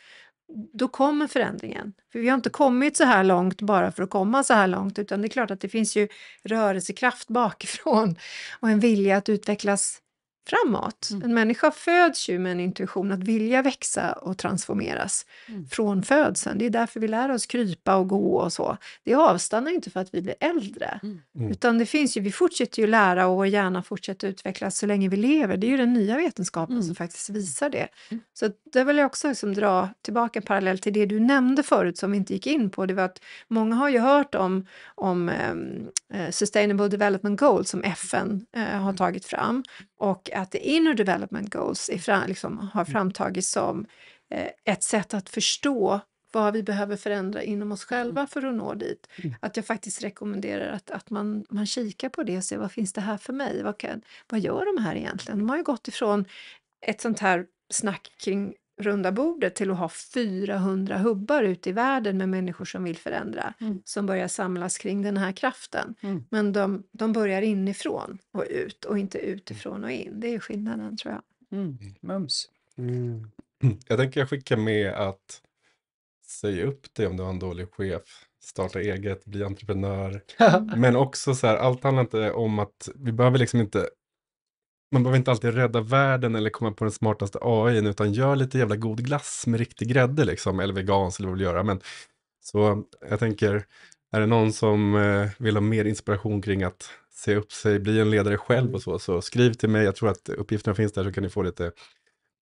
Speaker 3: Då kommer förändringen. För vi har inte kommit så här långt bara för att komma så här långt, utan det är klart att det finns ju rörelsekraft bakifrån och en vilja att utvecklas framåt. Mm. En människa föds ju med en intuition att vilja växa och transformeras mm. från födseln. Det är därför vi lär oss krypa och gå och så. Det avstannar inte för att vi blir äldre, mm. mm. utan det finns ju, vi fortsätter ju lära och vår hjärna fortsätter utvecklas så länge vi lever. Det är ju den nya vetenskapen mm. som faktiskt visar det. Mm. Så det vill jag också liksom dra tillbaka en parallell till det du nämnde förut som vi inte gick in på. Det var att många har ju hört om, om um, Sustainable Development Goals som FN uh, eh, har tagit fram och att the inner development goals fram, liksom, har mm. framtagits som eh, ett sätt att förstå vad vi behöver förändra inom oss själva mm. för att nå dit. Mm. Att jag faktiskt rekommenderar att, att man, man kikar på det och ser vad finns det här för mig? Vad, kan, vad gör de här egentligen? De har ju gått ifrån ett sånt här snack kring runda bordet till att ha 400 hubbar ute i världen med människor som vill förändra, mm. som börjar samlas kring den här kraften. Mm. Men de, de börjar inifrån och ut och inte utifrån och in. Det är skillnaden tror jag.
Speaker 5: Mm. Mums. Mm.
Speaker 2: Jag tänker jag skickar med att säga upp dig om du har en dålig chef, starta eget, bli entreprenör. Men också så här, allt handlar inte om att vi behöver liksom inte man behöver inte alltid rädda världen eller komma på den smartaste AIn, utan gör lite jävla god glass med riktig grädde liksom, eller vegansk eller vad du vill göra. Men, så jag tänker, är det någon som eh, vill ha mer inspiration kring att se upp sig, bli en ledare själv och så, så skriv till mig. Jag tror att uppgifterna finns där så kan ni få lite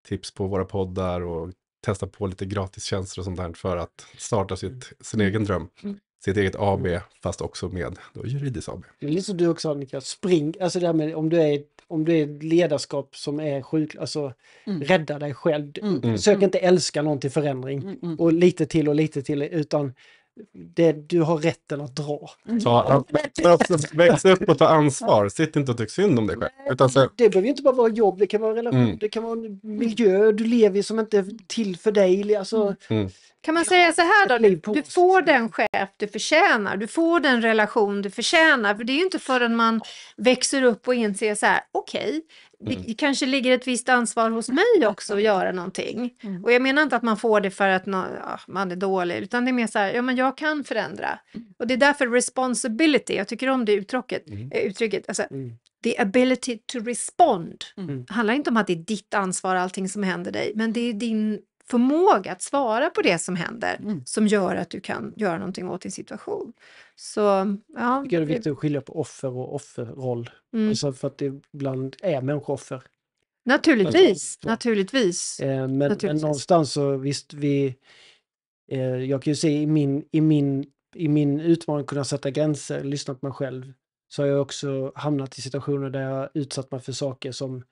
Speaker 2: tips på våra poddar och testa på lite gratistjänster och sånt där för att starta sitt, sin mm. egen dröm. Mm sitt eget AB, fast också med då juridiskt AB.
Speaker 4: Det är lite som du också Annika, spring, alltså det här med om du är om du är ledarskap som är sjuk, alltså mm. rädda dig själv. Mm. Sök mm. inte älska någon till förändring mm, mm, mm. och lite till och lite till utan det, du har rätten att dra. Mm. Ta, alltså, väx
Speaker 2: upp och ta ansvar. Sitt inte och tyck synd om dig själv. Utan så... Det
Speaker 4: behöver ju inte bara vara jobb, det kan vara relation, mm. det kan
Speaker 3: vara en miljö du lever i som inte är till för dig. Alltså, mm. mm. Kan man säga så här då, du får den chef du förtjänar, du får den relation du förtjänar. För det är ju inte förrän man växer upp och inser så här, okej, okay, Mm. Det kanske ligger ett visst ansvar hos mig också att göra någonting. Mm. Och jag menar inte att man får det för att no, ja, man är dålig, utan det är mer så här, ja men jag kan förändra. Mm. Och det är därför responsibility, jag tycker om det uttrycket, mm. Eh, uttrycket alltså, mm. the ability to respond. Mm. Det mm. handlar inte om att det är ditt ansvar allting som händer dig, men det är din förmåga att svara på det som händer mm. som gör att du kan göra någonting åt din situation. Så, ja, jag tycker det är viktigt
Speaker 4: att skilja på offer och offerroll. Mm. Alltså för att ibland är människooffer.
Speaker 3: Naturligtvis,
Speaker 4: alltså, så. naturligtvis. Eh, men, naturligtvis. men någonstans så visst, vi... Eh, jag kan ju se i min, i min i min utmaning att kunna sätta gränser, lyssna på mig själv, så har jag också hamnat i situationer där jag utsatt mig för saker som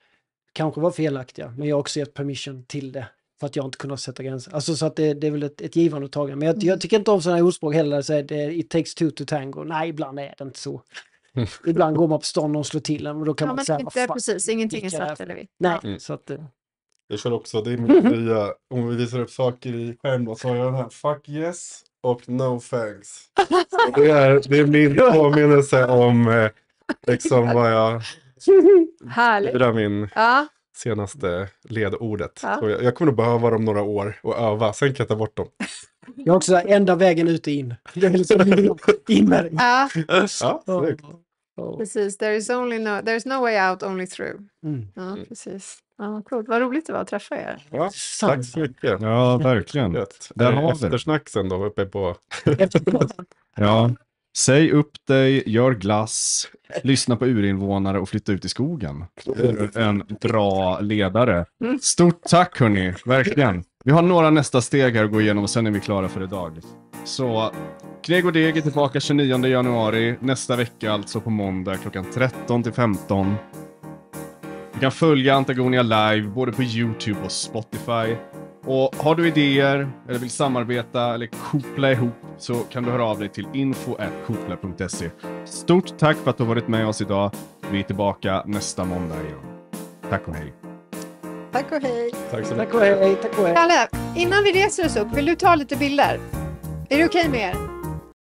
Speaker 4: kanske var felaktiga, men jag har också gett permission till det. För att jag inte kunnat sätta gränser. Alltså så att det, det är väl ett, ett givande och tagande. Men jag, mm. jag tycker inte om sådana här ordspråk heller, så det är, it takes two to tango. Nej, ibland är det inte så. ibland går man på stan och slår till en och då kan ja, man säga, inte, precis, ingenting är svart eller vitt. Nej, mm. så att... Eh.
Speaker 2: Jag kör också, det är mitt nya, om vi visar upp saker i skärm då, så har jag den här Fuck yes och No thanks. det, är, det är min påminnelse om eh, liksom vad jag...
Speaker 3: Härligt. Min... Ja
Speaker 2: senaste ledordet. Ja. Så jag, jag kommer nog behöva dem några år och öva, sen kan jag ta bort dem.
Speaker 4: Jag är också där, enda vägen ut och in. Jag är liksom in med det. Ja, ja Oh.
Speaker 3: Precis, there is only no, there's no way out, only through. Mm. Ja, precis. Ja, coolt. Vad roligt det var att träffa er. Ja, tack
Speaker 1: så mycket. Ja, verkligen. Där eh, har vi Eftersnack sen
Speaker 2: då, uppe på...
Speaker 1: ja, Säg upp dig, gör glass, lyssna på urinvånare och flytta ut i skogen. En bra ledare. Stort tack hörni, verkligen. Vi har några nästa steg här att gå igenom och sen är vi klara för idag. Så kneg och Deg är tillbaka 29 januari, nästa vecka alltså på måndag klockan 13 till 15. Du kan följa Antagonia live både på Youtube och Spotify. Och har du idéer eller vill samarbeta eller koppla ihop så kan du höra av dig till info.kopla.se. Stort tack för att du har varit med oss idag. Vi är tillbaka nästa måndag igen. Tack och hej. Tack och hej. Tack, så mycket.
Speaker 3: tack och hej. Kalle, innan vi reser oss upp, vill du ta lite bilder? Är det okej okay med er?